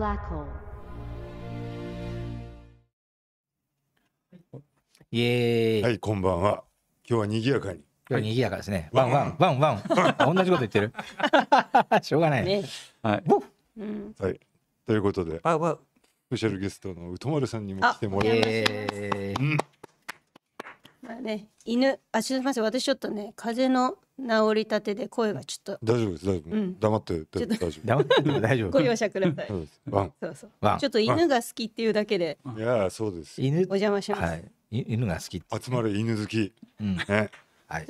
black hole. イエーイ。はい、こんばんは。今日は賑やかに。今日は賑やかですね。ワンワンワンワン。同じこと言ってる。しょうがない。ね、はい。うん、はい。ということで、あスペシャルゲストの宇都丸さんにも来てもらいました。まあね、犬、あ、すみません、私ちょっとね、風邪の治りたてで声がちょっと大丈夫です大丈夫、うん、黙って大丈夫黙って大丈夫ご容赦くださいそうそうワンちょっと犬が好きっていうだけでいやそうです犬お邪魔します、はい、犬が好き集まる犬好き、うん、ねはい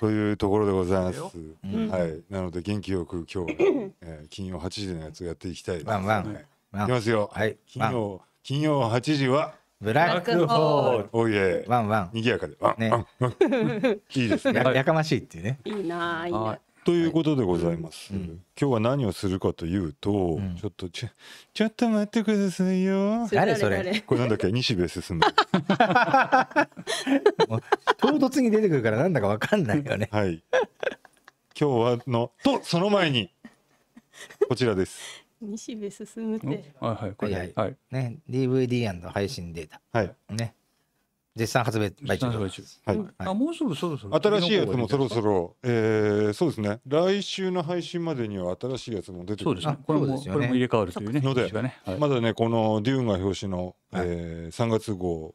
というところでございます、うん、はいなので元気よく今日、えー、金曜八時のやつをやっていきたい、ワンワン、はい、ワいきますよ、はい、金曜金曜八時はブラックホール。おいえ。ワンワン。賑やかで。ワンね いいですね。やかましいっていうね。いいなあいいな。ということでございます。はいうん今日は何をするかというと、んちょっとちょちょっと待ってくださいよ。誰それこれなんだっけ西部進む。唐突に出てくるからなんだかわかんないよね。はい。今日はのとその前にこちらです。西部進むって。はいはい、これ、はい、はい、ね、DVD& 配信データ。はい。ね。絶賛発売中。はい。あ、もうすぐそろそろ新しいやつもそろそろ、えー、そうですね。来週の配信までには新しいやつも出てくる。そうこれも、ね、これも入れ替わるというね。ので、ねはい、まだね、このデューンが表紙の、えー、3月号。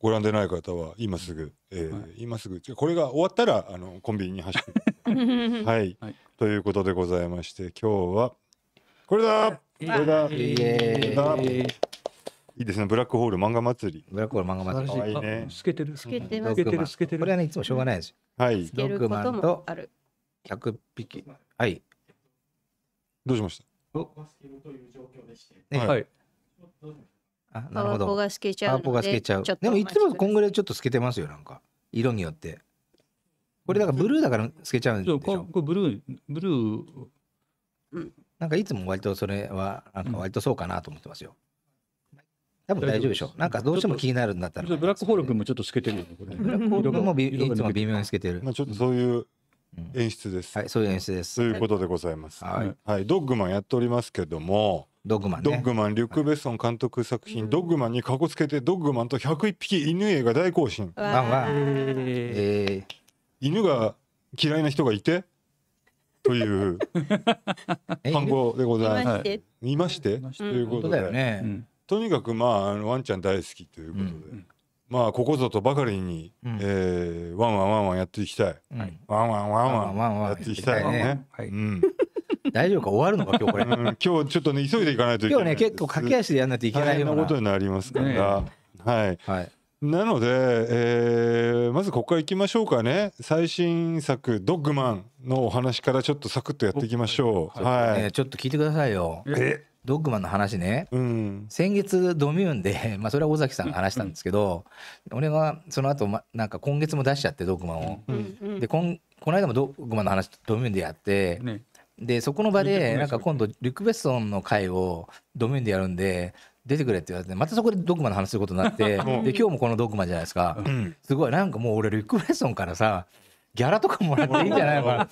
ご覧でない方は今すぐ、えー、はい、今すぐこれが終わったらあのコンビニに走っ はい、はい、ということでございまして今日はこれだこれだイエーいいですねブラックホール漫画祭りブラックホール漫画祭りかわいね透けてる透けてま透けてる透けてるこれはねいつもしょうがないですはい6万と100匹はいどうしましたはい、あなるほどパワポが透けちゃうでもいつもこんぐらいちょっと透けてますよなんか色によってこれだからブルーだから透けちゃうんでしょこれブルーブルー、うなんかいつも割とそれは、なんか割とそうかなと思ってますよ。多分大丈夫でしょう。なんかどうしても気になるんだったら。ブラックホール君もちょっと透けてるよね、これ。ブラックホール君もびいつも微妙に透けてる。まあちょっとそういう演出です。はい、そういう演出です。ということでございます。はい。はい、ドッグマンやっておりますけども、ドッグマン、ね、ドッグマン、リュック・ベッソン監督作品、はい、ドッグマンにかこつけて、ドッグマンと101匹犬映画大行進。わわーえー、犬が嫌いな人がいて、という単語でございます。見まして、ということで、ね、とにかくまああのワンちゃん大好きということで、うん、まあここぞとばかりに、うん、えー、ワンワンワンワンやっていきたい、うん、ワンワンワンワンやっていきたいね。はい、うん大丈夫か終わるのか今日これ、うん、今日ちょっとね急いでいかないといけない今日ね結構駆け足でやらないといけないようなことになりますから、ね、はい、はい、なので、えー、まずここから行きましょうかね最新作「ドッグマン」のお話からちょっとサクッとやっていきましょう、はい、ちょっと聞いてくださいよえドッグマンの話ね、うん、先月ドミューンで、まあ、それは尾崎さんが話したんですけど、俺がその後、ま、なんか今月も出しちゃってドッグマンを、うん、でこんこの間もドッグマンの話ドミューンでやって、ね、でそこの場でなんか今度リュック・ベッソンの回をドミューンでやるんで出てくれって言われてまたそこでドクマの話することになって で今日もこのドクマじゃないですか、うん、すごいなんかもう俺リクレソンからさギャラとかもらっていいんじゃないのか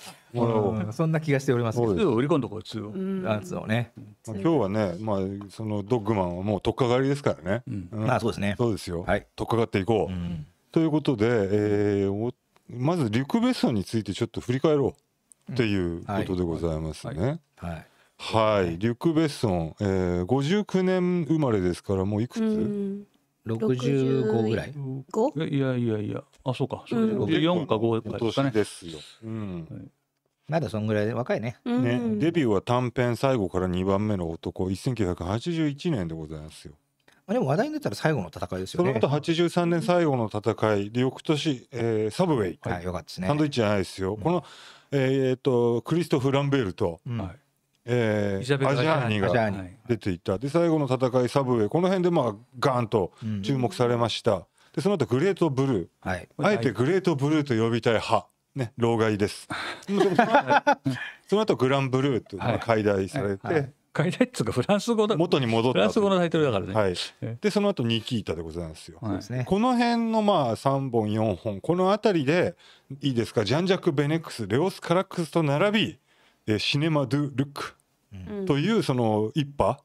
な、そんな気がしておりますけど。売り込んどこうつあつをね。まあ、今日はね、まあそのドッグマンはもう特化狩りですからね。うんうん、まあそうですね。そうですよ。はい。特化狩っていこう。うん、ということで、えー、まずリクベストについてちょっと振り返ろうっていうことでございますね。はい。はいはいはい、リュック・ベッソン、えー、59年生まれですからもういくつ65ぐらいいやいやいやあそうかそう、うん、64か5かですかねですよ、うんはい、まだそんぐらいで若いねね、デビューは短編最後から2番目の男1981年でございますよでも話題に出たら最後の戦いですよね。その後83年最後の戦い、で翌年、えー、サブウェイ、はい、よかったですね。サンドイッチじゃないですよ。うん、この、えー、っとクリストフ・ランベールと、うん、えー、イザベルアジャーニが出ていたで最後の戦いサブウェイこの辺でまあガーンと注目されました、うん、でその後グレートブルー、はい、あえてグレートブルーと呼びたい派ね老害です その後グランブルーと解体されて、はいはい、解体っつうかフランス語だ元に戻ったフランス語のタイトルだからね、はい、でその後ニキータでございますよ、はい、この辺のまあ3本4本この辺りでいいですかジャンジャック・ベネックスレオス・カラックスと並びえー、シネマ・ドゥ・ルックというその一派、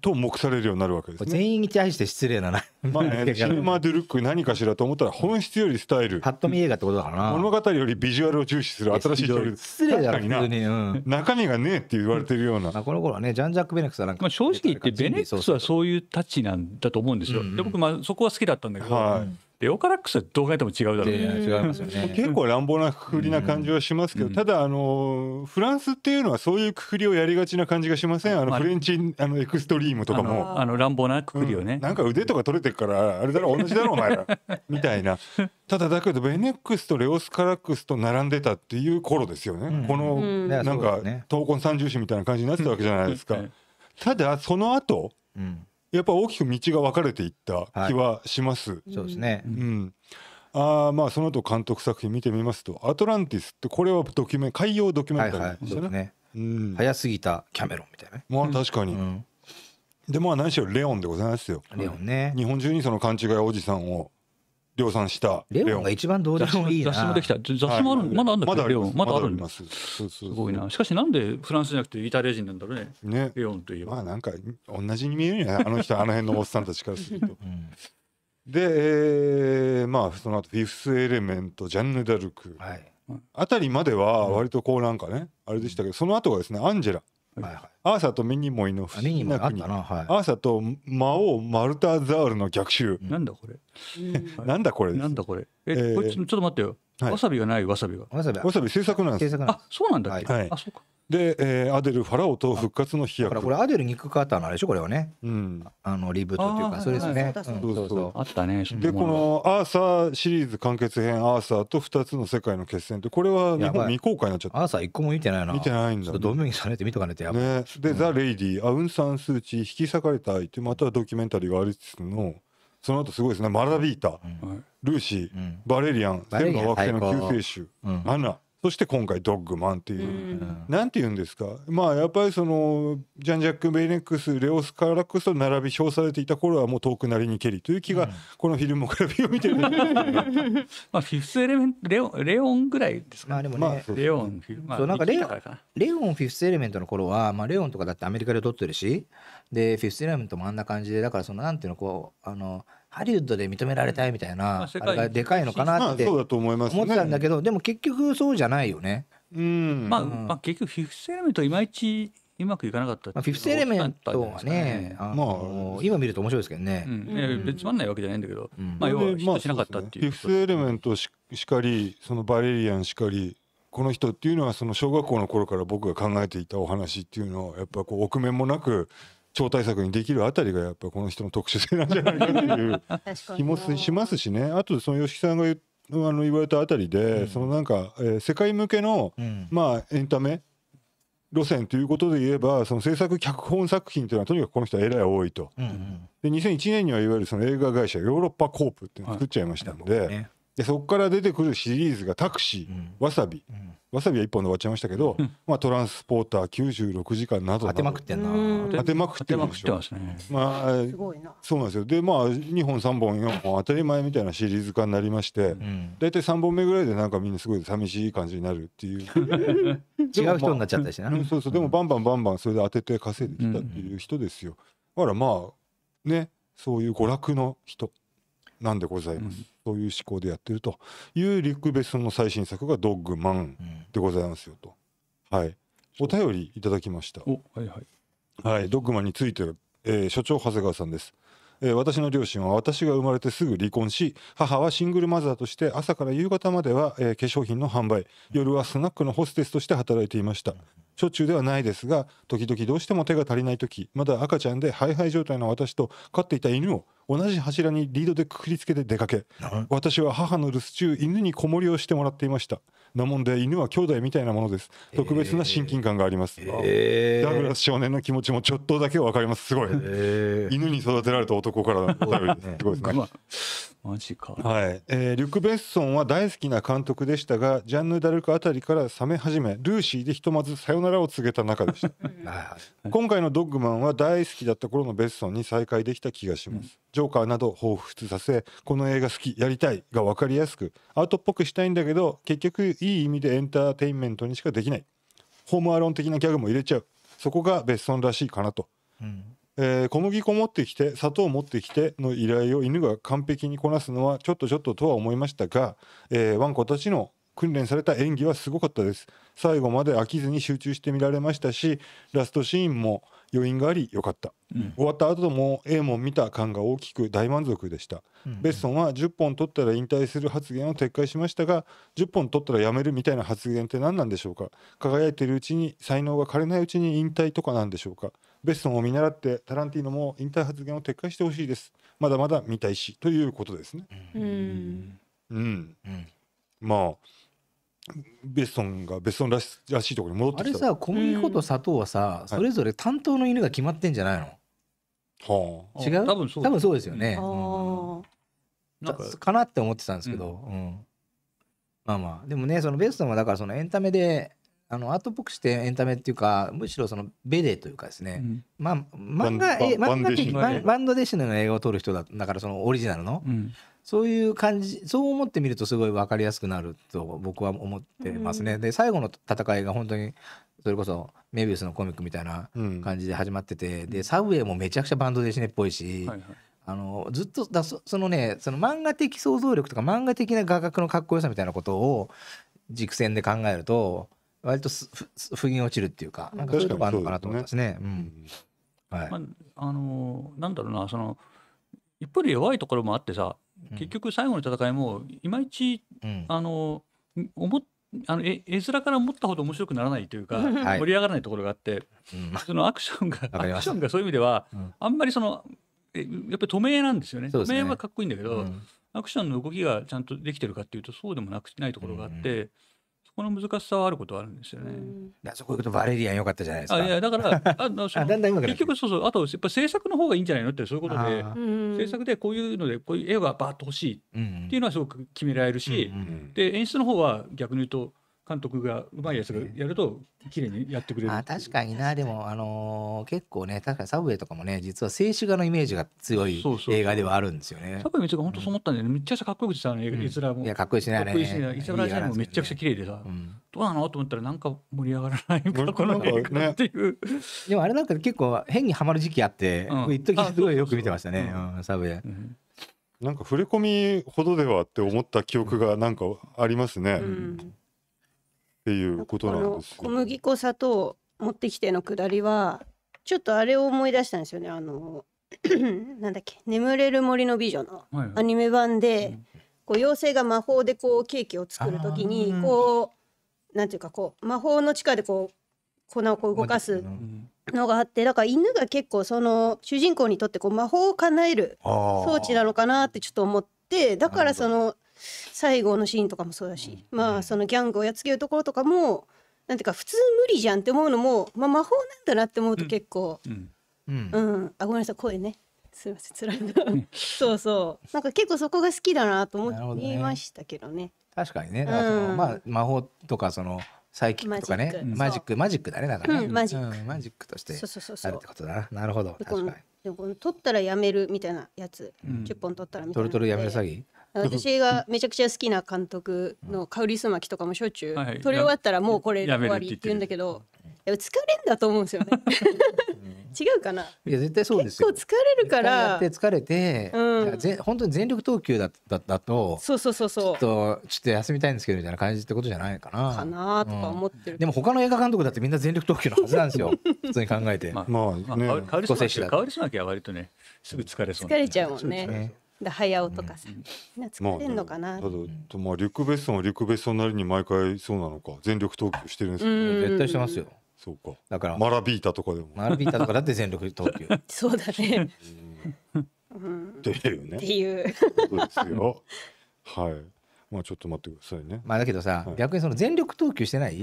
と目されるようになるわけです、ね、全員に対して失礼なな、まあ シネマ・ドゥ・ルック何かしらと思ったら本質よりスタイルパッと見映画ってことだからな物語よりビジュアルを重視する新しい失礼だろな、うん、中身がねえって言われてるような、まあ、この頃はねジャン・ジャック・ベネックスはなんか、まあ、正直言ってベネックスはそういうタッチなんだと思うんですよ、うんうん、で僕まあそこは好きだったんだけど、はいレオカラックスはどう考えても違うだろう、違いますよね 結構乱暴なくくりな感じはしますけど、ただあのフランスっていうのはそういうくくりをやりがちな感じがしませんあのフレンチあのエクストリームとかもあの乱暴なくくりをね、うん、なんか腕とか取れてるからあれだろ同じだろお前ら みたいなただだけどベネックスとレオスカラックスと並んでたっていう頃ですよね、うん、この、うん、なんか闘魂三重士みたいな感じになってたわけじゃないですか、ただその後、うんやっぱ大きく道が分かれていった気はします。はい、そうですね、うんあまあその後監督作品見てみますと「アトランティス」ってこれはドキュメン海洋ドキュメンタリーですよね早すぎたキャメロンみたいな、ね、まあ確かに、うん、でまあ何しろレオンでございますよレオンね日本中にその勘違いおじさんを量産したレオンが一番どうでもいいな雑誌もできた雑誌もある、はい、まだあるんだけど、ま、レオンまだあるんだ、ま、すごいなしかしなんでフランスじゃなくてイタリア人なんだろうねねレオンといえばまあなんか同じに見えるんやあの人 あの辺のおっさんたちからすると、うん、で、えー、まあその後フィフスエレメントジャンヌ・ダルク、はい、あたりまでは割とこうなんかね、うん、あれでしたけどその後はですねアンジェラはいはい、アーサーとミニモイの不思議な国、はい、アーサーと魔王マルタザールの逆襲、なんだこれなんだこれなんだこれえ、えー、これちょっと待ってよ、はい、わさびがないわさびがわさびわさび制作なんですあそうなんだっけ、はい、あそうかで、えー、アデル・ファラオと復活の飛躍だからこれアデル・肉ック・カーターのあれでしょこれはね、うん、あのリブートっていうかそうですね、そうそうあったねでこのアーサーシリーズ完結編アーサーと2つの世界の決戦ってこれは日本未公開になっちゃったアーサー1個も見てないな見てないんだ、ね、ドミニされて見とかねてやばい、ね、で、うん、ザ・レイディアウン・サン・スー・チー引き裂かれた相手またはドキュメンタリーがありつつのその後すごいですねマラビータ、うん、ルーシー、バレリアン、ゼルの惑星の救世主、アナ、そして今回「ドッグマン」っていう、うん、なんて言うんですかまあやっぱりそのジャン・ジャック・ベイネックスレオス・カーラックスと並び称されていた頃はもう遠くなりにけりという気が、このフィルムグラフィーを見てる、まあフィフスエレメントレオレオンぐらいですか、ね、まあでもね、レオン、まあ、そうなんかレオンレオンフィフスエレメントの頃は、まあ、レオンとかだってアメリカで撮ってるしでフィフスエレメントもあんな感じでだからそのなんていうのこうあのハリウッドで認められたいみたいな、あれがでかいのかなって思ってたんだけど、でも結局そうじゃないよね。うんまあ、まあ結局フィフスエレメントいまいちうまくいかなかったっ、まあ、フィフスエレメントはね、あまあ、今見ると面白いですけどね、うん、つまんないわけじゃないんだけど、うん、まあ要はヒットしなかったっていう,、まあうね、フィフスエレメントししかりそのバレリアンしかりこの人っていうのはその小学校の頃から僕が考えていたお話っていうのをやっぱこう臆面もなく超対策にできるあたりがやっぱこの人の特殊性なんじゃないかという 気もしますしねあとその吉木さんが言あの言われたあたりで、うん、そのなんか、えー、世界向けの、うん、まあエンタメ路線ということで言えばその制作脚本作品というのはとにかくこの人はえらい多いと、うんうん、で2001年にはいわゆるその映画会社ヨーロッパコープっていうのを作っちゃいましたんで、はいでそこから出てくるシリーズが「タクシー」わさび」わさびは一本で終わっちゃいましたけど、まあ、トランスポーター96時間など当てまくってんな当てまくってんの。しょますね、まあ、そうなんですよでまあ2本3本4本当たり前みたいなシリーズ化になりまして大体、う3本目ぐらいでなんかみんなすごい寂しい感じになるっていう 違う人になっちゃったしな、そうそうでもバンバンバンバンそれで当てて稼いできたっていう人ですよ、だからまあねそういう娯楽の人なんでございます、そういう思考でやってるというリクベストの最新作が「ドッグマン」でございますよと、うん、はいお便りいただきましたはいはいはいドッグマンについて、えー、所長長谷川さんですえー、私の両親は私が生まれてすぐ離婚し母はシングルマザーとして朝から夕方までは、えー、化粧品の販売夜はスナックのホステスとして働いていましたしょっちゅうではないですが時々どうしても手が足りない時まだ赤ちゃんでハイハイ状態の私と飼っていた犬を同じ柱にリードでくくりつけて出かけ私は母の留守中犬に子守をしてもらっていましたなもんで犬は兄弟みたいなものです特別な親近感があります、えー、ダグラス少年の気持ちもちょっとだけわかりますすごい、えー、犬に育てられた男からの頼りですすごいですね、マジかはい、えー、リュック・ベッソンは大好きな監督でしたがジャンヌ・ダルクあたりから冷め始めルーシーでひとまずさよならを告げた中でした 今回の「ドッグマン」は大好きだった頃のベッソンに再会できた気がします、うん、ジョーカーなど彷彿させこの映画好きやりたいが分かりやすくアートっぽくしたいんだけど結局いい意味でエンターテインメントにしかできないホームアローン的なギャグも入れちゃうそこが別ッらしいかなと、うん、えー、小麦粉持ってきて砂糖持ってきての依頼を犬が完璧にこなすのはちょっとちょっととは思いましたが、えー、ワンコたちの訓練された演技はすごかったです最後まで飽きずに集中して見られましたしラストシーンも、余韻があり良かった、うん、終わった後も A も見た感が大きく大満足でした、うん、ベッソンは10本取ったら引退する発言を撤回しましたが10本取ったらやめるみたいな発言って何なんでしょうか輝いてるうちに才能が枯れないうちに引退とかなんでしょうかベッソンを見習ってタランティーノも引退発言を撤回してほしいですまだまだ見たいしということですねうん、うん、まあベッソンがベッソンらしらしいところに戻ってきたあれさ小麦粉と砂糖はさそれぞれ担当の犬が決まってんじゃないの、はあ、違う多分そう多分そうですよね、うん、なんかかなって思ってたんですけど、うんうん、まあまあでもねそのベッソンはだからそのエンタメであのアートっぽくしてエンタメっていうかむしろそのベレーというかですね、うん、まあ漫画漫画的バンドデシの映画を撮る人だだからそのオリジナルの、うん、そういう感じそう思ってみるとすごい分かりやすくなると僕は思ってますね。うん、で最後の戦いが本当にそれこそメビウスのコミックみたいな感じで始まってて、うん、でサブウェイもめちゃくちゃバンドでシネっぽいし。はいはい、あのずっとだそのねその漫画的想像力とか漫画的な画角のかっこよさみたいなことを軸線で考えると割と腑に落ちるっていうか、何なんかそういうとあるのかなと思いますね。あのなんだろうなそのやっぱり弱いところもあってさ結局最後の戦いもいまいち、あの思あの絵面から思ったほど面白くならないというか、盛り上がらないところがあって、そのアクションがアクションがそういう意味では、あんまりそのやっぱり透明なんですよね透明はかっこいいんだけど、アクションの動きがちゃんとできてるかっていうとそうでもなくないところがあって、そこの難しさはあることはあるんですよね。あそこ行くとバレリアン良かったじゃないですか。あいやだからあの だんだん結局そうそうあとやっぱ制作の方がいいんじゃないのってそういうことで制作でこういうのでこういう絵がバーッと欲しいっていうのはすごく決められるし、うんうん、で演出の方は逆に言うと監督がうまいやつがやると綺麗にやってくれるあ確かになでも、あのー、結構ね確かサブウェイとかもね実は静止画のイメージが強い映画ではあるんですよねサブウェイめ本当そう思ったんだよね、うん、めちゃちゃかっこよくてさ、いつらも、いやかっこいいしねあれねいいしねめちゃくちゃ綺麗でさ、うどうなのと思ったらなんか盛り上がらないかこの映画っていう、ね、でもあれなんか結構変にハマる時期あって、うん、一時すごいよく見てましたね、うん、サブウェイ、うんなんか触れ込みほどではって思った記憶がなんかありますね。うんっていうことなんですよ。小麦粉砂糖持ってきてのくだりはちょっとあれを思い出したんですよねあの なんだっけ「眠れる森の美女」のアニメ版で、はいはい、こう妖精が魔法でこうケーキを作る時にこうなんていうかこう魔法の力でこう粉をこう動かすのがあってだから犬が結構その主人公にとってこう魔法を叶える装置なのかなってちょっと思ってだからその最後のシーンとかもそうだし、まあそのギャングをやっつけるところとかもなんていうか普通無理じゃんって思うのも、まあ、魔法なんだなって思うと結構、うんうんあごめんなさい声ねすいません辛いな そうそうなんか結構そこが好きだなと思っていましたけどね。確かにねだからその、うんまあ魔法とかそのサイキックとかねママジックマジックだねだからね、うんマジックマジックとしてそうそうそうそうなるほど確こかにのこの取ったらやめるみたいなやつ、うん10本取ったらみたトいなルトルやめる詐欺私がめちゃくちゃ好きな監督のカウリスマキとかもしょっちゅう、撮り終わったらもうこれ終わりって言うんだけどやっぱ疲れんだと思うんですよね 違うかないや絶対そうですよ結構疲れるから疲れて、うん、ぜ本当に全力投球だだだとそうそうそうそうちょっと休みたいんですけどみたいな感じってことじゃないかなかなとか思ってる、うん、でも他の映画監督だってみんな全力投球のはずなんですよ 普通に考えてまあ、まあ、ね、カウりすまきは割とねすぐ疲れそう、ね、疲れちゃうもんねで早尾とかさ、うんうん、れんのかな、まあただまあリュック・ベッソンはリュック・ベッソンなりに毎回そうなのか全力投球してるんですけど、ね、絶対してますよそうかだからマラビータとかでもマラビータとかだって全力投球 そうだね、うん、っていうねっていうことですよ はいまあちょっと待ってくださいねまあだけどさ、はい、逆にその全力投球してない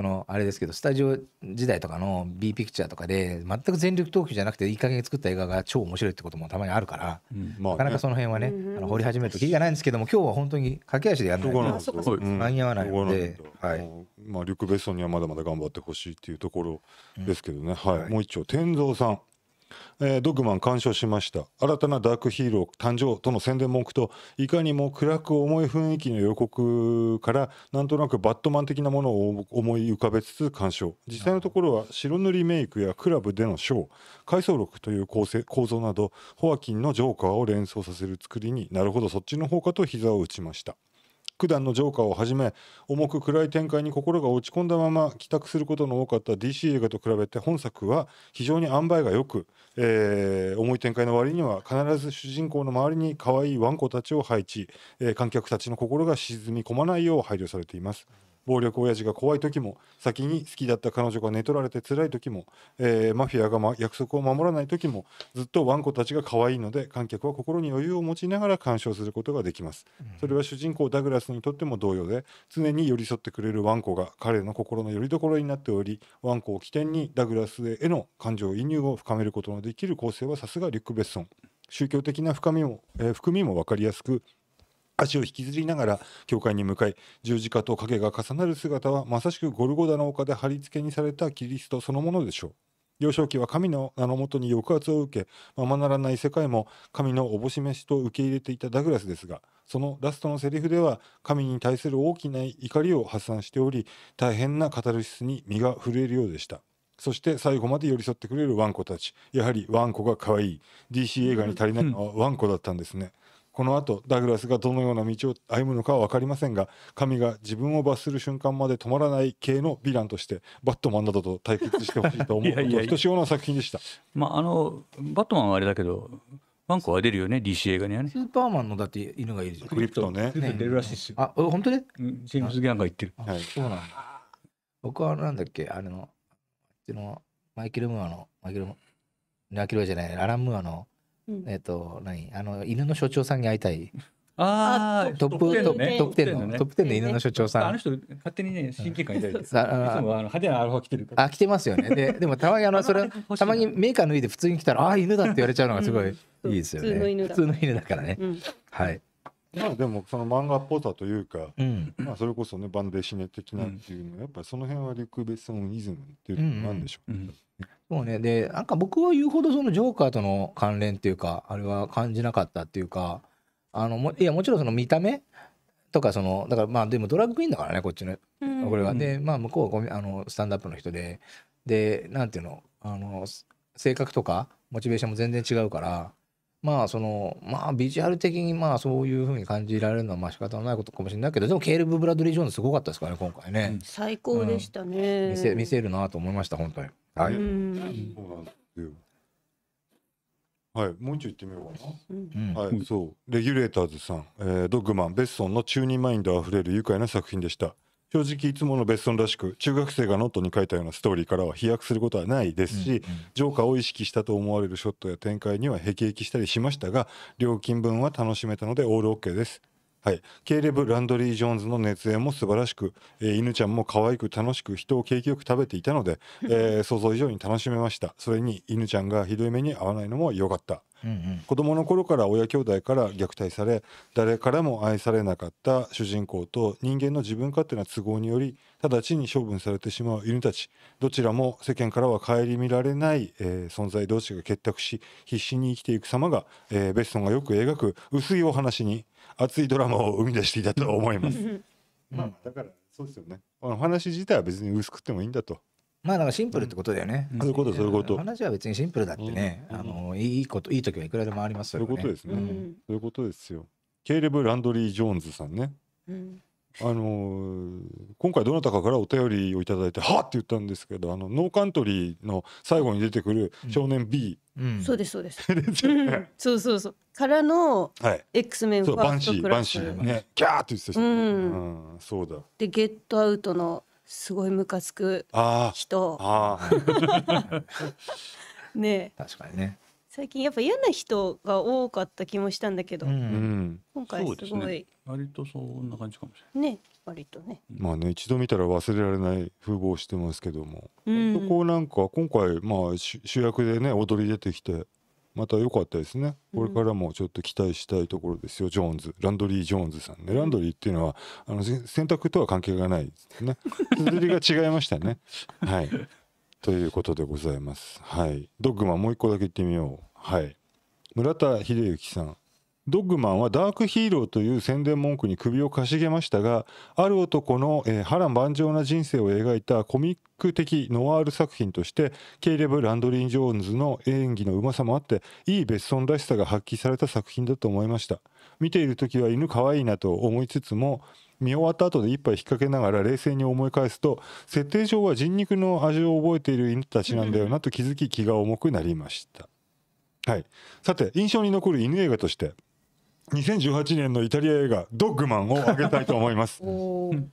そのあれですけどスタジオ時代とかの B ピクチャーとかで全く全力投球じゃなくていい加減作った映画が超面白いってこともたまにあるから、うんまあね、なかなかその辺はね、うんあの掘り始めるときがないんですけども今日は本当に駆け足でやるのい間に合わないので、うん、はい、まあ、リュック・ベッソンにはまだまだ頑張ってほしいっていうところですけどね、はい、はい、もう一丁天蔵さんえー、ドッグマン鑑賞しました新たなダークヒーロー誕生との宣伝文句といかにも暗く重い雰囲気の予告からなんとなくバットマン的なものを思い浮かべつつ鑑賞実際のところは白塗りメイクやクラブでのショー回想録という構成構造などホアキンのジョーカーを連想させる作りになるほどそっちの方かと膝を打ちました。九段のジョーカーをはじめ重く暗い展開に心が落ち込んだまま帰宅することの多かった DC 映画と比べて本作は非常に塩梅がよく、えー、重い展開の割には必ず主人公の周りに可愛いワンコたちを配置、えー、観客たちの心が沈み込まないよう配慮されています。暴力親父が怖い時も先に好きだった彼女が寝取られて辛い時も、えー、マフィアが、ま、約束を守らない時もずっとワンコたちが可愛いので観客は心に余裕を持ちながら鑑賞することができます、それは主人公ダグラスにとっても同様で常に寄り添ってくれるワンコが彼の心の拠り所になっておりワンコを起点にダグラスへの感情移入を深めることのできる構成はさすがリュック・ベッソン宗教的な深みも、えー、含みも分かりやすく足を引きずりながら教会に向かい十字架と影が重なる姿はまさしくゴルゴダの丘で貼り付けにされたキリストそのものでしょう幼少期は神の名のもとに抑圧を受けままならない世界も神のおぼししと受け入れていたダグラスですがそのラストのセリフでは神に対する大きな怒りを発散しており大変なカタルシスに身が震えるようでしたそして最後まで寄り添ってくれるワンコたちやはりワンコが可愛い DC 映画に足りないのはワンコだったんですね、うんこの後ダグラスがどのような道を歩むのかは分かりませんが神が自分を罰する瞬間まで止まらない系のヴィランとしてバットマンなどと対決してほしいと思う いやひとしおの作品でした。まあ、あのバットマンはあれだけどワンコは出るよね DC 映画にはねスーパーマンのだって犬がいるじゃん。クリプトンね。出るらしいですよ。あ、本当ね。うんジェームズ・ギャンが言ってるはいそうなんだ。僕はなんだっけ、あれの、あちのマイケル・ムーアの、マイケル・ムーアじゃない、アラン・ムーアのえっ、ー、と、l i n あの、犬の所長さんに会いたい。ああ、トップ、トップ10の、トップテンの犬の所長さん。あの人、勝手にね、親近感抱いてる。いつもあの派手なアロハ着てるから。あ、着てますよね。で、でもたまにあの、それ、たまにメーカー脱いで普通に来たら、ああ、犬だって言われちゃうのがすごいいいですよね。普通の犬だからね。はい。まあでもその漫画っぽさというか、うん、まあそれこそねバンデシネ的なっていうのは、やっぱりその辺は陸別さのイズムっていうのなんでしょう、うんうんそうね。で、なんか僕は言うほどそのジョーカーとの関連っていうか、あれは感じなかったっていうか、あの、もいや、もちろんその見た目とか、その、だからまあでもドラッグクイーンだからね、こっちの、これは。で、まあ向こうはごめんあのスタンダップの人で、で、なんていうの、あの、性格とか、モチベーションも全然違うから、まあそのまあビジュアル的にまあそういうふうに感じられるのはまあ仕方のないことかもしれないけどでもケールブ・ブラッドリー・ジョーンズすごかったですからね今回ね、最高でしたね、うん、見せ見せるなと思いました本当にはい。そうなんですよ。はい、もう一度言ってみようかな。はい、そう。レギュレーターズさん、えー、ドッグマン、ベッソンのチューニマインドあふれる愉快な作品でした。正直いつものベッソンらしく中学生がノートに書いたようなストーリーからは飛躍することはないですし、ジョーカーを意識したと思われるショットや展開にはへきへきしたりしましたが料金分は楽しめたのでオール OK ですはい、ケーレブ・ランドリー・ジョーンズの熱演も素晴らしく、えー、犬ちゃんも可愛く楽しく人を景気よく食べていたので、えー、想像以上に楽しめましたそれに犬ちゃんがひどい目に遭わないのも良かったうんうん、子供の頃から親兄弟から虐待され誰からも愛されなかった主人公と人間の自分勝手な都合により直ちに処分されてしまう犬たちどちらも世間からは顧みられない、えー、存在同士が結託し必死に生きていく様が、えー、ベストンがよく描く薄いお話に熱いドラマを生み出していたと思います。まあだからそうですよね。お話自体は別に薄くてもいいんだと。まあなんかシンプルってことだよね。そういうことそういうこと。話は別にシンプルだってね、あのいいこといい時はいくらでもありますよね。そういうことですね。そういうことですよ。ケイレブ・ランドリー・ジョーンズさんね。あのー、今回どなたかからお便りを頂いて「はっ!」って言ったんですけどあのノーカントリーの最後に出てくる少年 B、うんうん、そうですそうです そうそうそうからの X メンファーストクラス、はい、バンシーねキャーって言ってた、ね、うんそうだでゲットアウトのすごいムカつく人ああ ね確かにね最近やっぱ嫌な人が多かった気もしたんだけど、うん、今回すごい。割とそんな感じかもしれない。ね、割とね。まあね、一度見たら忘れられない風貌してますけども。うん、こうなんか今回まあ主役でね踊り出てきて。また良かったですね。これからもちょっと期待したいところですよ。うん、ジョーンズ、ランドリー・ジョーンズさんね。ランドリーっていうのはあの選択とは関係がないですね。綴りが違いましたね。はい。ということでございます。はい。ドッグマンもう一個だけ言ってみよう。はい。村田秀幸さんドッグマンはダークヒーローという宣伝文句に首をかしげましたがある男の、えー、波乱万丈な人生を描いたコミック的ノワール作品としてケイレブ・ランドリー・ジョーンズの演技のうまさもあっていい別ッらしさが発揮された作品だと思いました見ている時は犬可愛いなと思いつつも見終わった後で一杯引っ掛けながら冷静に思い返すと設定上は人肉の味を覚えている犬たちなんだよなと気づき気が重くなりました。はい、さて印象に残る犬映画として2018年のイタリア映画「ドッグマン」をあげたいと思います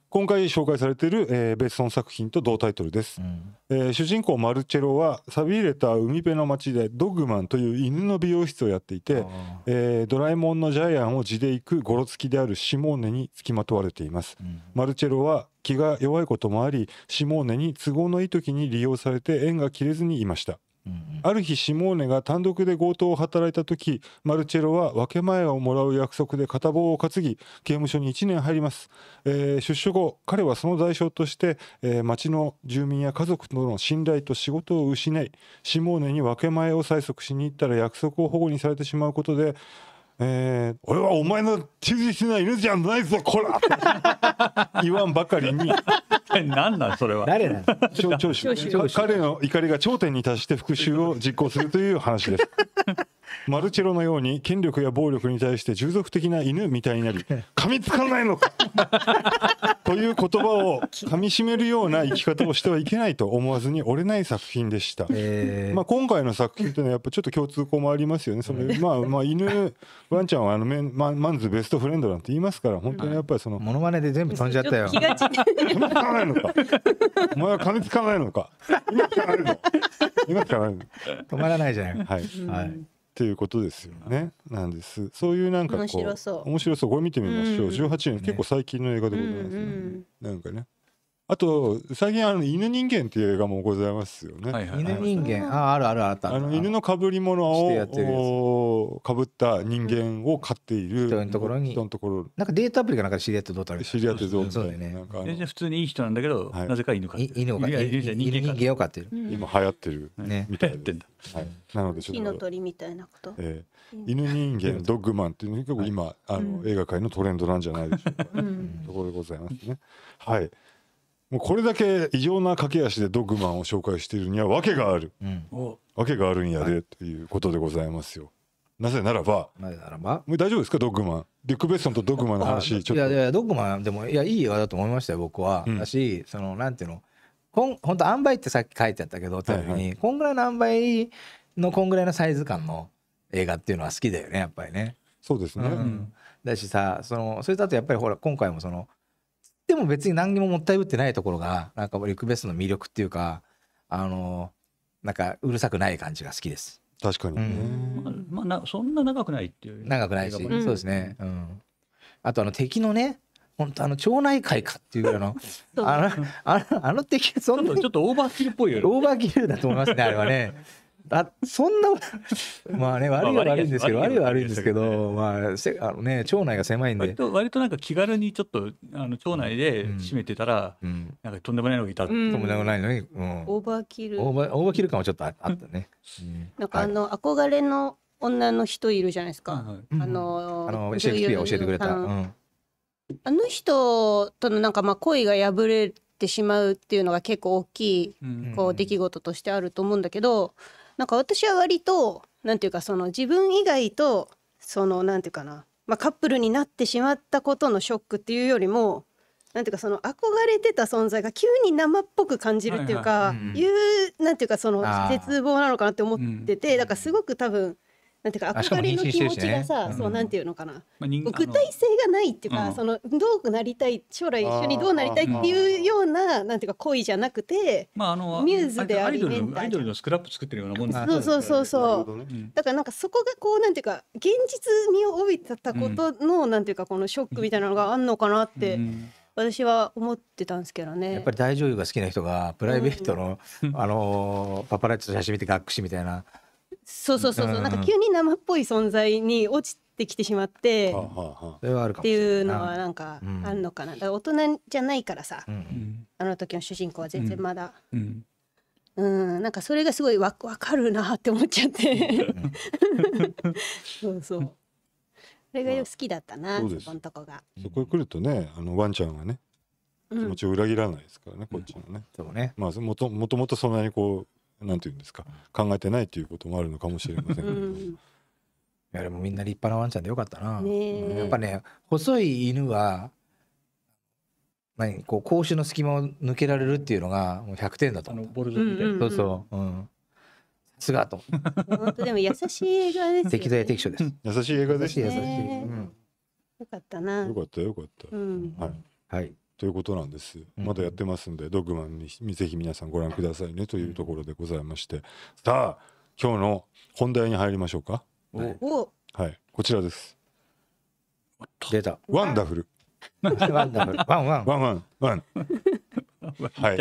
今回紹介されている、えー、ベッ作品と同タイトルです、うん、えー、主人公マルチェロは錆びれた海辺の町でドッグマンという犬の美容室をやっていて、えー、ドラえもんのジャイアンを地で行くゴロつきであるシモーネに付きまとわれています、うん、マルチェロは気が弱いこともありシモーネに都合のいい時に利用されて縁が切れずにいましたある日シモーネが単独で強盗を働いた時マルチェロは分け前をもらう約束で片棒を担ぎ刑務所に1年入ります、えー、出所後彼はその代償として、えー、町の住民や家族との信頼と仕事を失いシモーネに分け前を催促しに行ったら約束を保護にされてしまうことでえー、俺はお前の忠実な犬じゃないぞこら 言わんばかりに 何なんそれは誰なの彼の怒りが頂点に達して復讐を実行するという話ですマルチェロのように権力や暴力に対して従属的な犬みたいになり 噛みつかないのか という言葉を噛みしめるような生き方をしてはいけないと思わずに折れない作品でした、えー、まあ、今回の作品というのはやっぱちょっと共通項もありますよねその、まあ、まあ犬ワンちゃんはあのメンマンズベストフレンドなんて言いますから本当にやっぱりそのモノマネで全部飛んじゃったよ噛みつかないのかお前は噛みつかないのか今かないの今かないの止まらないじゃない、はい、はいっていうことですよね。なんです。そういうなんかこう面白そうこれ見てみましょう。18年結構最近の映画でございますね。なんかね。あと最近あの犬人間っていう映画もございますよね。はいはい、犬人間ああるあるあった。あの犬の被り物をかぶった人間を飼っている人のところに。人のところ。なんかデータアプリかなんか知り合ってどうたる知り合ってどうたら。ね。普通にいい人なんだけど、なぜか犬飼ってる。犬を飼ってる。犬人間を飼ってる。今流行ってる。ね。みたいな。はい。なのでちょっと。火の鳥みたいなこと。ええ。犬人間ドッグマンっていうのが今あの映画界のトレンドなんじゃないでしょうか。ところでございますね。はい。もうこれだけ異常な駆け足でドッグマンを紹介しているには訳がある、うん、訳があるんやで、はい、ということでございますよ。なぜならば、なぜならば、もう大丈夫ですか、ドッグマン。デック・ベッソンとドッグマンの話、ちょっと。いやいや、ドッグマン、でも、いや、いい映画だと思いましたよ、僕は。うん、だし、その、なんていうの、こん本当、塩梅ってさっき書いてあったけど、テレビに、はいはい、こんぐらいの塩梅の、こんぐらいのサイズ感の映画っていうのは好きだよね、やっぱりね。そうですね。うん、だしさ、その、それだとやっぱり、ほら、今回もその、っても別に何にももったいぶってないところがなんかリクベストの魅力っていうかあのなんかうるさくない感じが好きです。確かに、うんまあ、まあ、そんな長くないっていう長くないし、そうですね、うん、あとあの敵のね本当あの町内会かっていうぐらいのあのあの敵そんなちょっとオーバーキルっぽいよ、ね、オーバーキルだと思いますねあれはねあそんな まあね悪いは悪いんですけど、悪いは悪いんですけど、まあせあのね町内が狭いんで割と割となんか気軽にちょっとあの町内で閉めてたら、うん、なんかとんでもないのがいた、うん、とんでもないのに、うん、オーバーキルオーバーオーバーキル感はちょっとああったね、なんかあの、はい、憧れの女の人いるじゃないですか、はい、あの、あのシェイクスピア教えてくれた、あの人とのなんかまあ恋が破れてしまうっていうのが結構大きいこう出来事としてあると思うんだけど、なんか私は割となんていうかその自分以外とそのなんていうかな、まあ、カップルになってしまったことのショックっていうよりもなんていうかその憧れてた存在が急に生っぽく感じるっていうか、はいはいうん、いうなんていうかその絶望なのかなって思っててだからすごく多分なんていうか憧れの気持ちがさ、ねそうなんていうのかな、まあ、具体性がないっていうか、うん、そのどうなりたい将来一緒にどうなりたいっていうようななんていうか恋じゃなくて、まあ、あのミューズでありメンタアイドルのスクラップ作ってるようなもんなそうそうそうそう、ね、だからなんかそこがこうなんていうか現実味を帯びたことの、うん、なんていうかこのショックみたいなのがあんのかなって。私は思ってたんですけどねやっぱり大女優が好きな人がプライベートの、あのパパラッチの写真見て学士みたいなそうそうそうそう、なんか急に生っぽい存在に落ちてきてしまってそれはあるかっていうのはなんかあるのかな、大人じゃないからさ、あの時の主人公は全然まだ、うんなんかそれがすごいわわかるなって思っちゃって そうそうそれが好きだったなそこのとこが、そこへ来るとねあのワンちゃんはね気持ちを裏切らないですからね、こっちのねでもねまあもともともとそんなにこうなんていうんですか考えてないということもあるのかもしれませんけど。いやでもみんな立派なワンちゃんでよかったな、やっぱね細い犬は何こう格子の隙間を抜けられるっていうのがもう100点だと思ったボルゾみたいそうそううんすがと本当でも優しい映画です、ね、適材適所です優しい映画です優しい優しい、うん、よかったなよかったよかった、うん、はい、はいということなんです。まだやってますんで、うん、ドッグマンにぜひ皆さんご覧くださいねというところでございまして、さあ今日の本題に入りましょうか。おはい、こちらです。出た。ワンダフル。ワンダフル。ワンワン。ワンワン。ワン。はい。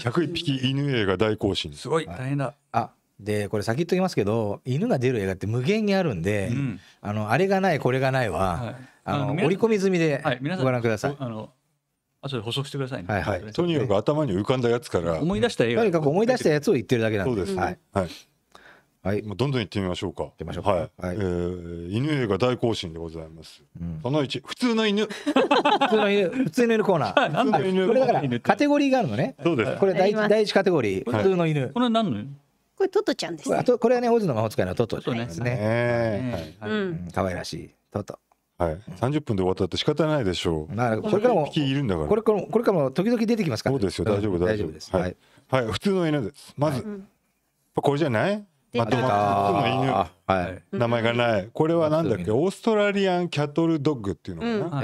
百0匹犬映画大行進。すごい大変だ。あ。でこれ先言っときますけど犬が出る映画って無限にあるんで、うん、あのあれがないこれがないは、はい、あの織り込み済みでご覧ください。はい、あのあそれ補足してくださいね。はいはい。とにかく頭に浮かんだやつから。思い出した映画。とにかく思い出したやつを言ってるだけなんで。そうです。はい。はい。はい、どんどん行ってみましょうか。行ましょうはい。はい、えー、犬映画大行進でございます。うん、その一、普通の犬。普通の犬、普通の犬コーナー。なんだこれだから、カテゴリーがあるのね。そうです。これ第一、第一カテゴリー、普通の犬。これ何のこれトトちゃんです、ね。これはね、オズの魔法使いのトトですね。ね。はい。可愛らしい。トト。はい、30分で終わったって仕方ないでしょう。なるこれからも、これからも、これからも時々出てきますから、ね、そうですよ、大丈夫、大丈夫です。はい、はい、普通の犬です。まず、これじゃないまとまっの犬、名前がないこれはなんだっけオーストラリアンキャトルドッグっていうのかな、あ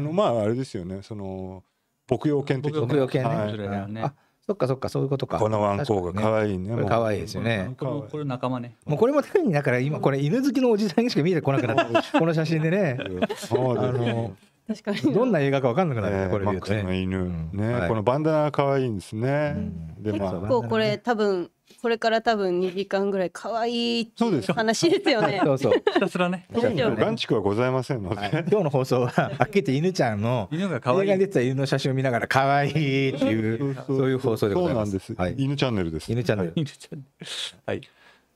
のまああれですよねその牧羊犬的な牧羊犬ね、そっかそっかそういうことか。このワンコが可愛いね。可愛いですよね。これ仲間ね。もうこれも単にだから今これ犬好きのおじさんにしか見えてこなくなった この写真でね。そうあの確かに。どんな映画かわかんなくなるこれ見るとね。犬ねこのバンダナ可愛いんですね。結構これ多分これから多分2時間ぐらい可愛いっていう話ですよね。そうそう。ひたすらね。ランチクはございませんので、は今日の放送はあっけて犬ちゃんの犬が可愛い。映画に出てた犬の写真を見ながら可愛いっていうそういう放送でございます。そうなんです。犬チャンネルです。犬チャンネル。犬チャンネル。はい。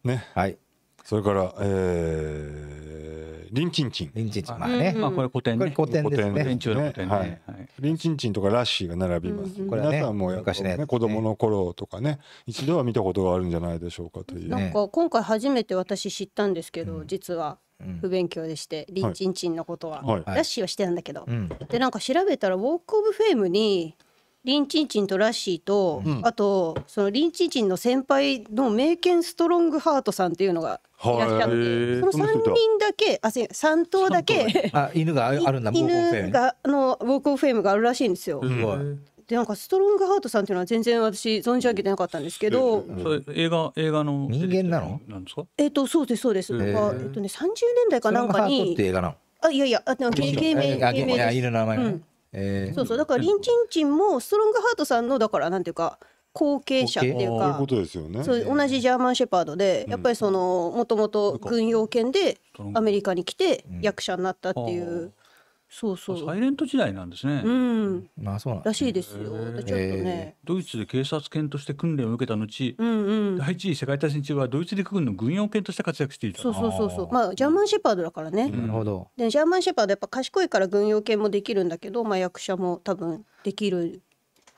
ね。はい。それから、えー、リンチンチン。リンチンチン。まあね。まあこれ古典ね。古典ですね。古典中の古典ね。はい。リンチンチンとかラッシーが並びます。これ皆さんも昔ね、子供の頃とかね、一度は見たことがあるんじゃないでしょうかという。なんか今回初めて私知ったんですけど、実は。不勉強でして、リンチンチンのことは、ラッシーはしてたんだけど、でなんか調べたらウォーク・オブ・フェームにリンチンチンとラッシーと、うん、あとそのリンチンチンの先輩の名犬ストロングハートさんっていうのがいらっしゃって、その三人だけ、あ、せ、三頭だけ。あ、犬があるんだ。犬が、あの、ウォークオフェームがあるらしいんですよ。すでなんかストロングハートさんっていうのは全然私存じ上げてなかったんですけど、うん、映画映画の人間なの？なんですか？えっ、とそうですそうです。えっとね三十年代かなんかに。って映画なの？あいやいやあでも芸名芸名です。犬の名前、んえー、そうそうだからリンチンチンもストロングハートさんのだからなんていうか後継者っていうかそういう同じジャーマンシェパードで、やっぱりそのもともと軍用犬でアメリカに来て役者になったっていう。そうそう。サイレント時代なんですね。うん。まあそうなん、らしいですよ。ちょっとね、ドイツで警察犬として訓練を受けた後、うんうん、第一次世界大戦中はドイツ陸軍の軍用犬として活躍していた。そうそうそうそう。まあジャーマンシェパードだからね。なるほど。でジャーマンシェパードやっぱ賢いから軍用犬もできるんだけど、まあ役者も多分できる。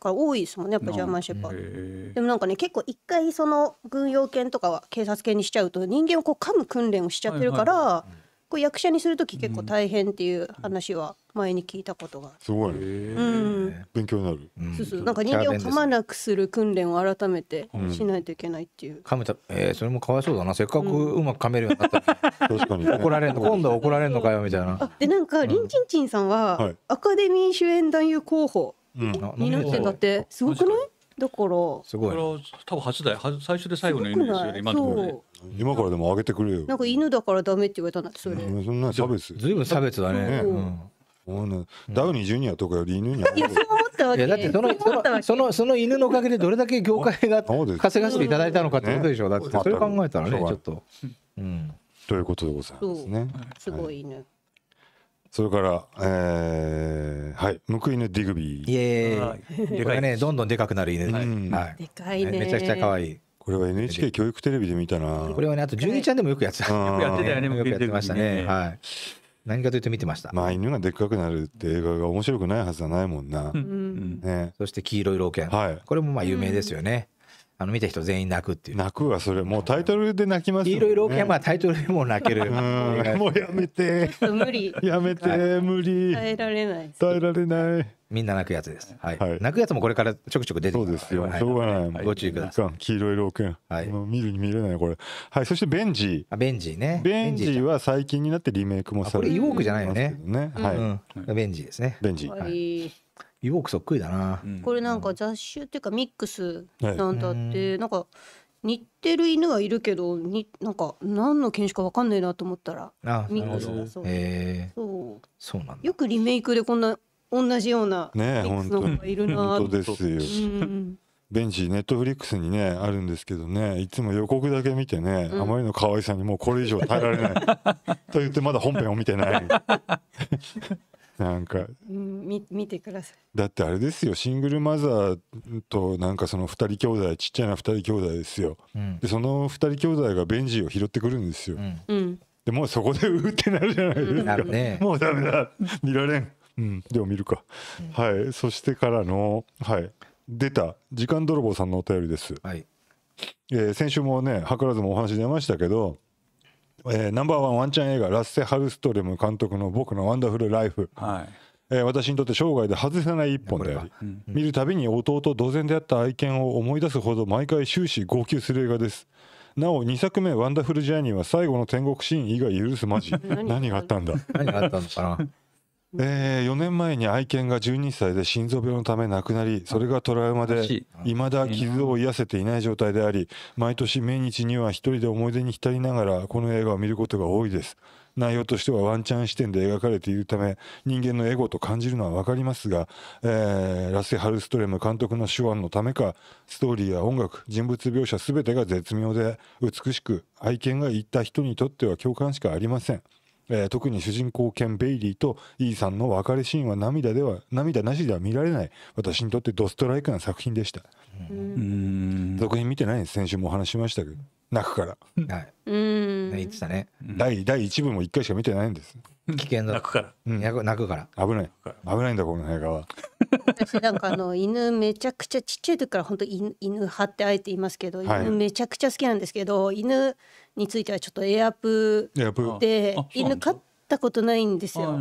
から多いですもんねやっぱジャーマンシェパードでもなんかね結構一回その軍用犬とかは警察犬にしちゃうと人間をこう噛む訓練をしちゃってるから、はいはいはいこれ役者にする時結構大変っていう話は前に聞いたことが、すごい、うん勉強になる、そうそうなんか人間を噛まなくする訓練を改めてしないといけないっていう、噛めた、えー、それもかわいそうだなせっかくうまく噛めるようになった、確かに、怒られるの今度は怒られるのかよみたいなでなんかリン・チンチンさんは、アカデミー主演男優候補になってたってすごくないだからすごいこれは多分初代最初で最後の犬ですよね今のところ今からでもあげてくれよなんか犬だからダメって言われたんだってそれそんな差別ずいぶん差別だねうんダウニージュニアとかより犬にいやそう思ったわけだってそのそのその犬のおかげでどれだけ業界が稼がせていただいたのかってことでしょうだってそれ考えたらねちょっとうんということでございますねすごい犬それから、えー、はい、報い犬ディグビー。イエーイ。これね、どんどんでかくなる犬。はい。でかいね。めちゃくちゃ可愛い。これは NHK 教育テレビで見たな。これはね、あと、ジュニちゃんでもよくやってた。よくやってたよね、よくやってましたね。はい。何かというと見てました。まあ、犬がでっかくなるって映画が面白くないはずはないもんな。ね。そして、黄色い老犬。はい。これもまあ、有名ですよね。あの見た人全員泣くっていう泣くわそれもうタイトルで泣きますよ、ね、いろいろまあタイトルでも泣ける もうやめて無理やめて無理耐えられない耐えられないみんな泣くやつです、はい、はい、泣くやつもこれからちょくちょく出てそうですよ、はしょうがない、はい、ご注意ください黄色い老犬、はい、見るに見れないこれはいそしてベンジーベンジーねベンジーは最近になってリメイクもされてこれイウォークじゃないよねね、はい、うん、ベンジーですねベンジー、はいイボークそっくりだな、うん、これなんか雑種っていうかミックスなんだって、はい、なんか似てる犬はいるけどになんか何の犬種か分かんないなと思ったらミックスだそうそうそうなんよくリメイクでこんな同じようなミックスの方がいるな、ね、本当ですよ、うんベンチネットフリックスにねあるんですけどねいつも予告だけ見てね、うん、あまりの可愛さにもうこれ以上耐えられない と言ってまだ本編を見てない なんか、見見てくださいだってあれですよシングルマザーとなんかその2人兄弟ちっちゃな2人兄弟ですよ、うん、でその2人兄弟がベンジーを拾ってくるんですよ、うん、でもうそこでうってなるじゃないですか、うんね、もうダメだ見られん、うん、でも見るか、はいそしてからのはい出た時間泥棒さんのお便りです、はいえー、先週もね図らずもお話出ましたけどえー、ナンバーワンワンちゃん映画ラッセ・ハルストレム監督の「僕のワンダフル・ライフ」はいえ私にとって生涯で外せない一本であり、見るたびに弟同然であった愛犬を思い出すほど毎回終始号泣する映画ですなお2作目「ワンダフル・ジャーニー」は最後の天国シーン以外許すまじ 何があったんだ何があったのかなえー、4年前に愛犬が12歳で心臓病のため亡くなりそれがトラウマでいまだ傷を癒せていない状態であり毎年命日には一人で思い出に浸りながらこの映画を見ることが多いです内容としてはワンチャン視点で描かれているため人間のエゴと感じるのは分かりますが、えー、ラセ・ハルストレム監督の手腕のためかストーリーや音楽人物描写全てが絶妙で美しく愛犬が言った人にとっては共感しかありませんえー、特に主人公兼ベイリーとイ、ーさんの別れシーンは涙では涙なしでは見られない私にとってドストライクな作品でしたうん、作品見てないんです先週もお話しましたけど泣くから、はい、言ってたね第第1部も1回しか見てないんです危険だ泣くから、うん、泣くから危ない危ないんだこの映画は私なんかあの犬めちゃくちゃちっちゃい時から本当犬犬派ってあえて言いますけど、犬めちゃくちゃ好きなんですけど犬についてはちょっとエアプで犬飼ったことないんですよ。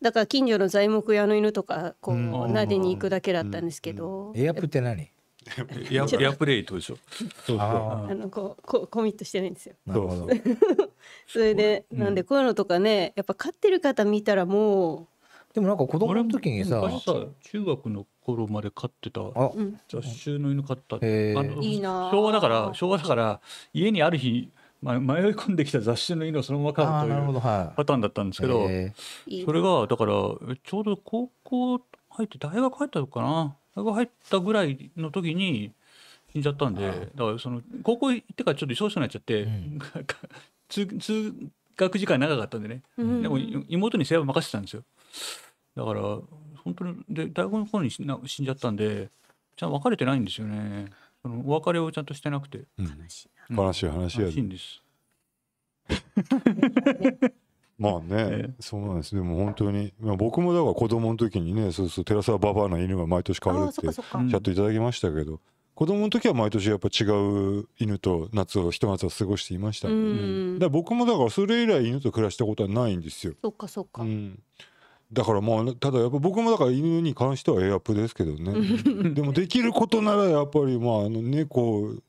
だから近所の材木屋の犬とかこう撫でに行くだけだったんですけど。エアプって何？エアエアプレイとでしょ。そうあのここコミットしてないんですよ。それでなんでこういうのとかねやっぱ飼ってる方見たらもう。でもなんか子供の時にさ中学の頃まで飼ってた雑種の犬飼ったあの昭和だから昭和だから家にある日まあ、迷い込んできた雑誌の色をそのまま買うというパターンだったんですけど、はい、それがだからちょうど高校入って大学入ったのかな大学入ったぐらいの時に死んじゃったんで、だからその高校行ってからちょっと忙しくなっちゃって、うん、通通学時間長かったんでね、うん、でも妹に世話任せてたんですよだから本当にで大学の頃に死んじゃったんでちゃん別れてないんですよねそのお別れをちゃんとしてなくて。悲しい話は話や、ね、んです まあね、ええ、そうなんですね、もう本当に、まあ、僕もだから子供の時にね、そうそう、寺沢ババアの犬が毎年変わるって、ちゃんといただきましたけど、うん、子供の時は毎年やっぱ違う犬と夏を、ひと夏を過ごしていましたで、ね、うん、だ僕もだからそれ以来犬と暮らしたことはないんですよ。そっかそっか。うんだからもうただやっぱ僕もだから犬に関してはエアプですけどね でもできることならやっぱりまああの猫、うん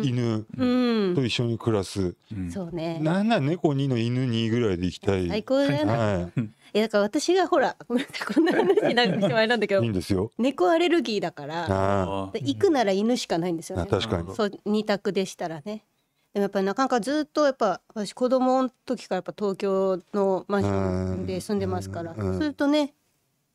うん、犬と一緒に暮らす、そうね、なんなら猫2の犬2ぐらいでいきたい最高だよ、はい、え だから私がほら ごめんなさいこんな話なんかしてあなんだけどいいんですよ猫アレルギーだから行くなら犬しかないんですよね確かにそう2択でしたらねでもやっぱりなかなかずっとやっぱ私子供の時からやっぱ東京のマンションで住んでますから、するとね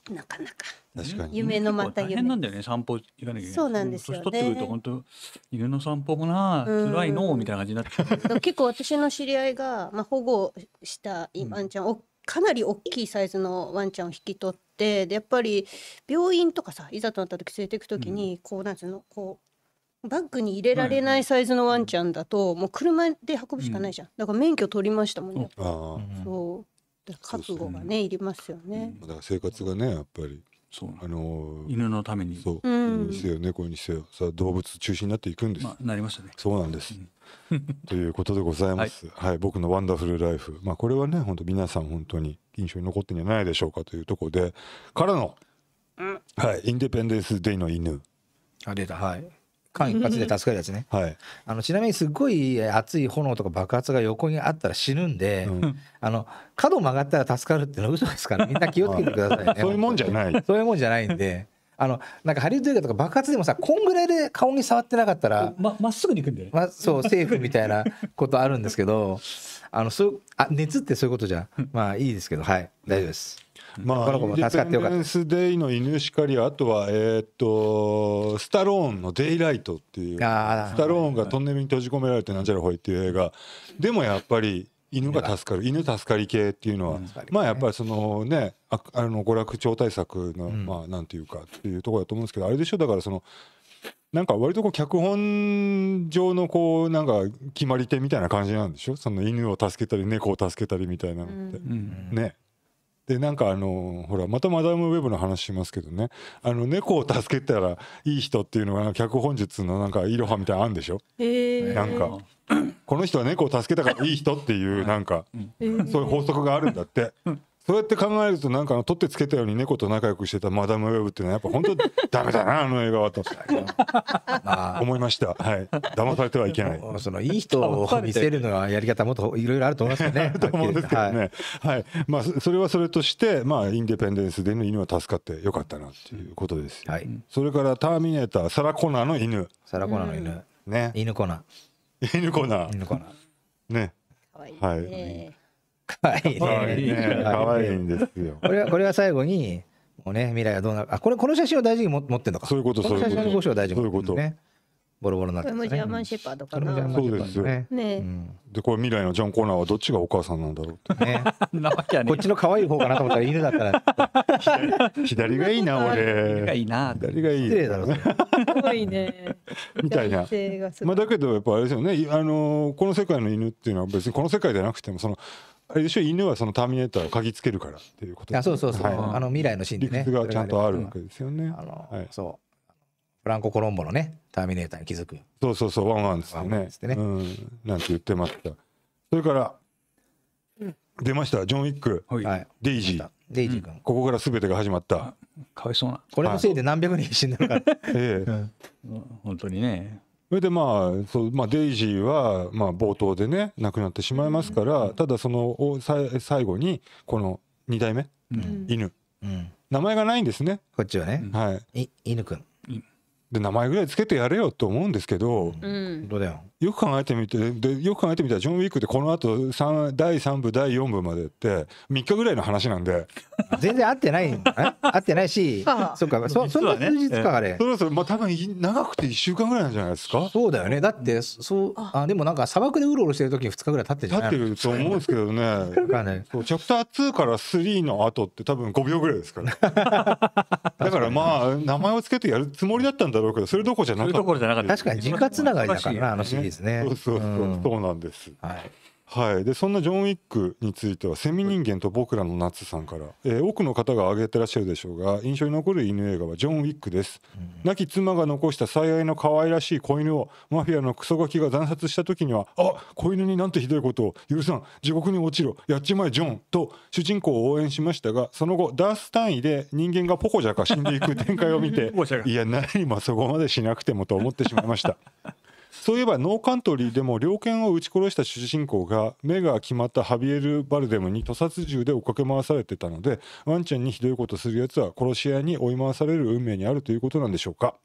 なかなか確かに夢のまた夢変なんだよね散歩行かなきゃいけないそうなんですよね年取ってくると本当犬の散歩もな辛いのみたいな感じになって結構私の知り合いが、まあ、保護したワンちゃんを、うん、かなり大きいサイズのワンちゃんを引き取ってでやっぱり病院とかさいざとなった時連れて行く時に、うん、こうなんつうのこうバッグに入れられないサイズのワンちゃんだと、もう車で運ぶしかないじゃん、だから免許取りましたもんね、ああそうだ覚悟がねいりますよね、だから生活がねやっぱりそうあのー犬のためにそう、うんにせよ猫にせよさあ動物中心になっていくんです、まあ、なりましたねそうなんです、ということでございます、はい僕の「ワンダフルライフ」まあこれはね本当皆さん本当に印象に残ってんじゃないでしょうかというところでからの、うんはい「インデペンデンス・デイの犬あ出たはい」間一髪で助かるやつね、はい、あのちなみにすごい熱い炎とか爆発が横にあったら死ぬんで、うん、あの角曲がったら助かるっていうのは嘘ですからみんな気をつけてくださいね そういうもんじゃない そういうもんじゃないんであのなんかハリウッド映画とか爆発でもさこんぐらいで顔に触ってなかったらままっすぐに行くんだよね、ま、そうセーフみたいなことあるんですけどあのそうあ熱ってそういうことじゃまあいいですけどはい大丈夫です。まあ、この子も助かってよかった。ンス・デイの犬しかり、あとは、えっと、スタローンのデイライトっていう、スタローンがトンネルに閉じ込められてなんちゃらほいっていう映画。でもやっぱり、犬が助かる、犬助かり系っていうのは、まあやっぱりそのね、ああの娯楽超大作の、まあなんていうかっていうところだと思うんですけど、あれでしょ、だからその、なんか割とこう脚本上のこうなんか決まり手みたいな感じなんでしょその犬を助けたり猫を助けたりみたいなのって、うん、ねでなんかあのほらまたマダムウェブの話しますけどねあの猫を助けたらいい人っていうのが脚本術のなんかいろはみたいなあんでしょ、えー、なんかこの人は猫を助けたからいい人っていうなんか、そういう法則があるんだってそうやって考えるとなんかの取ってつけたように猫と仲良くしてたマダムウェブっていうのはやっぱ本当 ダメだなあの映画はと、まあ、思いましたはい騙されてはいけない そのいい人を見せるのはやり方もっといろいろあると思いますよね と思うんですけどね、はい、はい、まあそれはそれとしてまあインディペンデンスでの犬は助かってよかったなっていうことです、はい、それからターミネーターサラコナーの犬サラコナーの犬、ね犬コナー犬コナー犬コナーねはい、ね、可愛いね。可愛いんですよ。これはこれは最後にもうね未来はどうなる。あこれこの写真を大事に持ってんのか。そういうことそういうこと。この写真のを大事に持ってんね。ボロボロなって、ね。これもジャーマンシェパードかな。そうですよ。ね。でこれ未来のジャン・コーナーはどっちがお母さんなんだろうって。ね。こっちの可愛い方かなと思ったら犬だったら。左がいいな俺。左がいいな。左がいい。失礼だろ。すごいね。みたいな。まあだけどやっぱあれですよね。あのこの世界の犬っていうのは別にこの世界じゃなくてもその。あれでしょ犬はそのターミネーターを嗅ぎつけるからっていうことあそうそうそう、はい、あの未来のシーンでね理屈がちゃんとあるわけですよね、うん、あの、はい、そうフランコ・コロンボのねターミネーターに気づくそうそうそうワンワンっつってねってね、うん、なんて言ってましたそれから出ましたジョン・ウィック、はい、デイジーデイジー君、うん、ここから全てが始まったかわいそうなこれのせいで何百人死んだのか、ええ、うん、本当にねそれでまあそう、まあ、デイジーはまあ冒頭でね亡くなってしまいますから、ただそのおさ最後にこの2代目、犬、名前がないんですねこっちはね、はい、い犬くんで名前ぐらいつけてやれよと思うんですけど、うん、どうだよよく考えてみてでよく考えてみたらジョン・ウィックってこのあと第3部第4部までって3日ぐらいの話なんで全然合ってない合ってないしそっかそ,、そんな数日かあれ、えそろそろまあ多分長くて1週間ぐらいなんじゃないですかそうだよねだってそうあでもなんか砂漠でうろうろしてる時に2日ぐらい経ってる経ってると思うんですけどねそうチャプター2から3の後って多分5秒ぐらいですから、だからまあ名前を付けてやるつもりだったんだろうけどそれどころじゃなかった確かに自家つながりだからなあのシリーズですね。そうそうそう、そうなんです。はい。はい、でそんなジョン・ウィックについては「セミ人間と僕らの夏」さんから、えー、多くの方が挙げてらっしゃるでしょうが印象に残る犬映画はジョン・ウィックです、亡き妻が残した最愛の可愛らしい子犬をマフィアのクソガキが惨殺した時には「あ子犬になんてひどいことを許さん地獄に落ちろやっちまえジョン」と主人公を応援しましたがその後ダース単位で人間がポコジャか死んでいく展開を見て いや何もそこまでしなくてもと思ってしまいました。そういえばノーカントリーでも猟犬を撃ち殺した主人公が目が決まったハビエル・バルデムに屠殺銃で追っかけ回されてたのでワンちゃんにひどいことするやつは殺し屋に追い回される運命にあるということなんでしょうか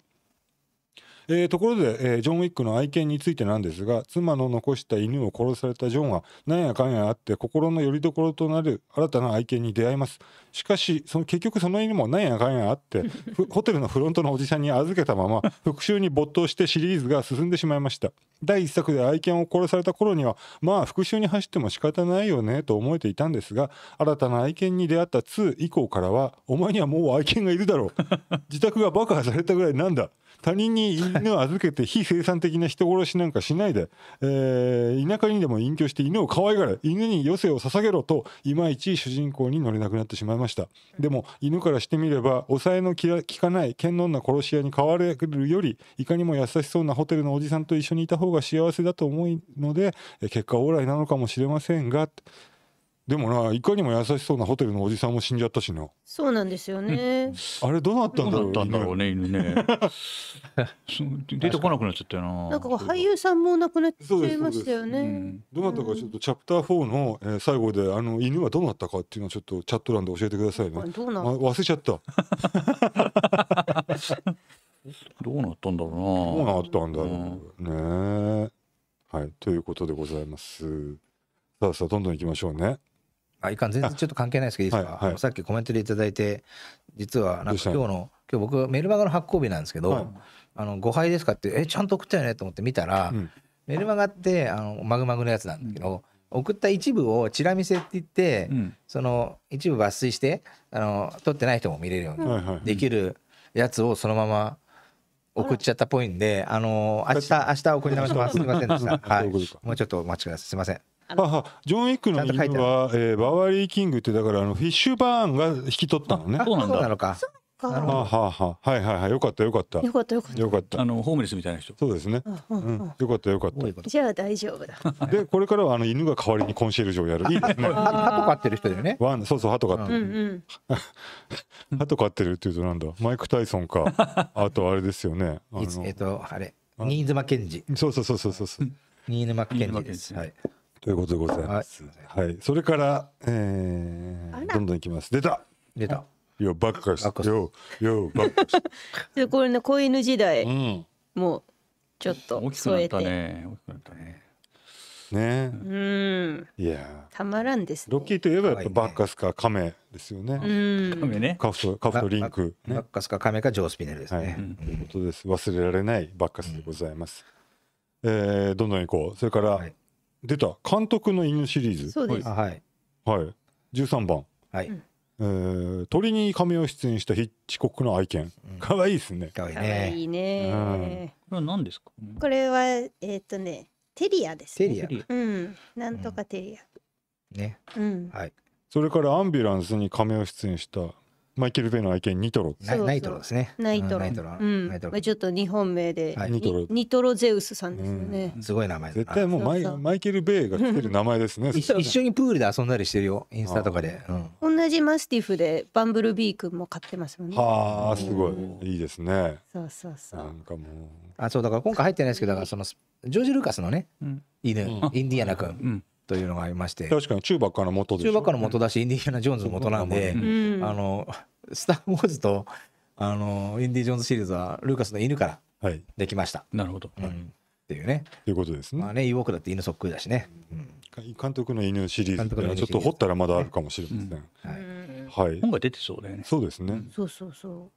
えー、ところで、えー、ジョン・ウィックの愛犬についてなんですが妻の残した犬を殺されたジョンはなんやかんやあって心の拠り所となる新たな愛犬に出会いますしかしその結局その犬もなんやかんやあって ホテルのフロントのおじさんに預けたまま復讐に没頭してシリーズが進んでしまいました第1作で愛犬を殺された頃にはまあ復讐に走っても仕方ないよねと思えていたんですが新たな愛犬に出会った2以降からはお前にはもう愛犬がいるだろう自宅が爆破されたぐらいなんだ他人に犬を預けて非生産的な人殺しなんかしないで、えー、田舎にでも隠居して犬を可愛がれ犬に余生を捧げろといまいち主人公に乗れなくなってしまいましたでも犬からしてみれば抑えの効かない健能な殺し屋に飼われるよりいかにも優しそうなホテルのおじさんと一緒にいた方が幸せだと思うので結果往来なのかもしれませんがでもないかにも優しそうなホテルのおじさんも死んじゃったしなそうなんですよね、あれどうなったんだろうどうなったんだろうね犬ね 出てこなくなっちゃったよななんか俳優さんも亡くなっちゃいましたよね、うどなたかちょっとチャプター4の、最後であの犬はどうなったかっていうのをちょっとチャット欄で教えてくださいね、ま、忘れちゃった どうなったんだろうなどうなったんだろうね、はいということでございますさあさあどんどんいきましょうねあいかん全然ちょっと関係ないですけどいいですか、はいはい、さっきコメントで頂いて実はなんか今日の今日僕メルマガの発行日なんですけど「はい、あの5杯ですか?」って「えちゃんと送ったよね?」と思って見たら、うん、メルマガってあのマグマグのやつなんだけど、うん、送った一部をチラ見せって言って、うん、その一部抜粋してあの撮ってない人も見れるようにできるやつをそのまま送っちゃったっぽいんで、あの明日明日送り直します。すみませんでした。はい、もうちょっとお待ちください。すみません。ああジョン・エックの犬は、えー、バワリー・キングってだからあのフィッシュバーンが引き取ったのねそうなんだのかはあ、はあ、ははいはいはい、よかったよかった。よかったよかった。よかった。あのホームレスみたいな人。そうですね。うん、うん、よかったよかった。じゃあ大丈夫だ。で、これからはあの犬が代わりにコンシェルジュをやる。いいですね。ハ飼ってる人だよね。ワン、そうそう、ハト飼ってる。ハト 飼ってるっていうとなんだ、マイクタイソンか、あとあれですよね。えっと、あれ、新妻健治。そうそうそうそうそう。そう新沼健治です。はい。ということでございます。はい、はい、それから、えー、どんどんいきます。出た。出た。よ、バッカス。よ、よ、バッカス。これね、子犬時代。うん、もう。ちょっと大きくなったね。大きくなったね。ね。うん。いや。たまらんです、ね。ロッキーといえばやっぱバッカスか亀ですよね。カメね。カフとカフとリンク、ね、バッカスかカかジョースピネルですね。ということです。忘れられないバッカスでございます。うえどんどんいこう。それから、はい出た監督の犬シリーズそうですはいはい13番はい、えー、鳥に亀を出演したヒッチコックの愛犬、可、う、愛、いいですね。いね。いいね。これ何ですか？これはえっ、ー、とね、テリアです、ね、テリア。うん、なんとかテリア。うん、ね。うん。はい。それからアンビュランスに亀を出演したマイケル・ベの愛犬ニトロナイトロですねナイトロ、うん、ナイトロ、うんまあ、ちょっと日本名で、はい、ニトロニトロゼウスさんですね、うん、すごい名前絶対もうマイマイケル・ベイが来てる名前ですね一緒にプールで遊んだりしてるよインスタとかで、うん、同じマスティフでバンブルビー君も買ってますよねああすごいいいですねそうそうそうなんかもうあそうだから今回入ってないですけどだからそのジョージ・ルーカスのね、うん、犬インディアナ君、うんというのがありまして確かにチュ中ばっかの元で中ばっかの元だし、インディ・アナ・ジョーンズの元なんで、うん、あのスター・ウォーズとあのインディ・ジョーンズシリーズはルーカスの犬からできました、はい、なるほど、うん、っていうねということですねまあねイウォークだって犬そっくりだしね、監督の犬シリーズってちょっと掘ったらまだあるかもしれません、はい、はい、本が出てそうだよねそうですね、そうそうそ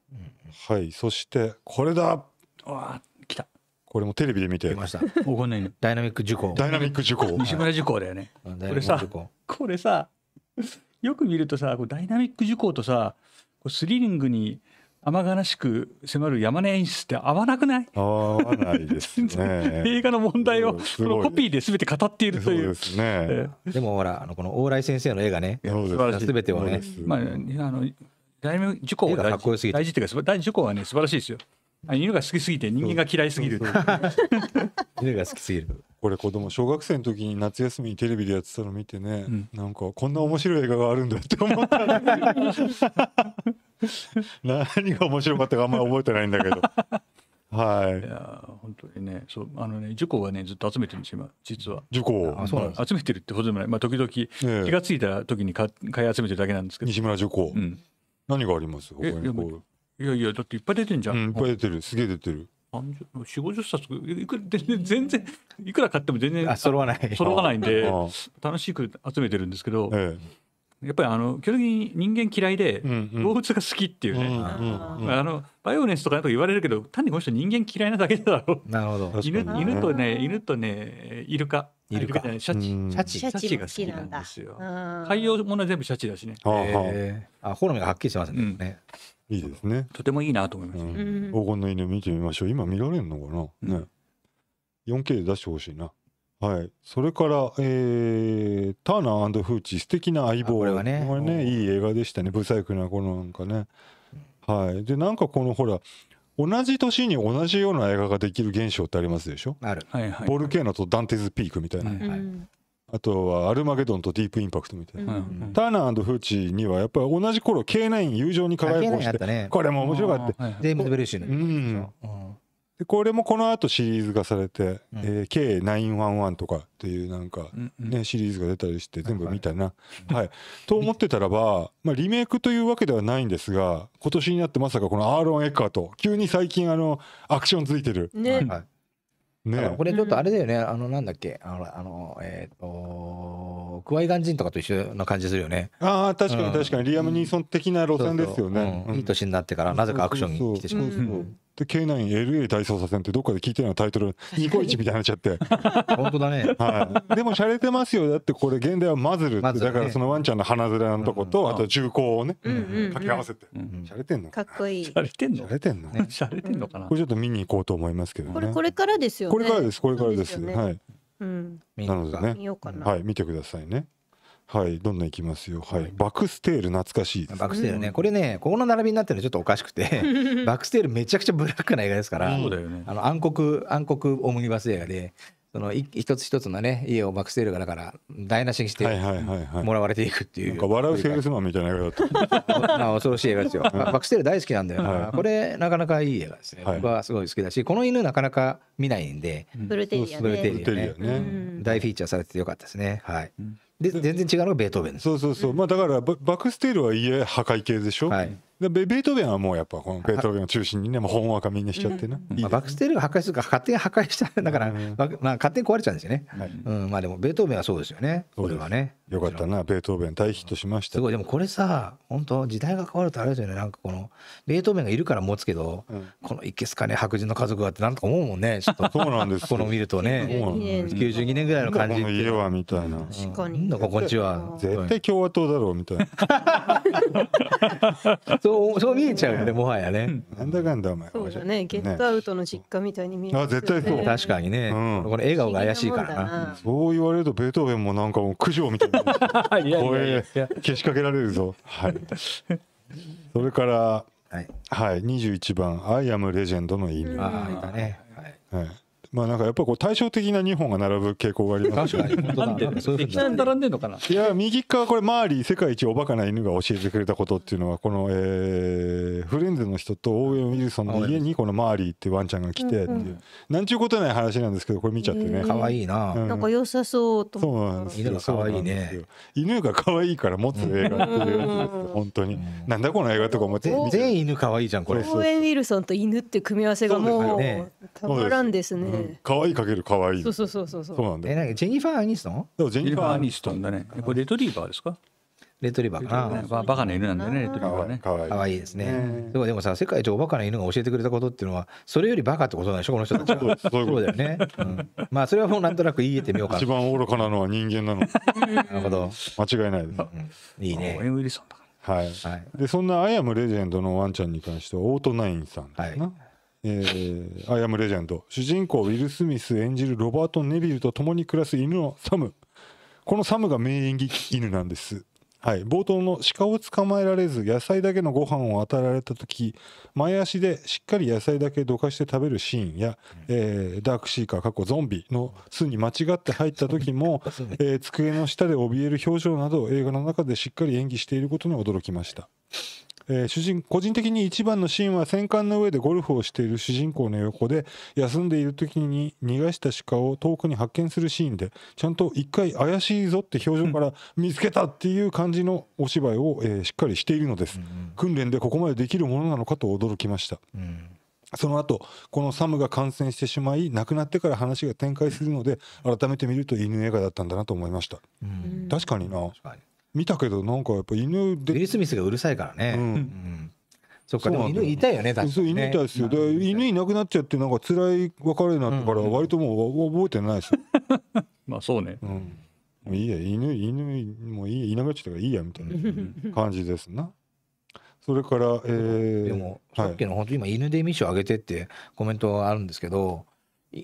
う、はいそしてこれだわこれもテレビで見て。ました。こかんダイナミック受講。ダイナミック受講。西村受講だよね。これさ、これさ、よく見るとさ、こうダイナミック受講とさ、こうスリリングに雨がなしく迫る山根演出って合わなくない合わないですね 映画の問題をそのコピーで全て語っているというですね、でもほらあのこの大来先生の映画ねすべてはねまああの大名受講は大事大事っていうか大事受講はね素晴らしいですよあ犬が好きすぎて人間が嫌いすぎる 犬が好きすぎるこれ子供小学生の時に夏休みにテレビでやってたの見てね、うん、なんかこんな面白い映画があるんだって思った 何が面白かったかあんまり覚えてないんだけどはい。いや本当にね、そうあのね、塾はねずっと集めてるんですよ実は。塾を、はい、集めてるってほどでもない。まあ時々、えー、気が付いた時に買い集めてるだけなんですけど。西村塾。うん。何があります？こにこういやいやだっていっぱい出てんじゃん、うん、いっぱい出てるすげえ出てる4050冊いく全然いくら買っても全然揃わない揃わないんで楽しく集めてるんですけど、ええ、やっぱりあの基本的に人間嫌いで、うんうん、動物が好きっていうね、あのバイオレンスとかなんか言われるけど単にこの人人間嫌いなだけだろうなるほど犬犬とね犬とねイルカイルカじゃないシャチシャチシャチが好きなんですよ海洋もの全部シャチだしね、えー、あ好みがはっきりしてますね、うんいいですね。とてもいいなと思います、うん黄金の犬見てみましょう。今見られるのかな、ね。4K で出してほしいな。はい。それから、えー、ターナーフーチ、素敵な相棒。これはねこれね、いい映画でしたね。ブサイクなこのなんかね。はい。で、なんかこのほら、同じ年に同じような映画ができる現象ってありますでしょ、ある。はいはい。ボルケーノとダンテズピークみたいな。はいはいうんあとはアルマゲドンとディープインパクトみたいな、うん、ターナーフーチにはやっぱり同じ頃 K9 友情に輝くして、ね、これも面白かった、はい、ムズ・ベルシーの、うんでこれもこの後シリーズ化されて、うんえー、K911 とかっていうなんかね、うんうん、シリーズが出たりして全部見たな、はい、はい、と思ってたらば、まあ、リメイクというわけではないんですが今年になってまさかこのアーロン・エッカーと急に最近あのアクションついてる、ね、はいね、これちょっとあれだよね、あのなんだっけあのあのえっ、ー、とクワイガン人とかと一緒な感じするよねああ確かに確かに、うん、リアム・ニーソン的な路線ですよね、いい年になってからなぜかアクションに来てしまうそうそうそうで K9LA 大捜査線ってどっかで聞いたようなタイトルニコイチみたいになっちゃって 本当だね、はい、でも洒落てますよだってこれ現代はマズルって、ね、だからそのワンちゃんの鼻ずれのとこと、うん、あと銃口をね、うん、掛け合わせて洒落てんのかっこいい洒落てんの洒落てんの洒落てんのかなこれちょっと見に行こうと思いますけどねこれこれからですよねこれからですこれからですはいうん。なのでねはい見てくださいねはいどんどんいきますよ、はい、バクステール懐かしいです、ね、バクステールねこれねここの並びになってるのちょっとおかしくて バクステールめちゃくちゃブラックな映画ですから、ね、あの暗黒暗黒オムニバス映画でその一つ一つのね家をバックステールがだから台無しにしてもらわれていくっていう、なんか笑うセールスマンみたいな映画だった恐ろしい映画ですよバックステール大好きなんだよな、はい、これなかなかいい映画ですね、僕はすごい好きだしこの犬なかなか見ないんでブルテリアね、大フィーチャーされててよかったですねはい、うんで全然違うのがベートーベンそうそうそう、まあ、だからバックステールはいえ破壊系でしょ、はい、でベートーベンはもうやっぱこのベートーベンを中心にねもう本話化みんなしちゃってな、うん、まあ、バクステルが破壊するから勝手に破壊した だから、まあ、勝手に壊れちゃうんですよね、はい、うん、まあでもベートーベンはそうですよねこれはねよかったなベートーベン大ヒットしましたすごいでもこれさ本当時代が変わるとあれですよねなんかこのベートーベンがいるから持つけど、うん、このいけすかね白人の家族がってなんとか思うもんねちょっと そうなんですこの見るとね92年ぐらいの感じこの家はみたいな、確かになんこっちは絶対共和党だろうみたいな そうそう見えちゃうよねもはやね、なんだかんだお前そうだねゲットアウトの実家みたいに見えますよ、ね、あ絶対そう確かにね、うん、この笑顔が怪しいからなそう言われるとベートーベンもなんかもう苦情みたいな 声消しかけられるぞはいそれからはい、はい、二十一番「アイアムレジェンドの意味」ああいたねはい、はいまあなんかやっぱこう対照的な2本が並ぶ傾向がありますよね。なんで適当に並んでんのかな。いや右側これマーリー世界一おバカな犬が教えてくれたことっていうのはこの、えー、フレンズの人とオーウェン・ウィルソンの家にこのマーリーってワンちゃんが来てっていう、うんうん、なんちゅうことない話なんですけどこれ見ちゃってね。可愛いいな、うん、なんか良さそうと思そうなんですよ。可愛いね。犬が可愛いから持つ映画っていうやつです本当に。なんだこの映画とか思って全員犬可愛いじゃんこれ。オーウェン・ウィルソンと犬って組み合わせがもうたまらんですね。、可愛いかける可愛い。そうそうそうそうそう。そうなんだえ、なんかジェニファー・アニストン？でもジェニファー・アニストンだね。これレトリーバーですか？レトリバーかな。バカな犬なんだよね、レトリバーね。かわいいですね。でもでもさ、世界一おバカな犬が教えてくれたことっていうのは、それよりバカってことなんでしょ、この人たちは。そうだよね。まあ、それはもうなんとなく言えてみようかな。一番愚かなのは人間なの。なるほど。間違いないです。いいね。オーウィルソンだ。はい。で、そんなアイアムレジェンドのワンちゃんに関しては、オートナインさん。はい。えー、アイアムレジェンド主人公ウィル・スミス演じるロバート・ネビルと共に暮らす犬のサムこのサムが名演技犬なんです、はい、冒頭の鹿を捕まえられず野菜だけのご飯を与えられた時前足でしっかり野菜だけどかして食べるシーンや、えー、ダークシーカー過去ゾンビの巣に間違って入った時も、えー、机の下で怯える表情など映画の中でしっかり演技していることに驚きましたえー、主人個人的に一番のシーンは戦艦の上でゴルフをしている主人公の横で休んでいる時に逃がした鹿を遠くに発見するシーンでちゃんと一回怪しいぞって表情から見つけたっていう感じのお芝居を、えー、しっかりしているのです、うん訓練でここまでできるものなのかと驚きました、うんその後このサムが感染してしまい亡くなってから話が展開するので改めて見ると犬映画だったんだなと思いました、うん、確かにな確かに見たけどなんかやっぱ犬でウィル・スミスがうるさいからね、うん、うん、そっかでも犬いたよね確かに、ね、犬いたですよで犬いなくなっちゃってなんか辛い別れになったから割ともう覚えてないですよ、まあそうね、うん、もういいや犬犬もういいいなくなっちゃったらいいやみたいな感じですな、それから、えー、でもさっきの、はい、本当今犬でミッション上げてってコメントあるんですけど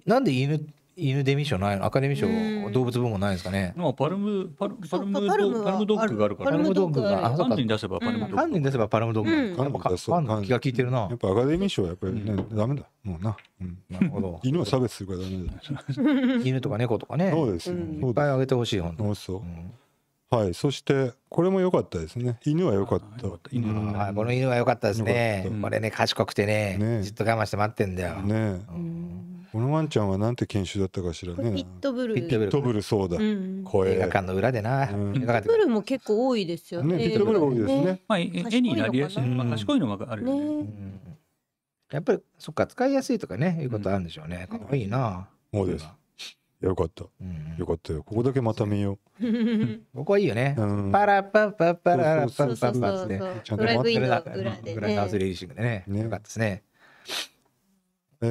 なんで犬犬デミ賞ないアカデミー賞動物部門ないですかね。まあパルムパルパルムパルムドッグがあるから。パルムドッグが。カンヌに出せばパルムドッグ。カンヌに出せばパルムドッグ。やっぱカンヌ気が利いてるな。やっぱアカデミー賞はやっぱりねダメだもうな。なるほど。犬は差別するからダメだ。犬とか猫とかね。そうですね。いっぱいあげてほしい本当。そう。はい、そしてこれも良かったですね。犬は良かった。犬はこの犬は良かったですね。これね賢くてね、じっと我慢して待ってんだよ。ね。このワンちゃんはなんて犬種だったかしらね。ピットブル。ピットブルそうだ。うん、声。映画館の裏でな。うん、ピットブルも結構多いですよね。ねピットブル多いですね。まあ絵になりやすい、まあ賢いのがあるよね。ねやっぱりそっか使いやすいとかねいうことあるんでしょうね。可、う、愛、ん、いいな。そうです。よかった、うんよかったよここだけまた見よう ここはいいよね、うん、パラパパパラパパパですねちゃんと待ってるレーシングでねねよかったですねえ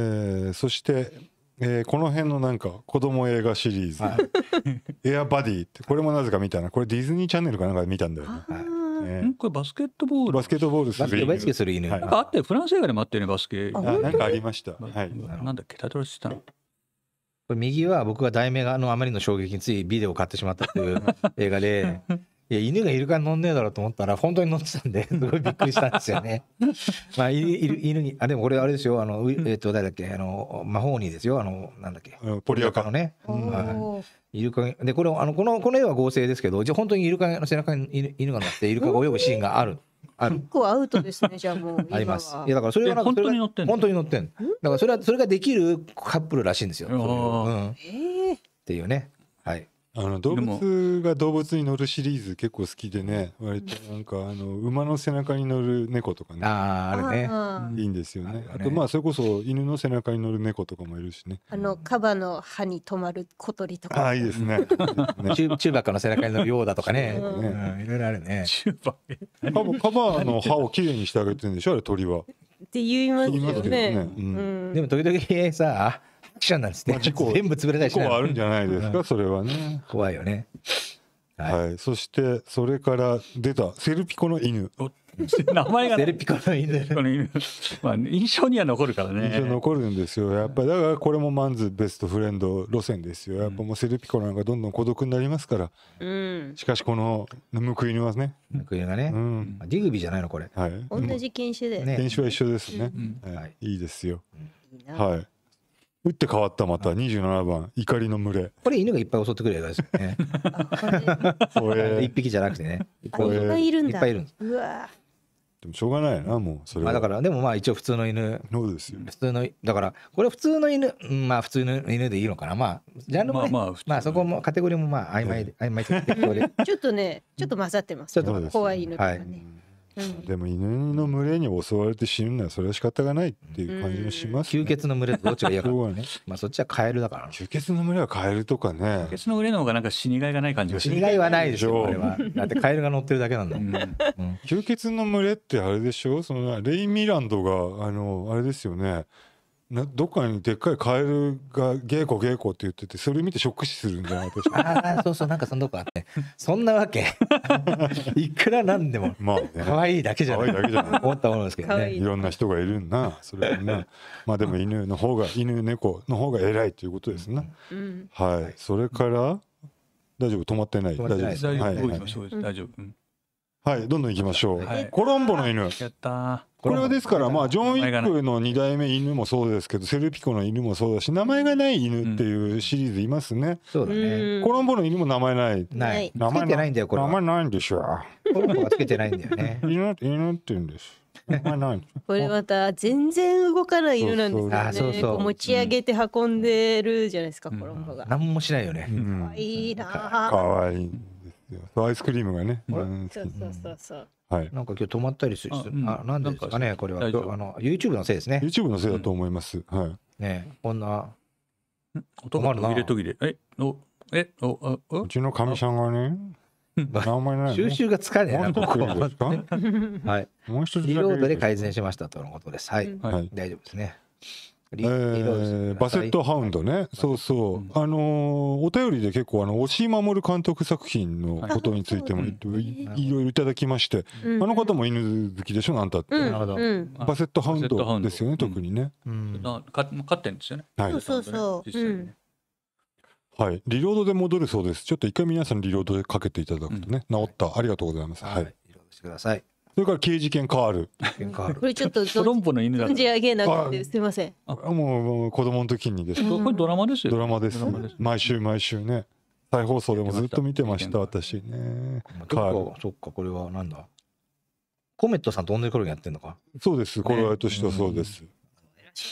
ー、そして、えー、この辺のなんか子供映画シリーズ「はい、エアバディ」ってこれもなぜか見たなこれディズニーチャンネルかなんかで見たんだよね。えこれバスケットボールバスケットボールする犬バスする犬、はい、なんかあってフランス映画でもあったよねバスケあなんかありました、はい、なんだっけタトルしてたのこれ右は僕が題名があのあまりの衝撃についビデオを買ってしまったという映画で いや犬がイルカに乗んねえだろうと思ったら本当に乗ってたんで すごいびっくりしたんですよね。まあいいる犬にあでもこれあれですよあのえっ、と誰だっけあの魔法にですよあのなんだっけうん、ポリアカのね。はい、イルカでこれあのこのこの絵は合成ですけどじゃ本当にイルカの背中に犬が乗ってイルカが泳ぐシーンがある。ある結構アウトですねじゃあもう ありますいやだからそれは本当に乗ってん本当に乗ってんだからそれはそれができるカップルらしいんですよ。うん、っていうねあの動物が動物に乗るシリーズ結構好きでね割となんかあの馬の背中に乗る猫とかねあああれねいいんですよねあとまあそれこそ犬の背中に乗る猫とかもいるしねあのカバの歯に止まる小鳥とかああいいですね チュチーバカの背中に乗るようだとかね、うん、いろいろあるねチューバカバの歯をきれいにしてあげてるんでしょあれ鳥はって言いますよね、ねうん、でも時々さ記者なんですね、まあ、事故全部潰れないし、事故あるんじゃないですか、うん、それはね怖いよねはい、はい、そしてそれから出たセルピコの犬名前が、セルピコの犬の犬まあ印象には残るからね残るんですよやっぱりだからこれもマンズベストフレンド路線ですよやっぱもうセルピコなんかどんどん孤独になりますから、うん、しかしこの報いはね報いがね、うん、ディグビーじゃないのこれはい同じ犬種で、ね、犬種は一緒ですね、うん、はい、いいですよ、いいはい打って変わったまた二十七番怒りの群れこれ犬がいっぱい襲ってくるやつですよね 一匹じゃなくてねいっぱいいるんだいっぱいいるんですうわでもしょうがないなもうそれは、まあ、だからでもまあ一応普通の犬そうですよ普通のだからこれ普通の犬まあ普通の犬でいいのかなまあジャンルも、ね、まあまあ、まあ、そこもカテゴリーもまあ曖昧で、曖昧でちょっとねちょっと混ざってます怖い犬とかね、はいでも犬の群れに襲われて死ぬのはそれは仕方がないっていう感じもします、ね、吸血の群れどっちが嫌か、ね、まあそっちはカエルだから吸血の群れはカエルとかね吸血の群れの方がなんか死にがいがない感じが死にがいはないでしょこれはだってカエルが乗ってるだけなんだ、うんうん、吸血の群れってあれでしょそのレイ・ミランドがあのあれですよねなどっかにでっかいカエルが稽古稽古って言っててそれ見て触手するんじゃない私ああそうそうなんかそのとこあってそんなわけ いくらなんでもまあ、ね、可愛いだけじゃない可いだけじゃない思ったものですけどねいろんな人がいるんなそれはねまあでも犬の方が犬猫の方が偉いということですね、うん、はいそれから大丈夫止まってない大丈夫はい、はい、大丈夫、うんはいどんどん行きましょう、はい、コロンボの犬やったこれはですからまあジョン・ウィックの2代目犬もそうですけどセルピコの犬もそうだし名前がない犬っていうシリーズいますね、そうだねコロンボの犬も名前ないない名前ないんだよこれ名前ないんでしょコロンボはつけてないんだよね 犬犬って言うんです これまた全然動かない犬なんですよね。持ち上げて運んでるじゃないですか、コロンボが。何もしないよね。かわいいな。かわいい。アイスクリームがね。そうそうそうはい、なんか今日止まったりする、あ、なんですかね、これは。あの、YouTube のせいですね。YouTube のせいだと思います。はい。ねこんな。音が途切れ途切れ。え、お、え、お、あ、うちのかみさんがね、名前ない。収集がつかねえな、ここは。はい。もう一つリロードで改善しましたとのことです。はい。大丈夫ですね。えー、バセットハウンドね、はい、そうそう、うん、あのー、お便りで結構あの押井守監督作品のことについても、はい、いろいろいただきまして、うん、あの方も犬好きでしょあんたって、うん、バセットハウンドですよね特にね、うんかってんですよね、はい、そうそうそう、ね、はいリロードで戻るそうですちょっと一回皆さんリロードでかけていただくとね、治ったありがとうございますはい、リロードしてくださいそれから刑事犬カール。これちょっとトロンボの犬だ。じ上げなくてすみません。あもう子供の時にです。これドラマですよ。ドラマです。毎週毎週ね。再放送でもずっと見てました私ね。カール。そっかこれはなんだ。コメットさんと同じ頃にやってんのか。そうです。これは年とそうです。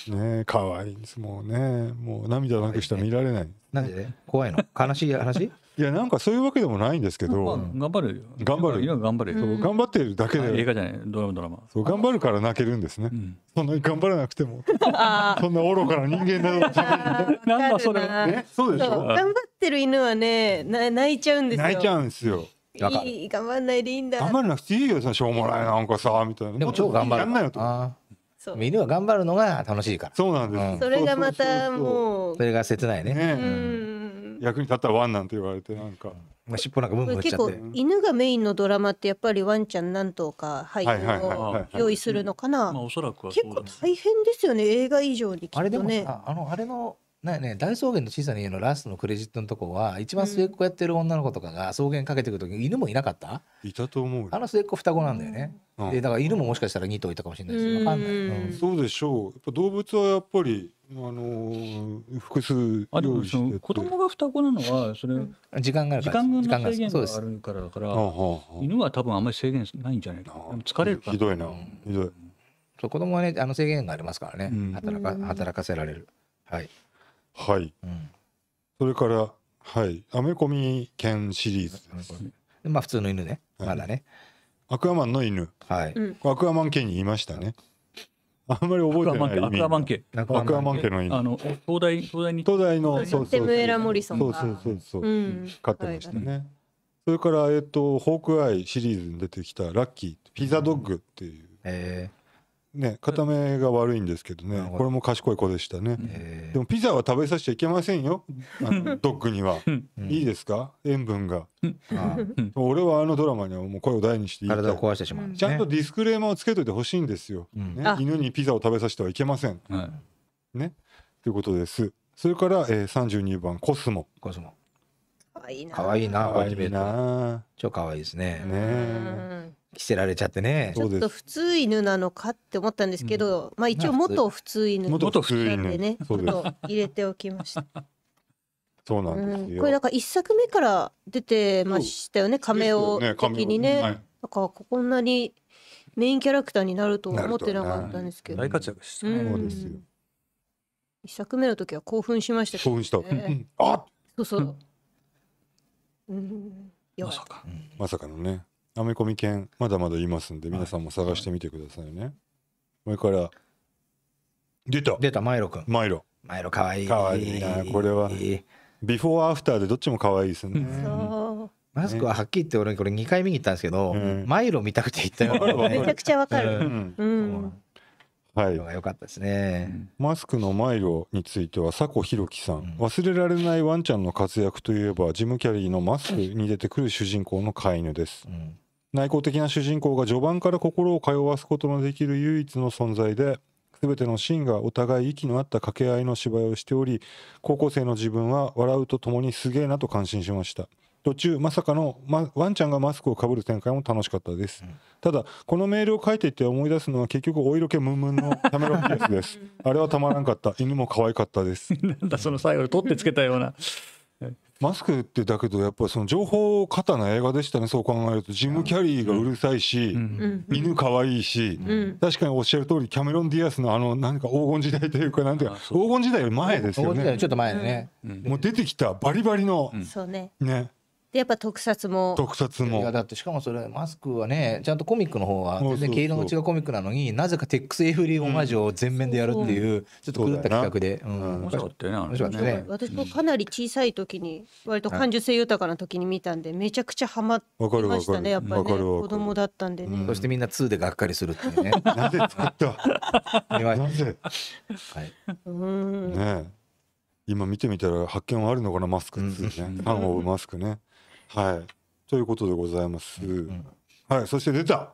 ね可愛いですもうねもう涙なくして見られない。なんで怖いの悲しい話？いやなんかそういうわけでもないんですけど頑張るよ頑張る頑張る頑張ってるだけで映画じゃないドラマドラマ頑張るから泣けるんですね、そんなに頑張らなくても そんな愚かな人間だろ なんだそれそうでしょ頑張ってる犬はね泣いちゃうんですよ泣いちゃうんですよいい頑張んないでいいんだ頑張らなくていいよしょうもないなんかさみたいなでも超頑張るやんないよと犬は頑張るのが楽しいからそうなんです、それがまたもうそれが切ないねうん役に立ったらワンなんて言われてなんか。まあ、尻尾なんかブンブン結構犬がメインのドラマってやっぱりワンちゃん何頭か配慮を用意するのかな、まあ、おそらくは結構大変ですよね映画以上にきっとねあれでもあのあれのなね、大草原の小さな家のラストのクレジットのとこは一番末っ子やってる女の子とかが草原かけてくるきに犬もいなかったいたと思うあの末っ子双子なんだよね、うん、でだから犬ももしかしたら2頭いたかもしれないし分かんない、うん、そうでしょうやっぱ動物はやっぱりあのー、複数あでもその子供が双子なのはそれ時間があるから時間の制限があるからだから犬は多分あんまり制限ないんじゃないかな疲れるからひどいなひどいそう子供はねあの制限がありますからね、働か働かせられるはい。はい、うん、それからはいアメコミ犬シリーズです、まあ普通の犬ね、はい、まだねアクアマンの犬はいアクアマン犬にいましたねあんまり覚えてないアクアマン犬アクアマン犬の犬あの東大東大に東大のそうそうそうラモリソンがそうそうそうそう、うん、飼ってましたね、はい、それからえっ、とホークアイシリーズに出てきたラッキーピザドッグっていう、うん、えーね固めが悪いんですけどねこれも賢い子でしたねでもピザは食べさせちゃいけませんよあのドッグにはいいですか塩分が俺はあのドラマにはもう声を大にしていい体を壊してしまう、ちゃんとディスクレーマーをつけといてほしいんですよ、犬にピザを食べさせてはいけません、ねということですそれから、え32番コスモコスモかわいいなかわいいな超かわいいですねね着せられちゃってねちょっと普通犬なのかって思ったんですけど、うん、まあ一応元普通犬元普通犬でねちょっと入れておきました。そうなんですよ、うん、これなんか一作目から出てましたよね亀を的にね。ね、はい、なんかこんなにメインキャラクターになると思ってなかったんですけど。大活躍したそうですよ。一作目の時は興奮しましたけど、ね、興奮した。うん、あそうそう。うん、まさか、まさかのね。アメコミ犬まだまだいますんで皆さんも探してみてくださいね、はい、れから出た出たマイロくんマイロマイロかわいいかわいいなこれはビフォーアフターでどっちもかわいいですね、うマスクははっきり言って俺これ2回見に行ったんですけど、うん、マイロ見たくて行ったよ、ね、めちゃくちゃわかる、うん、うん、はい良かったですね、マスクのマイロについては佐古弘樹さん、忘れられないワンちゃんの活躍といえばジム・キャリーのマスクに出てくる主人公の飼い犬です、うん内向的な主人公が序盤から心を通わすことのできる唯一の存在で全てのシーンがお互い息の合った掛け合いの芝居をしており高校生の自分は笑うとともにすげえなと感心しました途中まさかの、ま、ワンちゃんがマスクをかぶる展開も楽しかったです、うん、ただこのメールを書いていって思い出すのは結局お色気ムンムンのためロッキーですあれはたまらんかった犬も可愛かったです なんだその最後に取ってつけたようなマスクってだけどやっぱその情報過多な映画でしたねそう考えるとジム・キャリーがうるさいし、犬かわいいし、確かにおっしゃる通りキャメロン・ディアスのあの何か黄金時代というかなんていうか黄金時代より前ですよね。ちょっと前ね、もう出てきたバリバリの、そうねねでやっぱ特撮も特撮もいやだってしかもそれマスクはねちゃんとコミックの方は全然毛色の違うコミックなのになぜかテックスエフリーオマージュを全面でやるっていう、ちょっと狂った企画で、うん、面白かったよねたね私もかなり小さい時に割と感受性豊かな時に見たんで、めちゃくちゃハマってましたねやっぱりね子供だったんでね、そしてみんな2でがっかりするっていうねなぜ作った なぜはいうんね今見てみたら発見はあるのかなマスク2ねファンをマスクねはい。ということでございます。うん、はい、そして出た。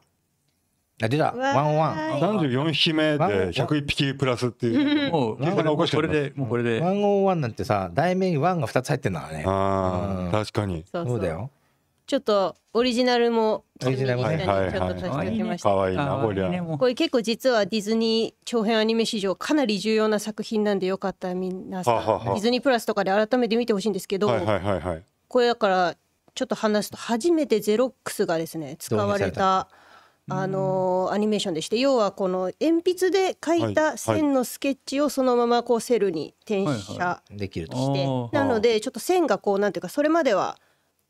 あ出たワンワン三十四匹目で百一匹プラスっていうもうこれでもうこれでワンオンワンなんてさ題名にワンが二つ入ってんだかねあ、うん、確かにそうだよちょっとオリジナルもオリジナルもねちょっと足してきました可愛いなこりゃこれ結構実はディズニー長編アニメ史上かなり重要な作品なんでよかったらみんなさディズニープラスとかで改めて見てほしいんですけどははははいいい、い、これだからちょっと話すと初めてゼロックスがですね使われたあのアニメーションでして要はこの鉛筆で描いた線のスケッチをそのままこうセルに転写できるとしてなのでちょっと線がこうなんていうかそれまでは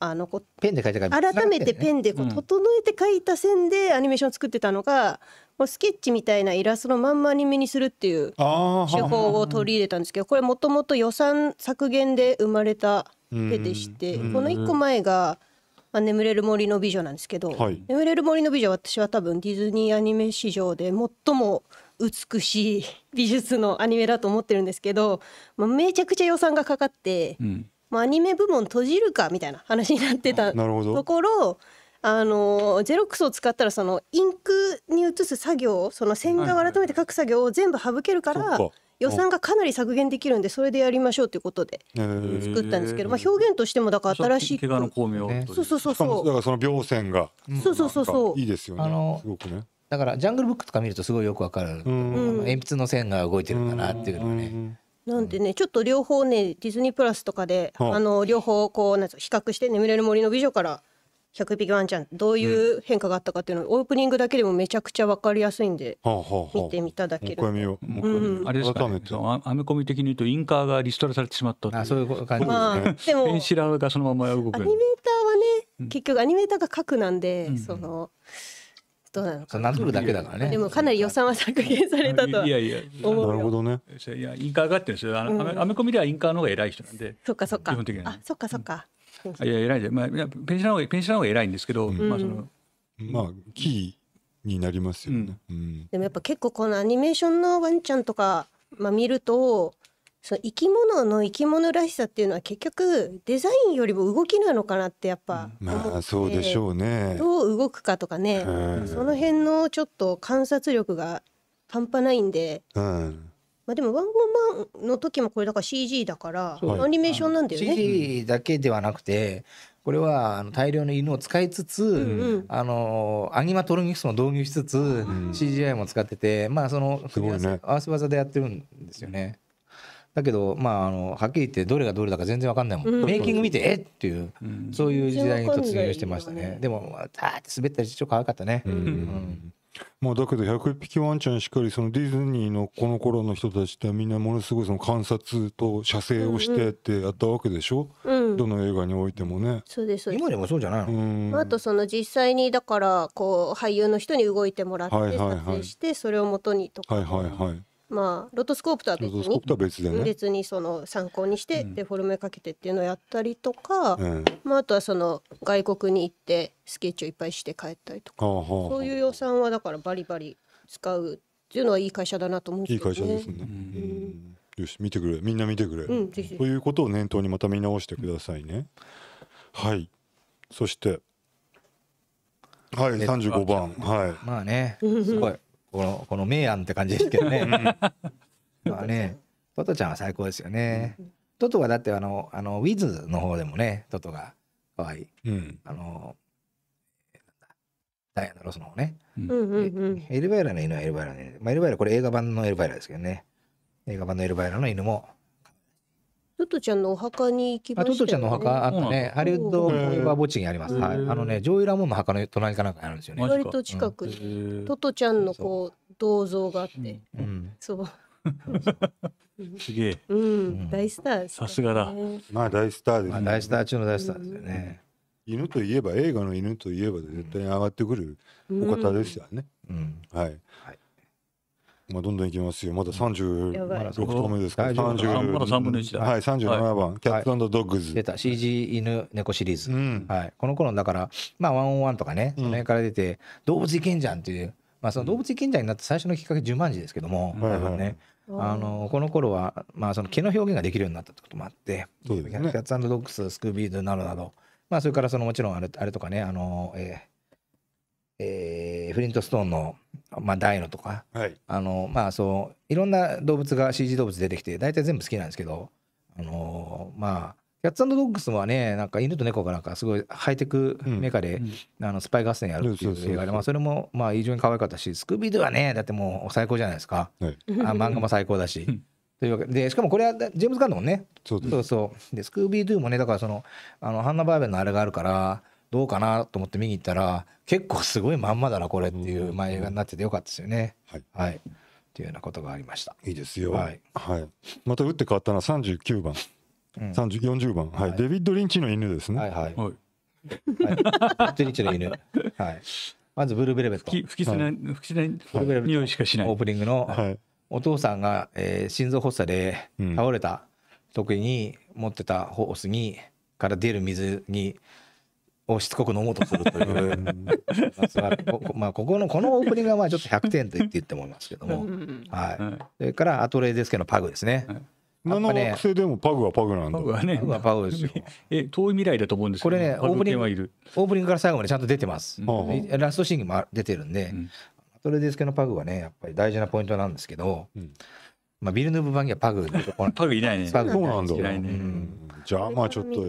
あのこペンで描いた改めてペンでこう整えて描いた線でアニメーションを作ってたのがもうスケッチみたいなイラストのまんまアニメにするっていう手法を取り入れたんですけどこれもともと予算削減で生まれた絵でして、この1個前が「まあ、眠れる森の美女」なんですけど「はい、眠れる森の美女」私は多分ディズニーアニメ史上で最も美しい美術のアニメだと思ってるんですけど、まあ、めちゃくちゃ予算がかかって、うん、まあ、アニメ部門閉じるかみたいな話になってたところあのゼロックスを使ったらそのインクに移す作業その線画を改めて書く作業を全部省けるから。はい予算がかなり削減できるんでそれでやりましょうということで作ったんですけど、まあ、表現としてもだから新しい怪我の巧妙、そうそうそうそうだからその描線がそうそうそうそういいですよねすごくねだからジャングルブックとか見るとすごいよくわかる、鉛筆の線が動いてるんだなっていうのはね、なんでね、ちょっと両方ねディズニープラスとかで、あの両方こうなん比較して「眠れる森の美女」から「百匹ワンちゃんどういう変化があったかっていうのを、オープニングだけでもめちゃくちゃ分かりやすいんで、見てみただけるもう一回見よう、あれですか、ね、アメコミ的に言うとインカーがリストラされてしまったあそういう感じ、まあ、でもペンシラがそのまま動くアニメーターはね結局アニメーターが核なんで、その。どうなのかな。るだけだからね。でもかなり予算は削減されたといやいや。なるほどね。いやインカーがあってるんですよ。あの、アメコミではインカーの方が偉い人なんで。そっかそっか。基本的に、ね。あそっかそっか。いや偉いじまあ、ペンシルの方がペンシルの方が偉いんですけど、うん、まあその、まあキーになりますよね、でもやっぱ結構このアニメーションのワンちゃんとか、まあ、見るとその生き物の生き物らしさっていうのは結局デザインよりも動きなのかなってやっぱまあそうでしょうねどう動くかとかねその辺のちょっと観察力が半端ないんで、うん、まあ、でもワンゴンマンの時もこれだから CG だからアニメーションなんだよね。CG だけではなくてこれはあの大量の犬を使いつつ、うんうん、あのアニマトロニクスも導入しつつ、うん、CGI も使っててまあそのすわ,、い、ね、合わせ技でやってるんですよね。だけど、まあ、あのはっきり言ってどれがどれだか全然わかんないもん、うん、メイキング見てえっていう、うん、そういう時代に突入してましたね、ね、でもわーって滑ったりちょっと可愛かったね、うんうんまあ、だけど100匹ワンちゃんしっかりそのディズニーのこの頃の人たちってみんなものすごいその観察と写生をしてってやったわけでしょ、うんどの映画においてもね。そうですそうです今でもそうじゃないのあとその実際にだからこう俳優の人に動いてもらって撮影してそれをもとにとか。はいはいはいまあ、ロトスコープとは別には別で、ね、別にその参考にしてデフォルメかけてっていうのをやったりとか、うん、まあ、あとはその外国に行ってスケッチをいっぱいして帰ったりとか、うん、そういう予算はだからバリバリ使うっていうのはいい会社だなと思うんですけど、ね、いい会社ですね、うん、よし見てくれみんな見てくれ、うん、ぜひということを念頭にまた見直してくださいね、はいそしてはい35番はいまあねすごいこのこの明暗って感じですけどねまあねトトちゃんは最高ですよね、トトはだってあのあのウィズの方でもねトトが可愛い、うん、あのダイアナ・ロスの方ね、うんうんエルバイラの犬はエルバイラの犬、まあ、エルバイラこれ映画版のエルバイラですけどね映画版のエルバイラの犬もトトちゃんのお墓に行きました、ね、トトちゃんのお墓あったね。ハリウッドは墓地にあります。はい。あのね、ジョイラモンの墓の隣かなんかあるんですよね。割と近くに、トトちゃんのこう銅像があって、うん、そう。すげえ。うん、大スターです、さすがだ。まあ大スターです、大スター中の大スターですよね。犬といえば映画の犬といえば絶対上がってくるお方ですよね。はい。はいまあ、どんどんいきますよ。まだ36投目ですかまだ3分の1だ。はい、37番、キャッツドッグズ。出た、CG 犬猫シリーズ。うん、はい、この頃だから、まあ、ワンオンワンとかね、その辺から出て、動物いけんじゃんっていう、まあ、その動物いけんじゃんになった最初のきっかけ、十万字ですけども、はいはいね、あのこの頃は、まあ、その毛の表現ができるようになったってこともあって、ね、キャッツドッグス、スクービードなどなど、まあ、それからそのもちろんあれあれとかね、あの、えーえー、フリントストーンの、まあ、ダイノとか、はい、あのまあそういろんな動物が CG 動物出てきて大体全部好きなんですけどあのー、まあキャッツドッグスはねなんか犬と猫がなんかすごいハイテクメカで、うん、あのスパイ合戦やるっていう映画で、まあ、それもまあ非常に可愛かったしスクービードはねだってもう最高じゃないですか、はい、あ漫画も最高だし。というわけでしかもこれはジェームズ・ガンダもんねそうそうでスクービー・ドゥもねだからそのあのハンナ・バーベンのあれがあるからどうかなと思って見に行ったら結構すごいまんまだなこれっていう、前あ、映画になっててよかったですよね。はい、はい、っていうようなことがありました。いいですよ。はい。はい、また打って変わったのは三十九番、三十四十番、はい、デビッドリンチの犬ですね。はいはい。はい。デリンチの犬。はい。まずブルーベルベット。不吉な不吉な匂いしかしない。オープニングの、はい、お父さんが、えー、心臓発作で倒れた時に持ってたホースにから出る水にをしつこく飲もうとするというまあここのこのオープニングはまあちょっと100点と言って言って思いますけども、はい、それからアトレデスけのパグですね、はい7惑星でもパグはパグなんだ。パグはね、パグはパグですよ。え、遠い未来だと思うんですけど、これね、オープニングはいる。オープニングから最後までちゃんと出てます。ラストシーンにも出てるんで、それですけどパグはね、やっぱり大事なポイントなんですけど、まあビルヌーブ版にはパグ パグいないね。パグそうなんだ。いないね。じゃあまあちょっと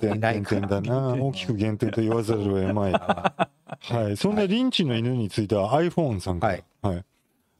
減点だな大きく減点と言わざるを得まい はいそんなリンチの犬については iPhone さんから、はい、はい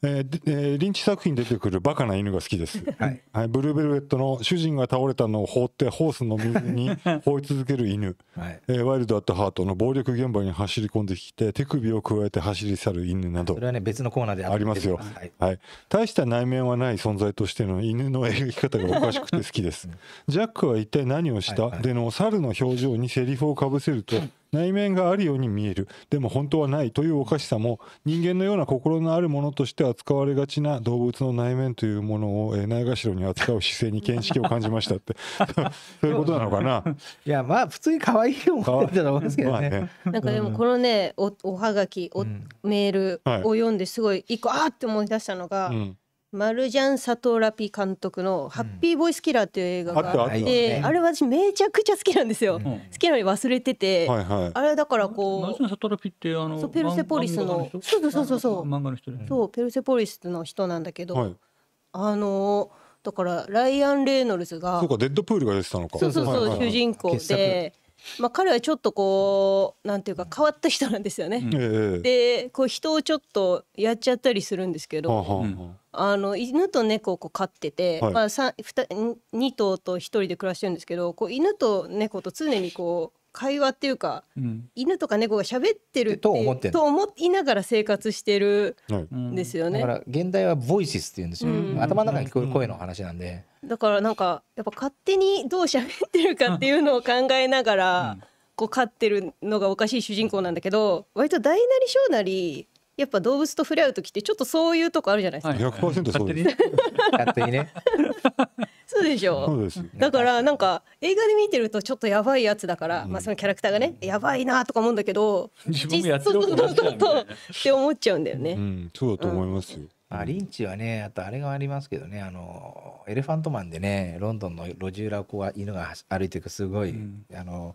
えーえー、リンチ作品出てくるバカな犬が好きです、はい、はい、ブルーベルベットの主人が倒れたのを放ってホースの水に放 い続ける犬、はい、えー、ワイルド・アット・ハートの暴力現場に走り込んできて手首をくわえて走り去る犬などそれはね別のコーナーでありますよ、はい、はい、大した内面はない存在としての犬の描き方がおかしくて好きですジャックは一体何をした、での猿の表情にセリフをかぶせると 内面があるように見えるでも本当はないというおかしさも人間のような心のあるものとして扱われがちな動物の内面というものをないがしろに扱う姿勢に見識を感じましたって そういうことなのかないやまあ普通に可愛い思ってと思すけどねね、なんかでもこのねおおはがきお、うん、メールを読んですごい一個あって思い出したのが、マルジャン・サトラピ監督の「ハッピーボイスキラー」っていう映画があって、あれ私めちゃくちゃ好きなんですよ、好きなのに忘れてて、あれだからこうマルジャン・サトラピってあのペルセポリスのそうそうそうそう漫画の人そうペルセポリスの人なんだけど、あのだからライアン・レイノルズがそうかデッドプールが出てたのかそうそうそう、主人公で。まあ、彼はちょっとこうなんていうか変わった人なんですよね。うん、でこう人をちょっとやっちゃったりするんですけど、うん、あの犬と猫をこう飼ってて、はい、まあ、2, 二頭と1人で暮らしてるんですけどこう犬と猫と常にこう会話っていうか、うん、犬とか猫が喋ってると思ってと思いながら生活してるんですよね、だから現代はボイシスっていうんですよ、頭の中に聞こえる声の話なんで。だからなんかやっぱ勝手にどう喋ってるかっていうのを考えながら、こう飼ってるのがおかしい主人公なんだけど割と大なり小なりやっぱ動物と触れ合う時ってちょっとそういうとこあるじゃないですか。100%そうです。勝手にね。そうでしょ。そうです。だからなんか映画で見てるとちょっとやばいやつだから、うん、まあそのキャラクターがねやばいなとか思うんだけど、自分もやってることって思っちゃうんだよね。うん、そうだと思いますよ。うんまあ、リンチはね、あとあれがありますけどね、あの、エレファントマンでね、ロンドンの路地裏をこう犬が歩いていく、すごい、うん、あの、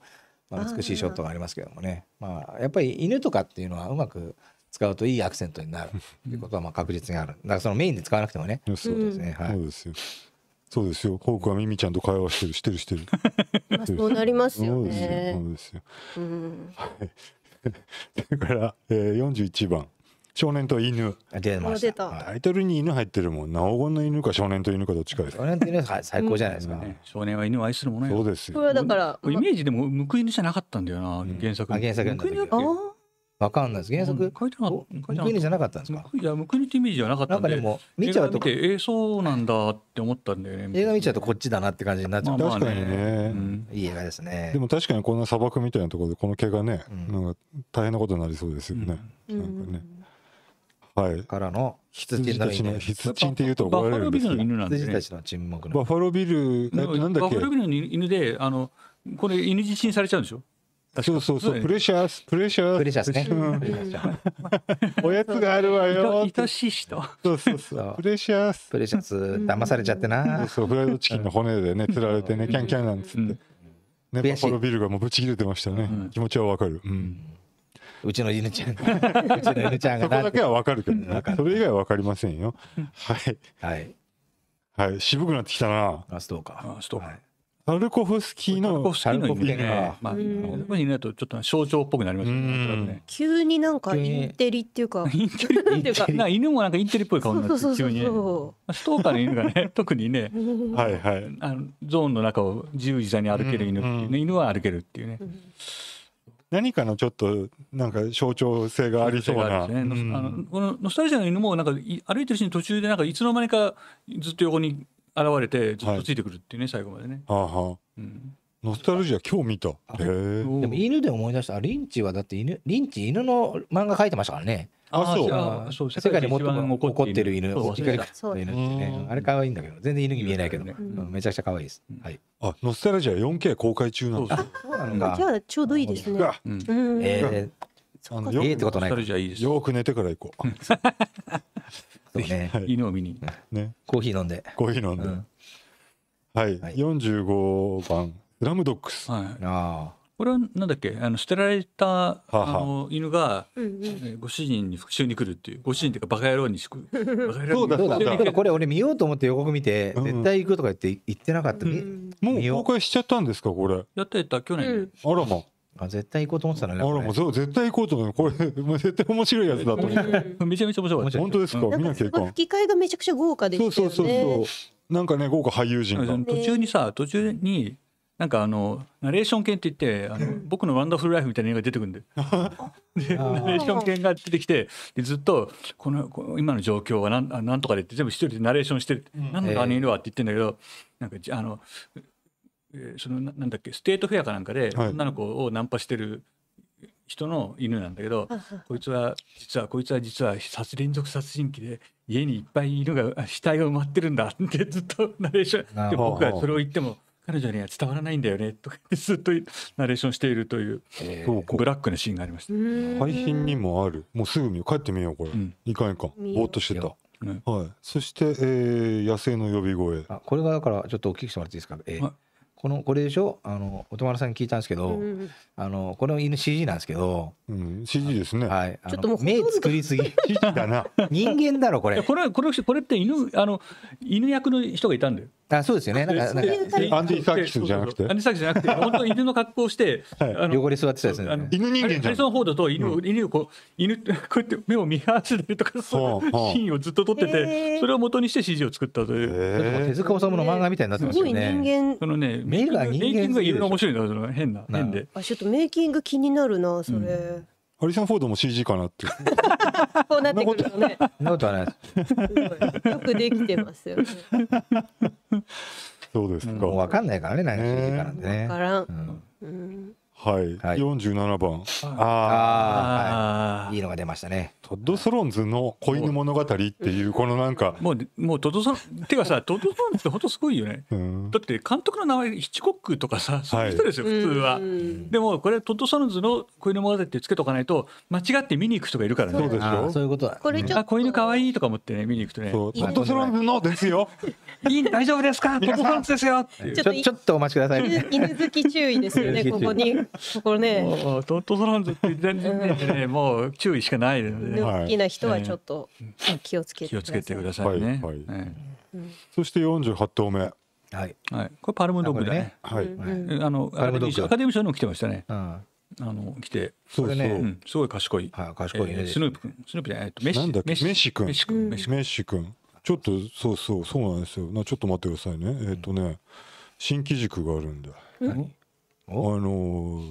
まあ、美しいショットがありますけどもね、まあ、やっぱり犬とかっていうのはうまく使うといいアクセントになるということはまあ確実にある。だからそのメインで使わなくてもね。そうですね。はい、そうですよ。そうですよ。ホークはミミちゃんと会話してる、してる、してる。そうなりますよね。そうですよ。うん、はい。だから、えー、41番。少年と犬出ましたタイトルに犬入ってるもんな黄金の犬か少年と犬かどっちかです少年と犬は最高じゃないですか、うんね、少年は犬を愛するものそうですこれだからイメージでも報い犬じゃなかったんだよな、うん、原作原作のわかんないです。原作。書いてなかった。ムクじゃなかったんですか。いや、ムクニってイメージじゃなかったんで。なんかでも、見ちゃうと。えー、そうなんだって思ったんだよね。映画見ちゃうと、こっちだなって感じになっちゃう。まあ、確かにね、うん、いい映画ですね。でも、確かに、こんな砂漠みたいなところで、この毛がね、うん、なんか大変なことになりそうですよね。うん、なんかね。からの羊の犬、はい、羊っていうとバッファロービルの犬なんですね。たちバッファロービル、なんだっけ。バッファロービルの犬で、あの、これ犬自身されちゃうんでしょそうそうそう、プレシャス、プレシャス。プレシャスね。おやつがあるわよ。愛しい人。そうそうそう。プレシャス。プレシャス、騙されちゃってな。そう、フライドチキンの骨でね、釣られてね、キャンキャンなんつって。ね、バファロービルがもうぶち切れてましたね。気持ちはわかる。うん。うちの犬ちゃんがうちの犬ちゃんがそこだけはわかるけどねそれ以外はわかりませんよはいはいはい渋くなってきたなあそうかあストーカいタルコフスキーのタルコフスキーの犬ね、まあ、犬だとちょっと象徴っぽくなりますね。急になんかインテリっていうか、インテリっていうか、な犬もなんかインテリっぽい顔になって急に、ストーカーの犬がね、特にね、はいはい、あのゾーンの中を自由自在に歩ける犬っていうね、犬は歩けるっていうね。何かのちょっとなんか象徴性がありそうな、ねうん、あのこのノスタルジアの犬もなんか歩いてるし途中でなんかいつの間にかずっと横に現れてずっとついてくるっていうね、はい、最後までね。はあはあうんノスタルジア今日見たえでも犬で思い出したリンチはだって犬リンチ犬の漫画書いてましたからねあそうそう世界で最も怒ってる犬怒ってる犬ってねあれ可愛いんだけど全然犬に見えないけど、ねめちゃくちゃ可愛いです、はい、あノスタルジア 4K 公開中なんですそうなんだじゃあちょうどいいですね、うん、えあのってことないよく寝てから行こう。そうね、犬を見に。ね、コーヒー飲んで。コーヒー飲んで。はい、45番ラムドックス。はい。あこれはなんだっけあの捨てられた、ははあ、の犬が、ご主人に復讐に来るっていうご主人っていうかバカ野郎にしく バカ野郎にそうだそうだこれ俺見ようと思って予告見て、うん、絶対行くとか言って言ってなかった、うん、もう公開しちゃったんですかこれやったやった去年、うん、あらまあ絶対行こうと思ってたね。あらもう絶対行こうと思う。これもう絶対面白いやつだと思って。めちゃめちゃ面白い本当ですか。見なきゃいかん。吹き替えがめちゃくちゃ豪華でしたよね。そうそうそうそう。なんかね豪華俳優陣が。途中にさ途中になんかあのナレーション犬って言ってあの僕の「ワンダフルライフ」みたいな映画出てくるんで でナレーション犬が出てきてでずっとこのこの今の状況はなんなんとかでって全部一人でナレーションしてる、うなんかあれいるわって言ってんだけど、えー、なんかあの、えー、そのなんだっけステートフェアかなんかで女の子をナンパしてる。人の犬なんだけど、はい、こいつは実はこいつは実は殺連続殺人鬼で家にいっぱい犬が死体が埋まってるんだってずっとナレーションで僕がそれを言っても彼女には伝わらないんだよねとかずっとナレーションしているというブラックなシーンがありました配信にもあるもうすぐ見よう帰ってみようこれ、うん、いかんいかんぼーっとしてた、はい、そして、えー、野生の呼び声あこれがだからちょっとお聞きしてもらっていいですか、えー、まこのこれでしょあの音丸さんに聞いたんですけど、うん、あのこの犬 CG なんですけど、うん、CG ですねはいちょっともう目作りすぎ 人間だろこれこれこれこれって犬あの犬役の人がいたんだよあそうですよねなんかなんかアンディ・サーキスじゃなくてアンディ・サーキスじゃなくて 本当犬の格好をして、あの汚れ座ってたですね犬人間じゃんハリソン・フォードと犬、うん、犬こう犬 こうやって目を見合わせてるとかそういうシーンをずっと撮ってて、それを元にして CG を作ったという手塚治虫の漫画みたいになってますよね人間そのねメイキクが人間すぎる面白いんだよ変なな変であちょっとメイキング気になるなそれ、うんハリソン・フォードも CG かなって。こ うなってくるとね。なことはない。よくできてますよ、ね、そうですか。わ、うん、かんないからね、何 CG かなんてね。わからん。うん、はい。四十七番。ああ、はい。いいのが出ましたね。トッド・ロンズの子犬物語っていうこのなんかもうもうトッド・ソてかさトッド・ソロンズってほんとすごいよね、うん、だって監督の名前ヒッチコックとかさそういう人ですよ、はい、普通はでもこれトッド・ソロンズの子犬物語ってつけとかないと間違って見に行く人がいるからねそうですよそういうことだこれちょっと、うん、あ子犬かわいいとか思ってね見に行くとねトッド・ソロンズのですよ いい大丈夫ですかトッド・ロンズですよちょちょっとお待ちください犬好き注意ですよねここにここねトッド・ソロンズって全然ねもう注意しかないのでねル好きな人はちょっと気をつけてください、気をつけてくださいね、はいそして四十八頭目はい、はい、これパルムドッグだねはい、あのアカデミー賞の来てましたね、うんあの来て、そうそう、すごい賢い、はい、賢いね、スヌープ君、スヌープじゃない、メッシ、なんだっけ、メッシ君、メッシ君、メッシ君、ちょっとそうそうそうなんですよ。なちょっと待ってくださいね。えっ、とね、新機軸があるんだ。何？あのち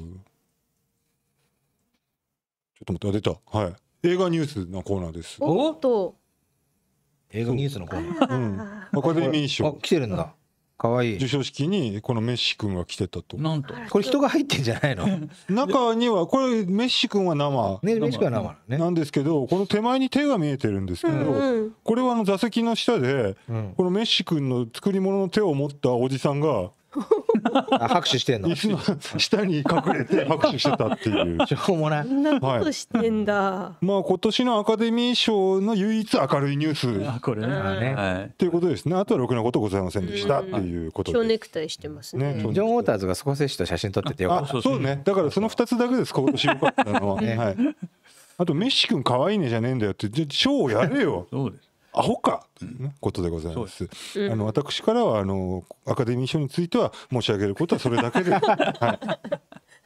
ょっと待ってあ出たはい。映画ニュースのコーナーです。おっと映画ニュースのコーナー。うん、アカデミー賞。来てるんだ。可愛い授賞式にこのメッシ君が来てたとなんとこれ人が入ってんじゃないの 中にはこれメッシ君は生、ね、メッシ君は生、ね、なんですけどこの手前に手が見えてるんですけど、うんうん、これはあの座席の下で、うん、このメッシ君の作り物の手を持ったおじさんが拍手してんの下に隠れて 拍手してたっていうしょうもないそんなことしてんだ、まあ今年のアカデミー賞の唯一明るいニュースこれねはいっていうことですねあとはろくなことございませんでしたっていうことでネクタイしてますねジョン・ウォーターズがスコセッシと写真撮っててよかっあたそうねだからその2つだけです今年よかったのは、あとメッシ君可愛いねじゃねえんだよってじゃあ賞をやれよそうですアホかことでございます。あの私からはあのアカデミー賞については申し上げることはそれだけで、はい、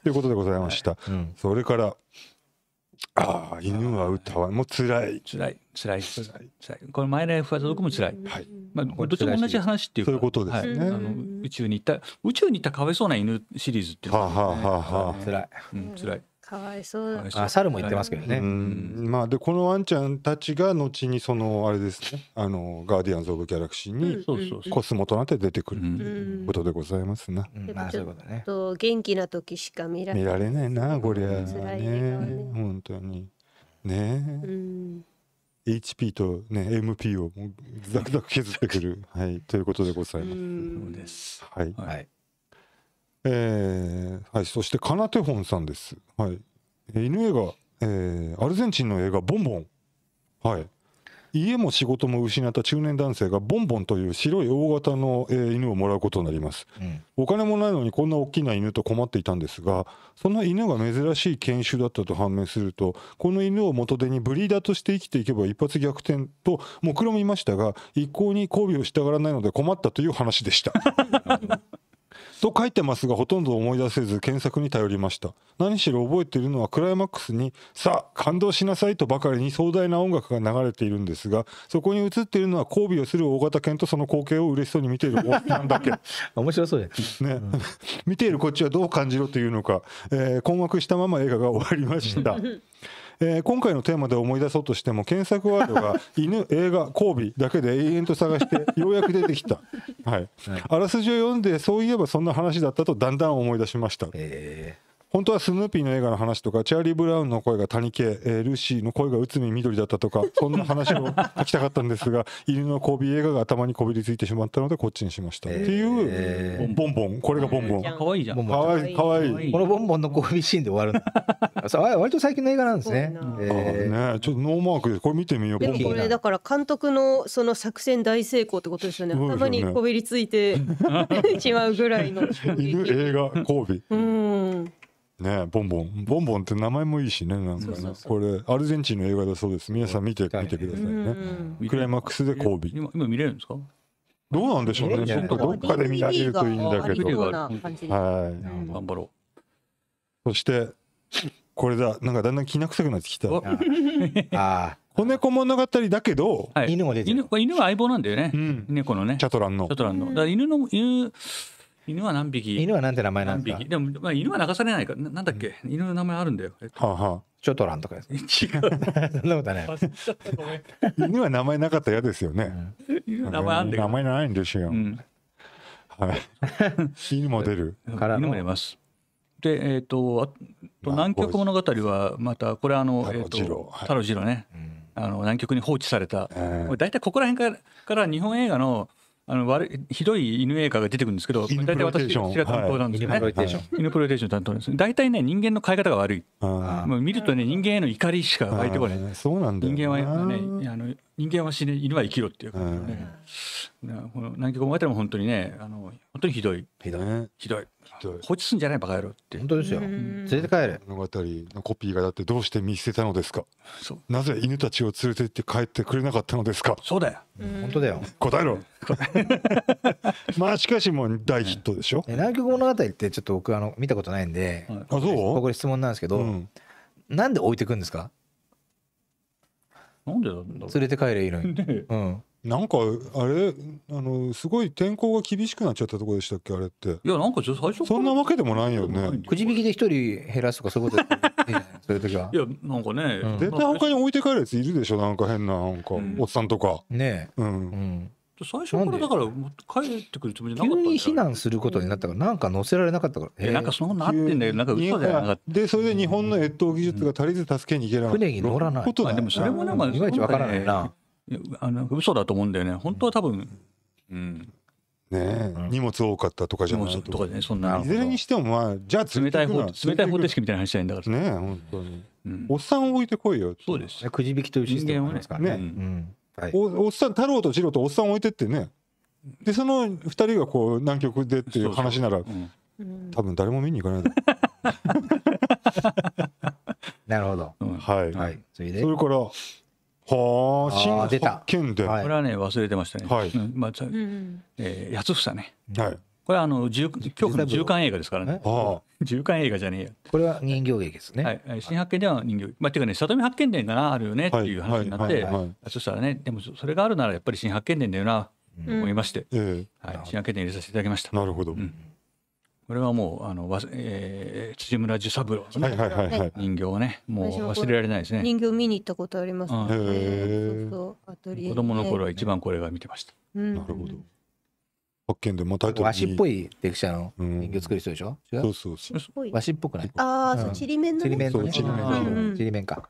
ということでございました。はいうん、それからああ犬は歌はもう辛い辛い辛い辛い辛いこのマイライフは届くも辛い。はい。まあこれどっちも同じ話っていうかそういうことですね。はい、あの宇宙に行った宇宙に行ったかわいそうな犬シリーズっていうのは、ね、ははあは辛い、うん、辛い。かわいそうあ猿も言ってますけどね、まあでこのワンちゃんたちが後にそのあれですねあのガーディアンズ・オブ・ギャラクシーにコスモとなって出てくるっいうことでございますな、まあそういうことねと元気な時しか見られ見られないなこりゃね本当にねえ、HP と、ね、MP をザクザク削ってくる、はい、ということでございます。はい、はいえー、はい、そしてカナテホンさんです。はい、犬映画、えー、アルゼンチンの映画「ボンボン」はい、家も仕事も失った中年男性がボンボンという白い大型の、えー、犬をもらうことになります、うん、お金もないのにこんな大きな犬と困っていたんですがその犬が珍しい犬種だったと判明するとこの犬を元手にブリーダーとして生きていけば一発逆転と目論みましたが一向に交尾をしたがらないので困ったという話でした と書いてますがほとんど思い出せず検索に頼りました何しろ覚えているのはクライマックスに「さあ感動しなさい」とばかりに壮大な音楽が流れているんですがそこに映っているのは交尾をする大型犬とその光景を嬉しそうに見ている大っなんだけ 面白そうす、ね、うん、見ているこっちはどう感じろというのか、えー、困惑したまま映画が終わりましたえー、今回のテーマで思い出そうとしても検索ワードが 「犬映画交尾」だけで永遠と探してようやく出てきた、はい、はい、あらすじを読んでそういえばそんな話だったとだんだん思い出しました。えー本当はスヌーピーの映画の話とかチャーリー・ブラウンの声が谷家、えー、ルーシーの声が内海緑だったとか そんな話を書きたかったんですが犬の交尾映画が頭にこびりついてしまったのでこっちにしました、っていうボンボンこれがボンボンかわいいじゃんかわいいかわいいこのボンボンの交尾シーンで終わるそう割と最近の映画なんですね,、えー、ねちょっとノーマークでこれ見てみようでもこれだから監督のその作戦大成功ってことですよね頭にこびりついて しまうぐらいの犬映画交尾うんねボンボンボンボンって名前もいいしねなんかねこれアルゼンチンの映画だそうです皆さん見て見てくださいねクライマックスで交尾今今見れるんですかどうなんでしょうねちょっとどっかで見られるといいんだけどはい頑張ろうそしてこれだなんかだんだんきな臭くなってきた ああ子猫物語だけど、犬も出てる犬は相棒なんだよね、猫のねチャトランのチャトランのだ犬の犬犬は何匹犬はなんて名前なんですかでも、まあ、犬は流されないからななんだっけ、うん、犬の名前あるんだよ、えっと、はあ、はあ、チョトランとかです違う そんなことない 犬は名前なかったら嫌ですよね、うん、犬名前あんだ名前ないんですよ、うん、はい 犬も出る犬も出ますでえっ、ー、とと南極物語はまたこれあの、えー、太郎太郎次郎ね、あの南極に放置された、えー、大体ここら辺からから日本映画のあの悪いひどい犬映画が出てくるんですけど、大体私が担当なんですよね、はい、犬プロテーション担当です、大体ね、人間の飼い方が悪い、もう見るとね、人間への怒りしか湧いてこない、そうなんだ人間はねあの、人間は死ね、犬は生きろっていう感じでね、この南極お前でも本当にねあの、本当にひどい、ひどい、ひどい放置すんじゃないバカ野郎って本当ですよ連れて帰れ物語のコピーがだってどうして見捨てたのですかなぜ犬たちを連れてって帰ってくれなかったのですかそうだよ本当だよ答えろまあしかしもう大ヒットでしょ南極物語ってちょっと僕あの見たことないんで、はい、あそうここで質問なんですけど、うん、なんで置いてくんですかなんで連れて帰れいいのに、うんなんかあれあのすごい天候が厳しくなっちゃったとこでしたっけあれっていやなんか最初そんなわけでもないよねくじ引きで一人減らすとかそういうことそういう時はいやなんかね、うん、絶対他に置いて帰るやついるでしょなんか変ななんか、うん、おっさんとかねえうん、うん最初からだから帰ってくるつもり急に避難することになったからなんか載せられなかったから、えー、なんかそんななってんだよなんか嘘じゃなかったでそれで日本の越冬技術が足りず助けに行けなかった、船に乗らないことなまでもそれもなんかいまいちわからないなあの嘘だと思うんだよね本当は多分うんね荷物多かったとかじゃないとかねそんないずれにしてもまあじゃあ冷たい方冷たい方程式みたいな話じゃないんだからね本当に、うん、おっさん置いてこいよそうですくじ引きというシステムですね、うんはい、おおっさん太郎と次郎とおっさん置いてってねでその2人がこう南極でっていう話なら、うん、多分誰も見に行かない なるほど、はい、はい、それでそれからはあ、新出たで、はい、これはね忘れてましたね。はい。まあ、ええ、八房ね。はい。これはあの十局の十巻映画ですからね。十巻 映画じゃねえや。これは人形劇ですね。はい。新発見では人形まあていうかね、里見発見伝がなあるよねっていう話になって、そしたらね、でもそれがあるならやっぱり新発見伝だよな。思いまして、ええ。はい、新発見伝入れさせていただきました。なるほど。うんこれはもうあの、わ、えー、辻村寿三郎の、ねはいはい、はい人形をねもう忘れられないですね人形見に行ったことありますね、うん、そうそう子供の頃は一番これが見てました、うん、なるほど発見でもタイトルわしっぽいデクシャの人形作る人でしょ、うん、そうそうそう和紙っぽくないああ、そうちりめんのねちりめんのねちりめんか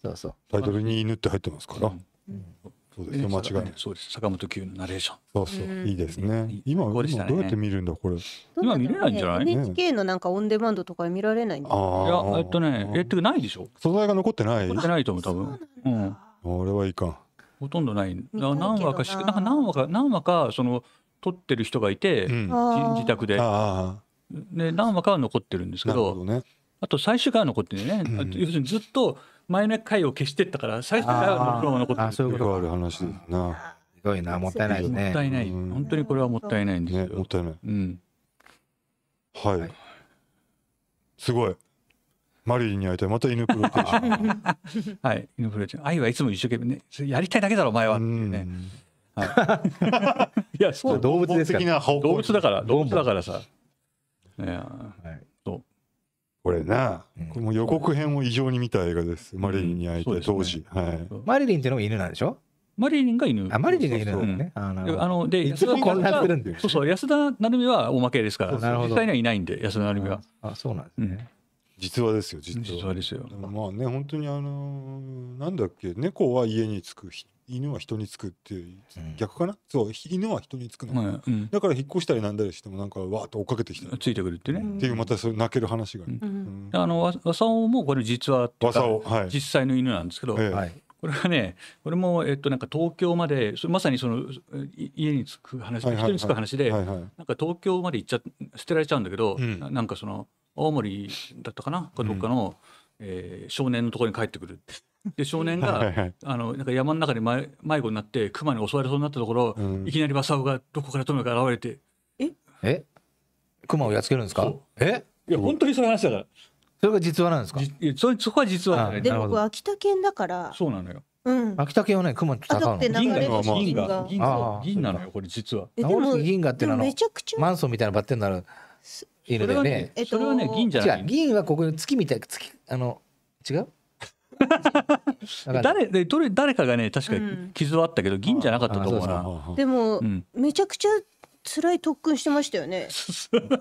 そうそうタイトルに犬って入ってますから、うんそうですね間違いないそうです坂本九のナレーションそうそういいですね今今どうやって見るんだこれ今見れないんじゃない NHK のなんかオンデマンドとか見られないんでいやえっとねえっと、ないでしょ素材が残ってない残ってないと思う多分うんあれはいいかほとんどない何話かしなんか何話か何話かその撮ってる人がいて、うん、自宅でで何話かは残ってるんですけどあと最終回は残ってね、要するにずっと前の回を消してったから最初からあそういうことある話すなすごいなもったいないねもったいない本当にこれはもったいないんですよ、ね、もったいない、うん、はい、はい、すごいマリーに会いたいまた犬プロテーション はい犬プロテーション愛はいつも一生懸命ねやりたいだけだろお前はっていね、い、やそう動物動物だから動物だからさ、ね、はいこれな、これも予告編を異常に見た映画です。マリリンに会えて当時、はい。マリリンっていうの犬なんでしょ？マリリンが犬。あ、マリリンが犬なんね。あの、で、いつも混乱するんで。そうそう、安田成美はおまけですから、実際にはいないんで、安田成美は。あ、そうなんですね。実話ですよ実話ですよまあね本当にあのなんだっけ猫は家に着く人犬は人につくっていう、逆かなそう犬は人につくの、はいうん、だから引っ越したりなんだりしてもなんかわーっと追っかけてきてついてくるってねっていうまたそれ泣ける話がある、うんあのわさおもこれ実はわさお、はい、実際の犬なんですけど、ええ、はいこれはね、これも、えっと、なんか東京まで、まさにその家に着く話、はいはいはい、人につく話で、はいはい、なんか東京まで行っちゃ、捨てられちゃうんだけど、うん、なんかその、青森だったかな、かどっかの、うん、えー、少年のところに帰ってくるで少年が、あのなんか山の中で迷迷子になって熊に襲われそうになったところ、うん、いきなりマサオがどこからともか現れてええ熊をやっつけるんですかえいや本当にそういう話だからそれが実話なんですかいそそこは実話、ね、で僕は秋田県だからそうなのようん、秋田県はね雲って高いの銀河銀河銀河銀なのよこれ実は直樹銀河ってめちゃくちゃマンソンみたいなバッテンなる犬でねそれはね銀じゃない銀はここに月みたい月あの違う 誰でどれ誰かがね確か傷はあったけど、うん、銀じゃなかったと思うなでも、うん、めちゃくちゃ辛い特訓してましたよね。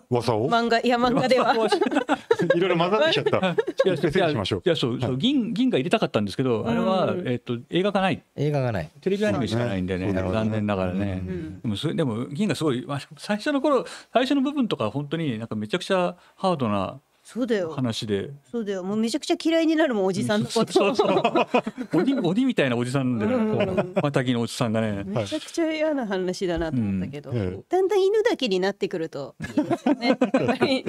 噂 を。漫画、いや、漫画では。いろいろ混ざってちゃった。いや、失礼しましょう。いや、そう、そう、銀、銀が入れたかったんですけど、あれは、えっと、映画がない。映画がない。テレビアニメしかないんでね、残念ながらね。でも、それ、でも、銀がすごい、最初の頃、最初の部分とか、本当になんかめちゃくちゃハードな。そうだよ話でそうだよもうめちゃくちゃ嫌いになるもんおじさんのことそうそう鬼鬼みたいなおじさんで、またぎのおじさんがねめちゃくちゃ嫌な話だなと思ったけど、はいだんだん犬だけになってくるといいですよね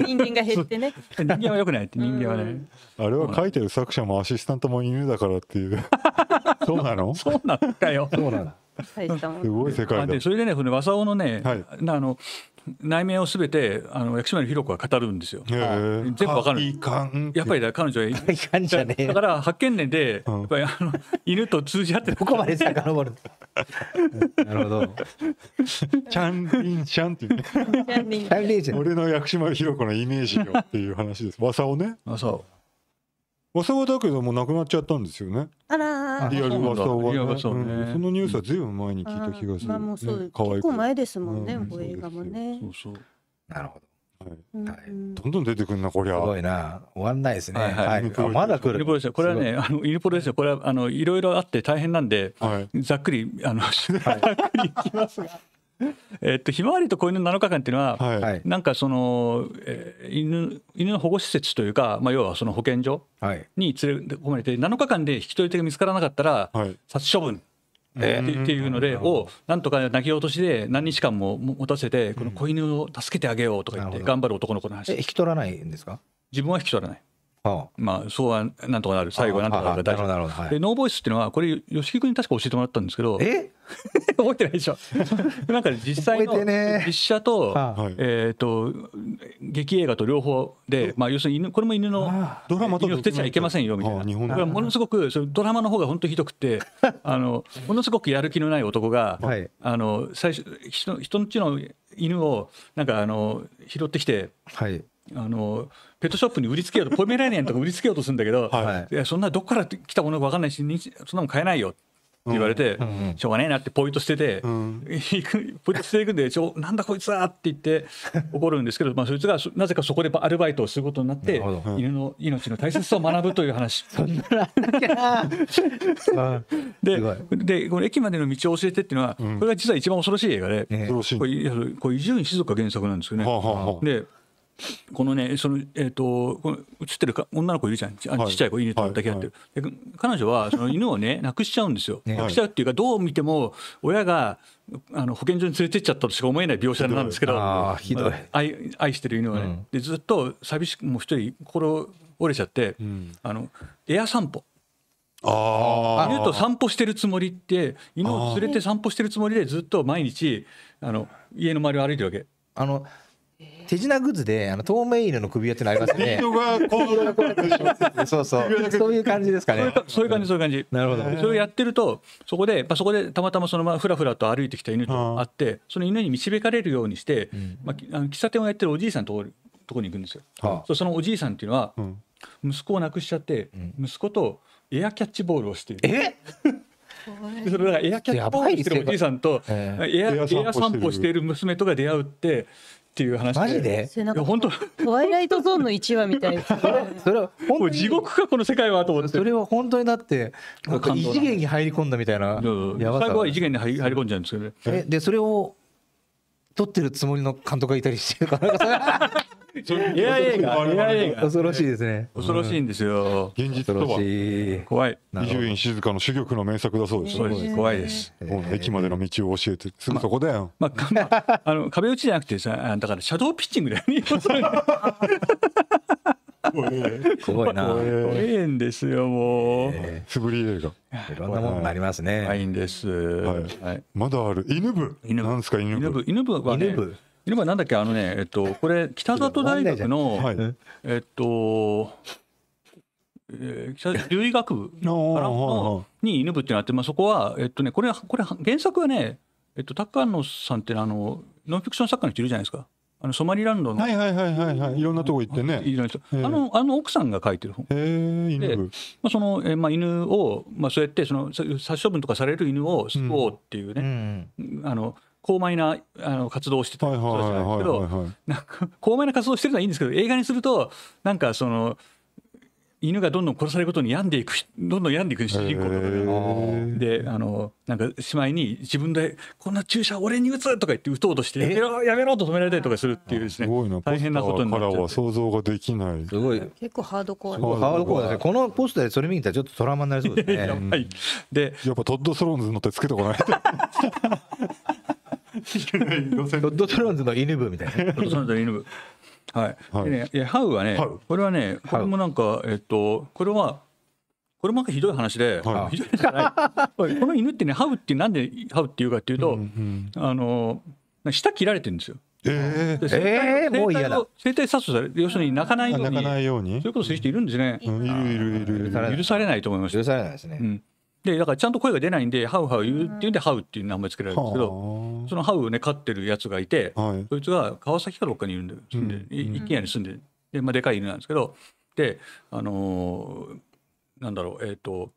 人間が減ってね 人間はよくないって人間はね、あれは書いてる作者もアシスタントも犬だからっていう そうなのそうなんだよそうなのすごい世界だ、それでねその和尾のね、はい、あの内面をすべてあの薬師丸ひろ子が語るんですよ。全部わかる。やっぱりだ彼女はじゃねだから発見年で、やっぱりあの犬と通じ合ってここまで遡る。なるほど。チャンリンチャンっていうね。チャンリン。俺の薬師丸ひろ子のイメージよっていう話です。わさね。わさ和装だけどもなくなっちゃったんですよね。あらリアル和装は、ねね、そのニュースはずいぶん前に聞いた気がする。まあもうそう、ね、結構前ですもんね、こう映画もね。そうそう。なるほど。はい、どんどん出てくるな、こりゃ。すごいな。終わんないですね。はい、はい。まだ来る。イルポでこれはね、あの、イルポですよ。これは、あの、いろいろあって大変なんで、はい、ざっくり、あの、ざっくりいきますが。えっと、ひまわりと子犬の7日間っていうのは、はい、なんかその、えー、犬犬の保護施設というか、まあ、要はその保健所に連れ込まれて、7日間で引き取り手が見つからなかったら、はい、殺処分えー、っていうので、をなんとか泣き落としで何日間も持たせて、この子犬を助けてあげようとか言って、頑張る男の子の話、引き取らないんですか自分は引き取らない。まあ、そうはなんとかなる、最後はなんとかなる大丈夫。で、ノーボイスっていうのは、これ、吉木君に確か教えてもらったんですけど、え 覚えてないでしょ。なんか実際の実写と、えっと、劇映画と両方で、まあ、要するに犬、これも犬の、ドラマと捨てちゃいけませんよみたいな。だかものすごく、そのドラマの方が本当ひどくて、あの、ものすごくやる気のない男が、あの、最初、人人の家の犬を、なんか、あの、拾ってきて、はい、あの、ペットショップに売りつけようと、ポメラニアンとか売りつけようとするんだけど、はい、いやそんなどこから来たものか分かんないし、そんなもん買えないよ。って言われて、うんうん、しょうがねえなってポイントしてて、うん、ポイントしていくんで「ちょなんだこいつは!」って言って 怒るんですけど、まあ、そいつがなぜかそこでアルバイトをすることになって犬の命の大切さを学ぶという話。ででこの駅までの道を教えてっていうのは、これが実は一番恐ろしい映画で、これ伊集院静岡原作なんですよね。はあはあ、でこのねその、えーと、の映ってるか女の子いるじゃんち,、っちゃい子犬と抱き合ってる、はいはい、彼女はその犬をね なくしちゃうんですよ、なくしちゃうっていうかどう見ても親があの保健所に連れてっちゃったとしか思えない描写なんですけどひどい愛愛してる犬はね、うん、でずっと寂しくもう一人心折れちゃって、うん、あのエア散歩あ犬と散歩してるつもりって犬を連れて散歩してるつもりでずっと毎日あの家の周りを歩いてるわけ。あの手品グッズであの透明犬の首輪ってなりますね。そうそう。そういう感じですかね。そういう感じそういう感じ。なるほど。それをやってるとそこでまあそこでたまたまそのまあふらふらと歩いてきた犬と会ってその犬に導かれるようにして、まああの喫茶店をやってるおじいさんととこに行くんですよ。そのおじいさんっていうのは、息子を亡くしちゃって、息子とエアキャッチボールをしている。え それエアキャッチボールしてるおじいさんとエアエア散歩している娘とが出会うってっていう話マジでいや本当ホワイライトゾーンの一話みたいな それは本当に地獄かこの世界はと思ってそれは本当にだって異次元に入り込んだみたいなやばさ最後は異次元に入り込んじゃうんですよねえでそれを撮ってるつもりの監督がいたりしてるからいやいやいや恐ろしいですね恐ろしいんですよ、現実とは怖い伊集院静の珠玉の名作だそうです怖いです駅までの道を教えてすぐそこだよ、ままあ、あの壁打ちじゃなくてさだからシャドーピッチングだよね 怖いな。怖いんですよ、もう。素振り映画。いろんなものがありますね。はいんです。まだある。犬部。犬なんですか、犬部。犬部はね。犬部。なんだっけ、あのね、えっと、これ北里大学の。えっと。えー、留医学部の に犬部っていうのがって、まあ、そこは、えっとね、これこれ原作はね、えっと、高野さんってあのノンフィクション作家の人いるじゃないですか。あのソマリランドのはいはいはいはいはいいろんなとこ行ってねいろんな人あのあの奥さんが書いてる本えへ犬部まあそのえー、まあ犬をまあそうやってその殺処分とかされる犬を救おうっていうね、うん、あの高邁なあの活動をしてた人たちなんですけど高邁な活動してるのはいいんですけど映画にするとなんかその犬がどんどん殺されることに病んでいくどんどん病んでいく主人公とかがであのなんかしまいに自分で「こんな注射俺に打つ!」とか言って打とうとして「やめろやめろ!」と止められたりとかするっていうですね大変なことになっちゃうか想像ができないすごい結構ハードコアハードコアですねこのポスターでそれ見たらちょっとトラウマになりそうですねやいでやっぱトッド・スローンズの手てつけてこない トッド・スロンズの犬部みたいなトッド・スロンズの犬部はい。はい、でね、ハウはね、これはね、これもなんか、えっと、これは。これもなんかひどい話で、はい、ひどいじゃない。この犬ってね、ハウってなんでハウっていうかっていうと、うんうん、あの、舌切られてるんですよ。ええー、もう嫌だ。生体殺傷される、要するに泣かないように。泣かないように。そういうことする人いるんですね。うん、いるいるいる許されないと思います。許されないですね。うん、で、だからちゃんと声が出ないんで、ハウハウ言うっていうんで、ハウっていう名前つけられるんですけど。そのハウをね飼ってるやつがいて、はい、そいつが川崎かどっかにいるんで一軒家に住んでで,、まあ、でかい犬なんですけどであのー、なんだろうえっ、ー、と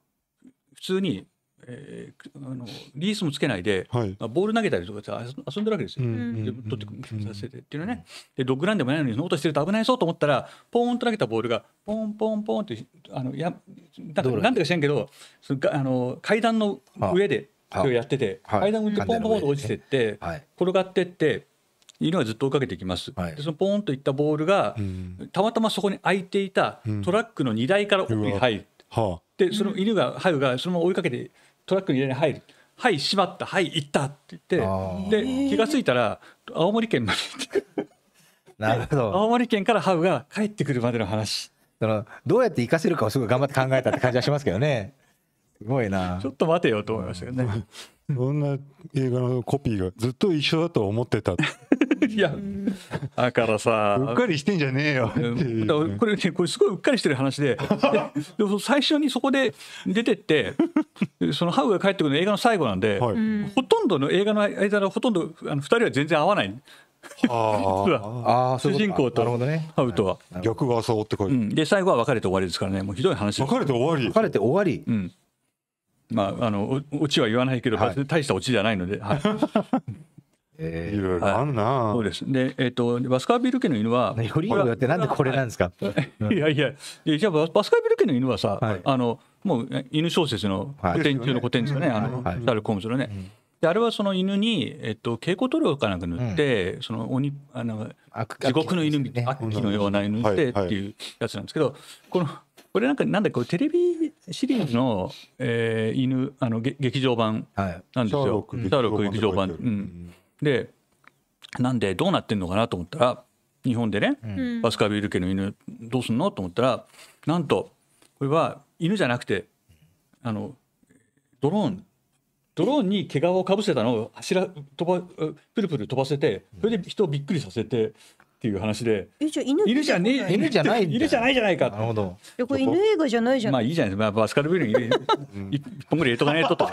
普通に、えー、あのリースもつけないで、はい、ボール投げたりとか遊んでるわけですよ、うん、で取ってさせてっていうのねでドッグランでもないのにその音してると危ないぞと思ったらポーンと投げたボールがポンポンポンってあのやなかなんてか知らんけどそのあの階段の上で。はあやってて、階段をポンポンポンと落ちてって、転がってって。犬がずっと追いかけていきます、はい、そのポーンといったボールが、たまたまそこに空いていたトラックの荷台から奥に入る、はあ、でその犬がハウがそのまま追いかけてトラックの荷台に入る「はい閉まったはい行った」って言ってで気が付いたら青森県まで なるほど青森県からハウが帰ってくるまでの話だからどうやって生かせるかをすごい頑張って考えたって感じはしますけどねすごいなちょっと待てよと思いましたよね、うん、そんな映画のコピーがずっと一緒だと思ってた いやだからさうっかりしてんじゃねえよこれねこれすごいうっかりしてる話で で最初にそこで出てってそのハウが帰ってくるの映画の最後なんで、はい、ほとんどの映画の間のほとんどあの2人は全然合わない。あ主人公とハウとは逆が朝って書いて、うん、で最後は別れて終わりですからねもうひどい話別れて終わり別れて終わり、うんまああのオチは言わないけど、はい、大したオチじゃないので、はい、えいろいろあんな、そうですでえっ、ー、とバスカービル家の犬はよりよってなんでこれなんですか、いやいやじゃあバスカービル家の犬はさ、はい、あのもう犬小説の古典中の古典ですよね、はい、あの、はい、ル・コームズのね、であれはその犬に、えっと、蛍光塗料かなんか塗って、うん、その鬼あの地獄の犬みたいな、秋のような犬にしてっていうやつなんですけど、このこれなんかなんだこれテレビシリーズの、えー、犬あの劇場版なんですよ、はい、シャーロック劇場版。うん、でなんでどうなってんのかなと思ったら日本でね、うん、バスカービール家の犬どうすんのと思ったらなんとこれは犬じゃなくてあのドローンドローンに毛皮をかぶせたのを柱飛ばプルプル飛ばせてそれで人をびっくりさせてっていう話でえじゃ犬犬じゃねえ犬じゃない犬じゃないじゃないかなるほどいやこれ犬映画じゃないじゃんまあいいじゃないですか、まあ、バスカルビールに一本ぐらい入れとかないとと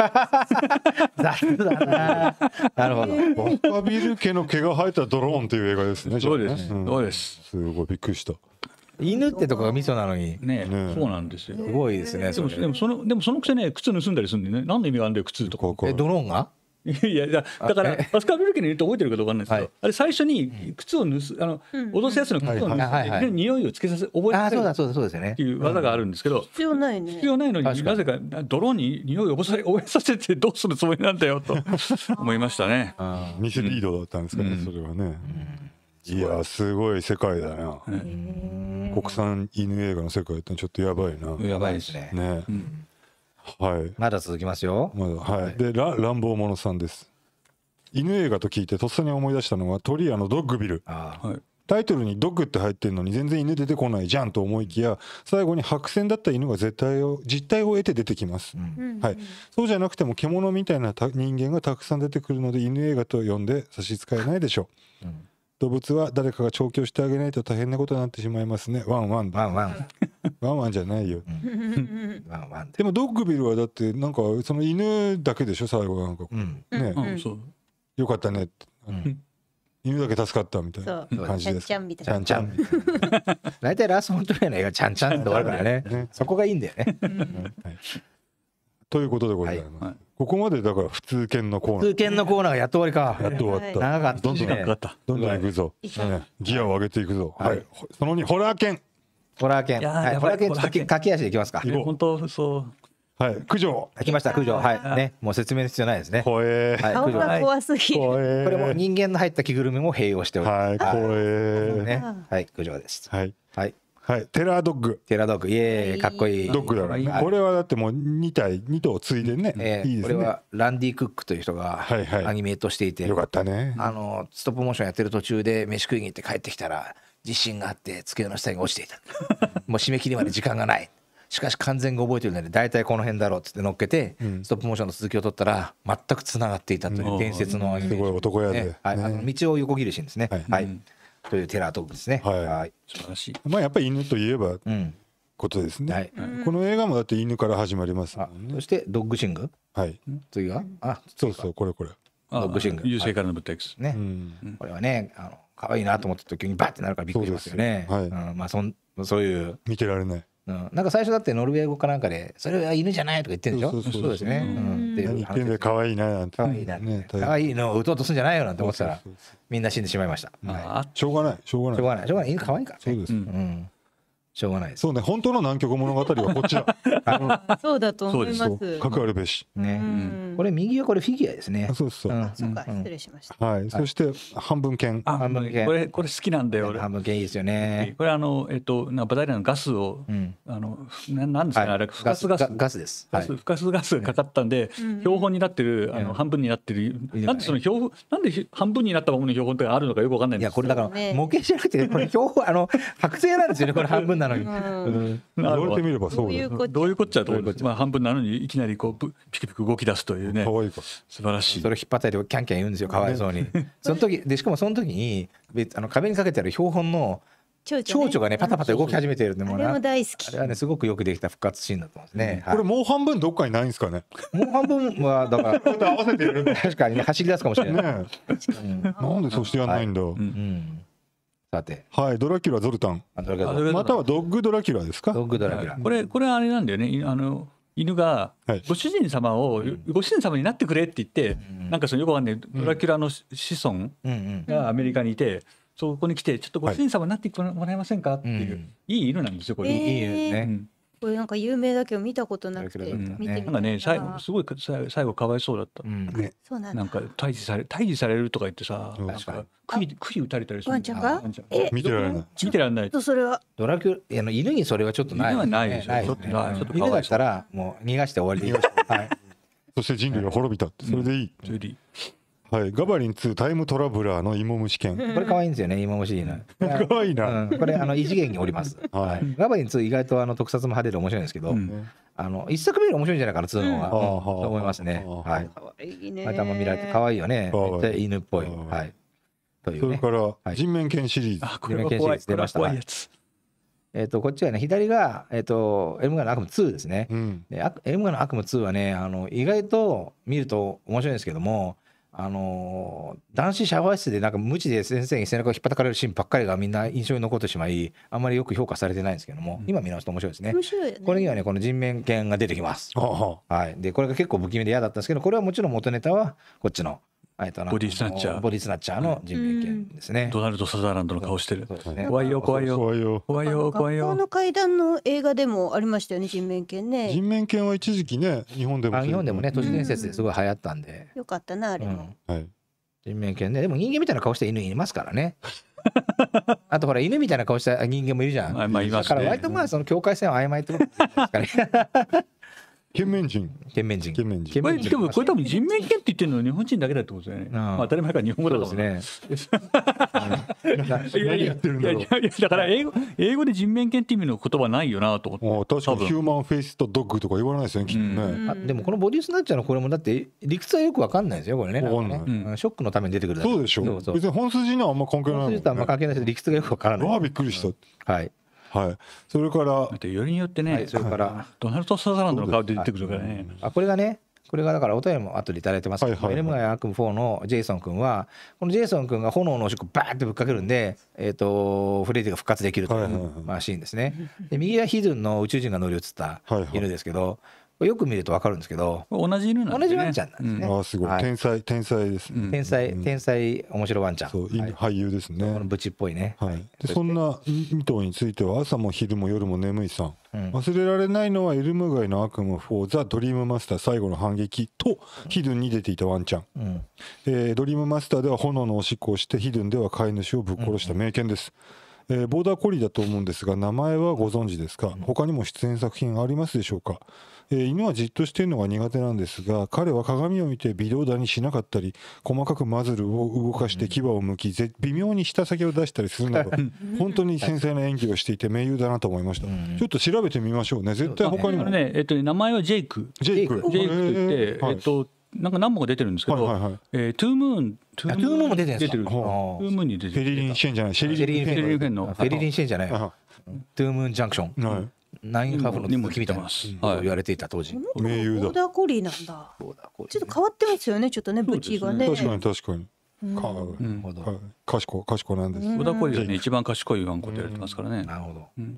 雑 だななるほど、バスカビル家の毛が生えたドローンっていう映画ですねそうです、ね、そうです、すごいびっくりした犬ってとこが味噌なのにね、そうなんですよすごいですねでもそのでもそのくせね靴盗んだりするんでね何の意味があるんだよ靴とかえドローンがいやいやだからバスカー・ビルケの言うと覚えてるかどうかわかんないですけど、はい、あれ最初に靴を盗あの、脅すやつの靴を盗んで、匂いをつけさせ覚えさせるっていう技があるんですけど、必要ないね必要ないのになぜか泥に匂いを覚え覚えさせてどうするつもりなんだよと 思いましたね。ミスリードだったんですかね、それはね。いやすごい世界だな。国産犬映画の世界ってちょっとやばいな。やばいですね。ね。うんはい。まだ続きますよ。まだはい。で、乱暴者さんです。犬映画と聞いてとっさに思い出したのは鳥屋のドッグビル。はい。タイトルに「ドッグ」って入ってるのに全然犬出てこないじゃんと思いきや最後に白線だった犬が絶対を実態を得て出てきます、うん、はい、そうじゃなくても獣みたいな人間がたくさん出てくるので犬映画と呼んで差し支えないでしょう、うん動物は誰かが調教してあげないと大変なことになってしまいますねワンワンワンワンワンワンじゃないよ、ワンワンでもドッグビルはだってなんかその犬だけでしょ最後なんか、うん、ね、よかったねって、犬だけ助かったみたいな感じですちゃんちゃんみたいな大体ラスト本当やないがちゃんちゃんって終わるからねね、そこがいいんだよね、はいということでございます、はい、ここまでだから普通犬のコーナー普通犬のコーナーがやっと終わりかやっと終わった、長かったどんどんかかったどんどんいくぞ、ね、ギアを上げていくぞ、はい、その2ホラー犬ホラー犬はい、ホラー犬駆け足でいきますか本当そうはい、九条。来ました、九条。はい、ね、もう説明必要ないですね。ほえ。はい、顔が怖すぎる。これも人間の入った着ぐるみも併用しております。はい、怖え。ね、はい、九条です。はい。はい。はいテラードッグテラドッグイエーイかっこいいドッグだからこれはだってもう2体2頭ついでね、えー、いいですねこれはランディ・クックという人がアニメートしていて、はいはい、よかったねあのストップモーションやってる途中で飯食いに行って帰ってきたら地震があって机の下に落ちていた もう締め切りまで時間がないしかし完全に覚えてるので大体この辺だろうっつって乗っけて、ストップモーションの続きを取ったら全くつながっていたという伝説のアニメ、ね、すごい男やで、ね、はい、あの道を横切るシーンですね、はい、はいというテラートークですね。はい。はい素晴らしい。まあやっぱり犬といえば、うん、ことですね、はい、この映画もだって犬から始まります、ね、そしてドッグシング。はい。次はあ、そうそうこれこれ。ドッグシング。優勢からのブテックス。ね、うん。これはね、あの可愛いなと思って、時にバってなるからびっくりしますよね。はい。うん、まあそんそういう見てられない。なんか最初だってノルウェー語かなんかで「それは犬じゃない」とか言ってるでしょそうですね。何言ってんだよ可愛いななんて可愛いな可愛いのを打とうとすんじゃないよなんて思ってたらみんな死んでしまいました。しょうがないしょうがないしょうがない犬可愛いから。そうです。うんしょうがないです。そうね、本当の南極物語はこっちだ。そうだと思います。かくるべし。ね、これ右はこれフィギュアですね。そうそう。失礼しました。はい、そして半分券。半分券。これ、これ好きなんだよ。半分券いいですよね。これ、あの、えっと、な、バタリアのガスを、あの、な、なんですかあれ、不活ガス。ガスです。ガス、不活ガスがかかったんで、標本になってる、あの、半分になってる。なんで、その標本、なんで半分になったもまの標本ってあるのかよくわかんない。いや、これだから、模型じゃなくて、これ標本、あの、白製なんですよね、これ半分なの。ら、うん、言われてみればそうだねどういうこっちゃと思うまあ半分なのにいきなりこうピクピク動き出すというねかわいいか素晴らしいそれ引っ張ったりキャンキャン言うんですよかわいそうにその時でしかもその時に別あの壁にかけてある標本の蝶々、ね、がねパタパタ動き始めているのもなあれ大好きあれはねすごくよくできた復活シーンだと思うんですね、これもう半分どっかにないんですかねもう半分はだから 合わせてる確かに、ね、走り出すかもしれない、うん、なんでそうしてやんないんだ、うんさて。はい、ドラキュラ、ゾルタン。またはドッグドラキュラですか。ドッグドラキュラ。これ、これあれなんだよね。あの、犬がご主人様を、ご主人様になってくれって言って、なんかそのよくわかんないドラキュラの子孫がアメリカにいて、そこに来てちょっとご主人様になってもらえませんかっていう、いい犬なんですよこれ、いい犬ね、これなんか有名だけど見たことなくて、うん見てみたななんかね最後すごい最後かわいそうだった、うんねそうなんだなんか退治され退治されるとか言ってさ、うんなんか打たれたりするワンちゃんが見てられない見てらんないとそれはドラキュラあの犬にそれはちょっとない、犬はないでしょちょっとちょっと犬ったらもう逃がして終わり。はい。そして人類は滅びたってそれでいい。はい、ガバリン2タイムトラブラーの芋虫犬。これ可愛いんですよね、芋虫犬。可愛いな、うん。これあの異次元におります。はい、ガバリン2意外とあの特撮も派手で面白いんですけど、うん、あの一作目より面白いんじゃないかな2の方が、と思いますね。はい。可愛いね。頭見られて可愛いよね。い犬っぽい。はい。という、ね、それから人面犬シリーズ。人面犬シリーズ出ました。えー、とこっちはね左が、えー、とエルムガの悪夢2ですね、うん、でエルムガの悪夢2はねあの意外と見ると面白いんですけどもあの男子シャワー室でなんか無知で先生に背中を引っ張たかれるシーンばっかりがみんな印象に残ってしまいあんまりよく評価されてないんですけども、うん、今見直すと面白いですね、ね、これにはねこの人面犬が出てきますはいでこれが結構不気味で嫌だったんですけどこれはもちろん元ネタはこっちのえっと、ボディスナッチャーボディスナッチャーの人面犬ですね、ドナルド・サザーランドの顔してる、ね、怖いよ怖いよ怖いよ怖いよ怖いよ学の階段の映画でもありましたよね人面犬ね人面犬は一時期ね日本でも日本でもね都市伝説ですごい流行ったんで、よかったなあれも、うん、はい人面犬ねでも人間みたいな顔して犬いますからね あとほら犬みたいな顔した人間もいるじゃん。あまあ、います、ね、だから割とまあその境界線は曖昧ってことですかね。県民人。県民人。県民人。これでもこれ多分人面犬って言ってるのは日本人だけだってことだよね。まあ、当たり前から日本語だからね。いやいやだから英語英語で人面犬っていう意味の言葉ないよなと思って。確かにヒューマンフェイスとドッグとか言わないですよねきでもこのボディスナッチャーのこれもだって理屈はよくわかんないですよこれね。わんショックのために出てくる。そうでしょ。う。別に本筋にはあんま関係ない。本筋とあんま関係ない理屈がよくわからない。わあびっくりした。はい。はい、それからよりによってね、はいそれからドナルド・サザランドの顔で出てくるからね、あこれがねこれがだからお便りも後で頂いてますけど、はいはいはい、エルムガイ悪夢4のジェイソン君はこのジェイソン君が炎のおしっこバーってぶっかけるんで、えーと、フレディが復活できるという、はいはいはい、まあ、シーンですねで右はヒドゥンの宇宙人が乗り移った犬ですけど、はいはいよく見ると分かるんですけど同じ犬なんで、ね、同じワンちゃんなんですね、うん、あすごい、はい、天才天才です、ね、天才、天才面白ワンちゃんそう、はい、俳優ですねこのブチっぽいね、はい、でそんな2頭については朝も昼も夜も眠いさん、うん、忘れられないのはエルム街の悪夢4ザ・ドリームマスター最後の反撃とヒドゥンに出ていたワンちゃん、うん、えー、ドリームマスターでは炎のおしっこをしてヒドゥンでは飼い主をぶっ殺した名犬です、うんえー、ボーダーコリーだと思うんですが名前はご存知ですか他にも出演作品ありますでしょうか、えー、犬はじっとしているのが苦手なんですが彼は鏡を見て微動だにしなかったり細かくマズルを動かして牙を剥き微妙に舌先を出したりするなど本当に繊細な演技をしていて名優だなと思いました、ちょっと調べてみましょうね絶対他にも、ねえっと、名前はジェイクジェイクジェイクって、えっとなんか何本か出てるんですけど、はいはいはいえー、トゥームーン、トゥームーンも出てるんですかトゥームーンに出てる。フェリリン・シェンじゃない、シェリリン・フェリリン・フェンの。フェリリン・シェンじゃない、トゥームーン・ジャンクション。はいナインハーフの続きみたいなと言われていた当時。名優だ。オーダーコリーなんだ。ちょっと変わってますよね、ちょっとね、武チがね。確かに確かに。か、うん、賢賢なんです。小田コリね一番賢いワンコと言われてますからね。なるほど。可愛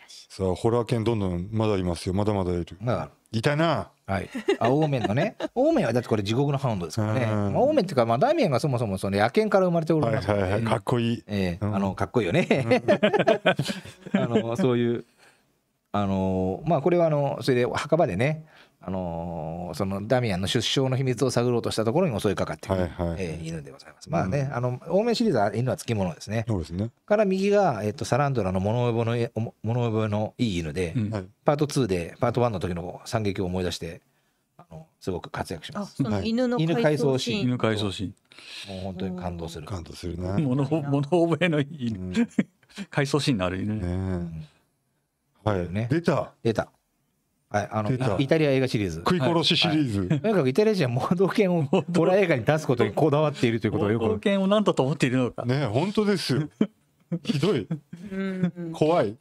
らしい。さあホラー犬どんどんまだいますよ。まだまだいる。まだいたな。はい、あ青梅のね 青梅はだってこれ地獄のハウンドですからね、まあ、青梅っていうか、まあ、大名がそもそもその野犬から生まれておりますので、はいはい、かっこいい、えー、うん、あのかっこいいよね、あのそういうあのまあこれはあのそれで墓場でねあのー、そのダミアンの出生の秘密を探ろうとしたところに襲いかかってくる、はいはい、えー、犬でございます。まあね、うん、あの欧米シリーズは犬はつきものですね。そうですねから右が、えーと、サランドラの物覚えののいい犬で、うん、パート2でパート1の時の惨劇を思い出してあのすごく活躍します。犬の回想シーン。犬回想シーン。もう本当に感動する。感動するな。物覚えのいい犬。回想 シーンのある犬。ねはい、出た出たはい、あのイタリア映画シリーズ食い殺しシリーズ、はい、とにかくイタリア人は盲導犬をホラー映画に出すことにこだわっているということをよく盲導犬を何だと思っているのかね本当ですよひどい怖い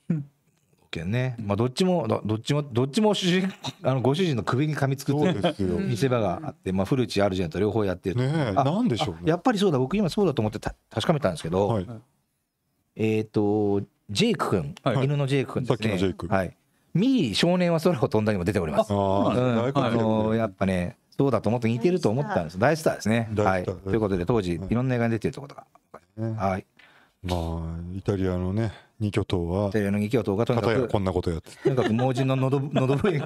ね、まあ、どっちもどっちもどっちも主人あのご主人の首に噛みつくっていう見せ場があって、まあ、古市チアルジェンと両方やってるねなんでしょう、ね、やっぱりそうだ僕今そうだと思ってた確かめたんですけど、はい、えっ、ー、とジェイク君、はい、犬のジェイク君ですね、はい、ミリ少年は空を飛んだにも出ております。あ、のやっぱねそうだと思って似てると思ったんです大スターですね。はい、ということで当時いろんな映画に出てるってことが、はい、まあイタリアのね二巨頭はイタリアの二巨頭がとにかくこんなことやってとにかく盲人の喉 喉笛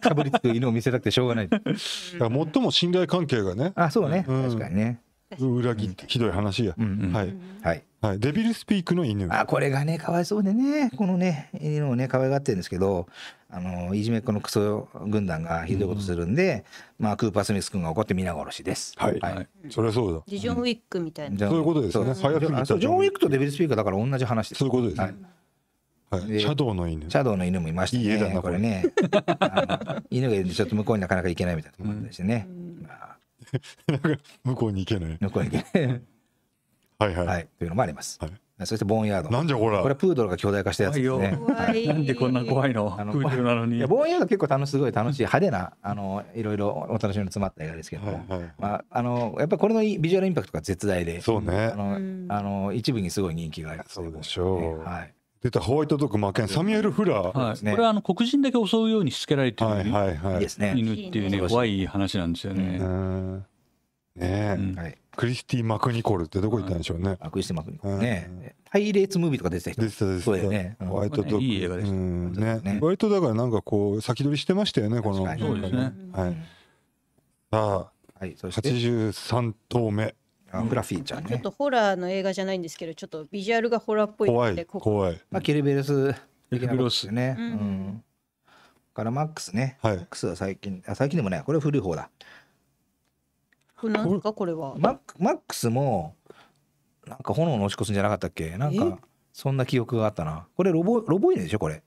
かぶりつく犬を見せたくてしょうがないだか最も信頼関係がねあそうね、確かにね裏切ってひどい話や、はいはい、はい、デビルスピークの犬あこれがねかわいそうでねこのね犬をね可愛がってるんですけどあのいじめっ子のクソ軍団がひどいことするんで、うん、まあクーパー・スミス君が怒って皆殺しですはい、はい、そりゃそうだジョン・ウィックみたいな、そういうことですねそう早くジョン・ウィックとデビルスピークだから同じ話ですそういうことですね、はい、シャドウの犬。シャドウの犬もいましたね。いいこれね。犬がいるんでちょっと向こうになかなか行けないみたいなところでしてね。まあ 向こうに行けない。向こうに行けない。はいはい、はい、というのもあります。はいそしてボーンヤード。なんじゃこれ。これプードルが巨大化したやつですね。なんでこんな怖いの。あのプードルなのに。ボーンヤード結構楽しすごい楽しい派手なあのいろいろお楽しみの詰まった映画ですけど、はいはい、まああのやっぱりこれのビジュアルインパクトが絶大で、そうね。あの、あの一部にすごい人気があります、そうでしょう。はい。出たホワイトドッグ、けんサミュエル・フラー、はい、ね、これはあの黒人だけ襲うようにしつけられてる、はいはいはい、犬っていうね、怖い話なんですよね。うん、ね、うんはい、クリスティ・マクニコルってどこ行ったんでしょうね。クリスティ・マクニコルね。パイレーツムービーとか出てた人。出てたですね。ホワイトドッグ。いい映画でした。ね。割とだからなんかこう、先取りしてましたよね、この。そね。はい。さあ、はい、83頭目。グラフィーちゃんちょっね。とホラーの映画じゃないんですけどちょっとビジュアルがホラーっぽい怖でい怖いまあ、キルビルスケね。うキルビルスうんからマックスね。はマッいクスは最近、あ最近でもね、これ古い方だ。これなんですかこれはマックマックスも、なんか炎の押し越すんじゃなかったっけなんか、そんな記憶があったな。これロボ、ロボネでしょ、これ。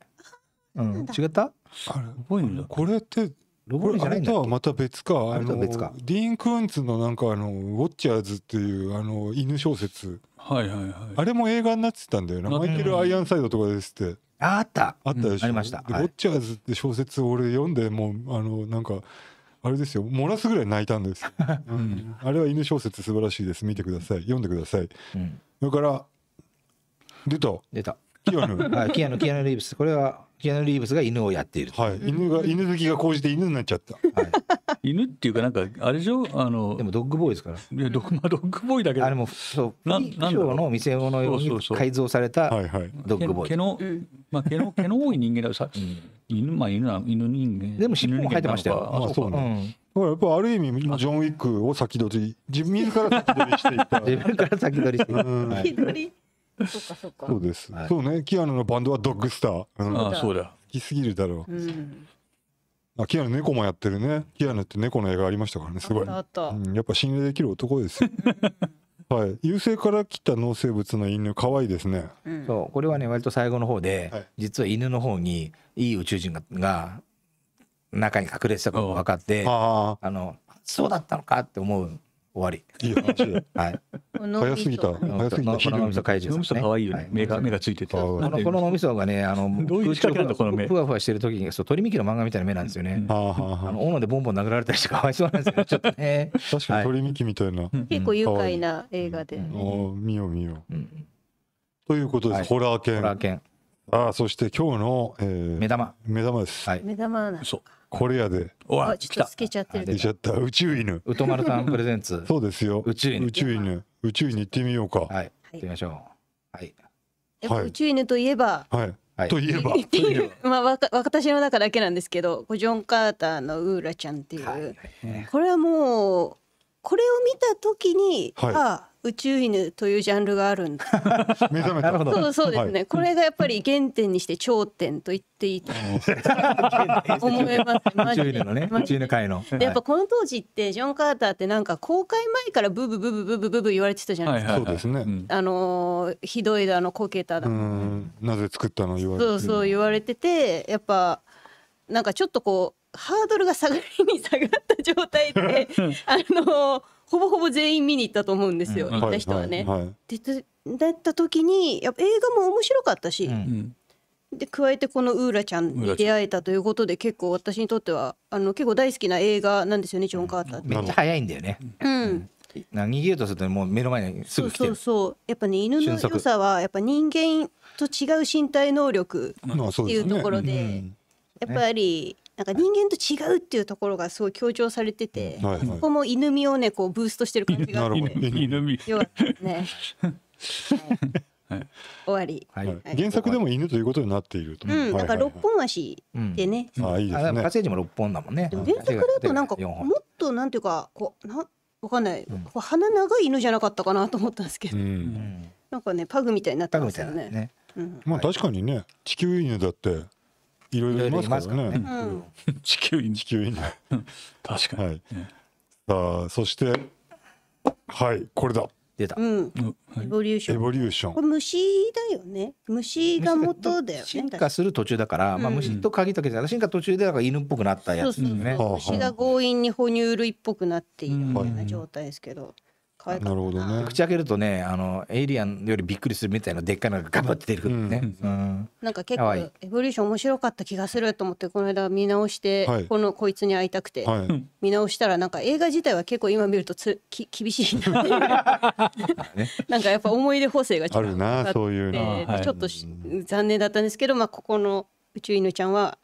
うん、違ったあれロボイネ。これってロボレじゃないんだっけあれとはまた別かあ別かディーン・クーンツのなんかあのウォッチャーズっていうあの犬小説はいはいはい。あれも映画になってたんだよななマイケル・アイアンサイドとかですってああったあったでしょ、うんありましたでウはいォッチャーズって小説を俺読んでもうあのなんかあれですよ漏らすぐらい泣いたんです、うんあれは犬小説素晴らしいです見てください読んでくださいうんだから出た出たキアヌあキアヌキアヌ・リーブスこれはキアヌ・リーブスが犬をやっている、はい、犬が犬好きが高じて犬になっちゃった、はい、犬っていうかなんかあれでしょあのでもドッグボーイですからいやドッグ、まあ、ドッグボーイだけどあれもそうなん、なんの見せ物用に改造されたははいい。ドッグボーイ毛の,、まあ、毛の毛の多い人間ださ、うん、犬まあ犬は、犬人間でも尻尾に書いてましたよあそうね、うんだからやっぱある意味ジョン・ウィックを先取り自分自ら先取りしていた 自分から先取りしていた、うん、はいそかそか。そうです。はい、そうね、キアヌのバンドはドッグスター。うん、ああ、そうだ。好きすぎるだろう。うん、あ、キアヌ猫もやってるね。キアヌって猫の映画ありましたからね、すごい。あった、うん、やっぱ信頼できる男です。はい、優勢から来た農生物の犬可愛いですね、そうこれはね割と最後の方で、はい、実は犬の方にいい宇宙人がが中に隠れてたことが分かって、あのそうだったのかって思う終わり。いい話だ。はい。早すぎた。早すぎた。この脳みそ可愛いよね。目が目がついてて。この脳みそがね、あので ふわふわしてる時に、そう鳥ミきの漫画みたいな目なんですよね。あの斧でボンボン殴られたりしていそうなんですよね。ちょっとね。確かに鳥ミきみたいな。結構愉快な映画で。ああ、見よう見よう。ということです。ホラー犬。ホラー犬。ああ、そして今日の目玉。目玉です。目玉な。そう。これやで。おわ、ちょっとつけちゃってる。ちゃった。宇宙犬。宇都丸さんプレゼンツ。そうですよ。宇宙犬。宇宙犬。宇宙犬行ってみようか。はい。行ってみましょう。はい。はい、宇宙犬といえば。はい。はい、といえば。っていう、まあ、わか、私の中だけなんですけど、ジョン・カーターのウーラちゃんっていう。はい、これはもう。これを見た時に、はい、ああ宇宙犬というジャンルがあるんだ 目覚めたそうそうですね、はい、これがやっぱり原点にして頂点と言っていいと思います宇宙犬のね宇宙犬界のやっぱこの当時ってジョン・カーターってなんか公開前からブブブブブブブブ言われてたじゃないですか、はいはいはい、そうですねあのひどいだのこけただなぜ作ったの言われてそうそう言われててやっぱなんかちょっとこうハードルが下がりに下がった状態であのほぼほぼ全員見に行ったと思うんですよ、うん行った人はね。はいはいでだった時にやっぱ映画も面白かったし、うんで加えてこのウーラちゃんに出会えたということで結構私にとってはあの結構大好きな映画なんですよねジョン・カーターって。めっちゃ早いんだよね。うんな逃げようとするともう目の前にすそぐう来てそるうそうやっぱね犬の良さはやっぱ人間と違う身体能力まあそっていうところで、うんやっぱりなんか人間と違うっていうところがすごい強調されてて、はいはい、ここも犬みをねこうブーストしてる感じがあるので犬味よかったすね。は終わり、はい、原作でも犬ということになっていると、うん、なんか六本足でね、うん、あいいですねパセーも六本だもんね原作だとなんかもっとなんていうかこうなわかんない、うん、鼻長い犬じゃなかったかなと思ったんですけど、うん、なんかねパグみたいになってますよねね、うん、まあ確かにね地球犬だっていろいろいますからね。地球員地球員 確かに。はい。さあそしてはいこれだ。出た。うん。エボリューション。エボリューション。これ虫だよね。虫が元だよね。進化する途中だから、まあ虫と鍵だけじゃなく進化途中でなんか犬っぽくなったやつ虫が強引に哺乳類っぽくなっているみたいな状態ですけど。なるほどね口開けるとねあのエイリアンよりびっくりするみたいなでっかいのが頑張って出てくるね、うんうん、なんか結構エボリューション面白かった気がすると思ってこの間見直して、はい、このこいつに会いたくて、はい、見直したらなんか映画自体は結構今見るとつき厳しい なっていうんかやっぱ思い出補正がちょっとあるなそういうの、ちょっと、し残念だったんですけどまあここの宇宙犬ちゃんは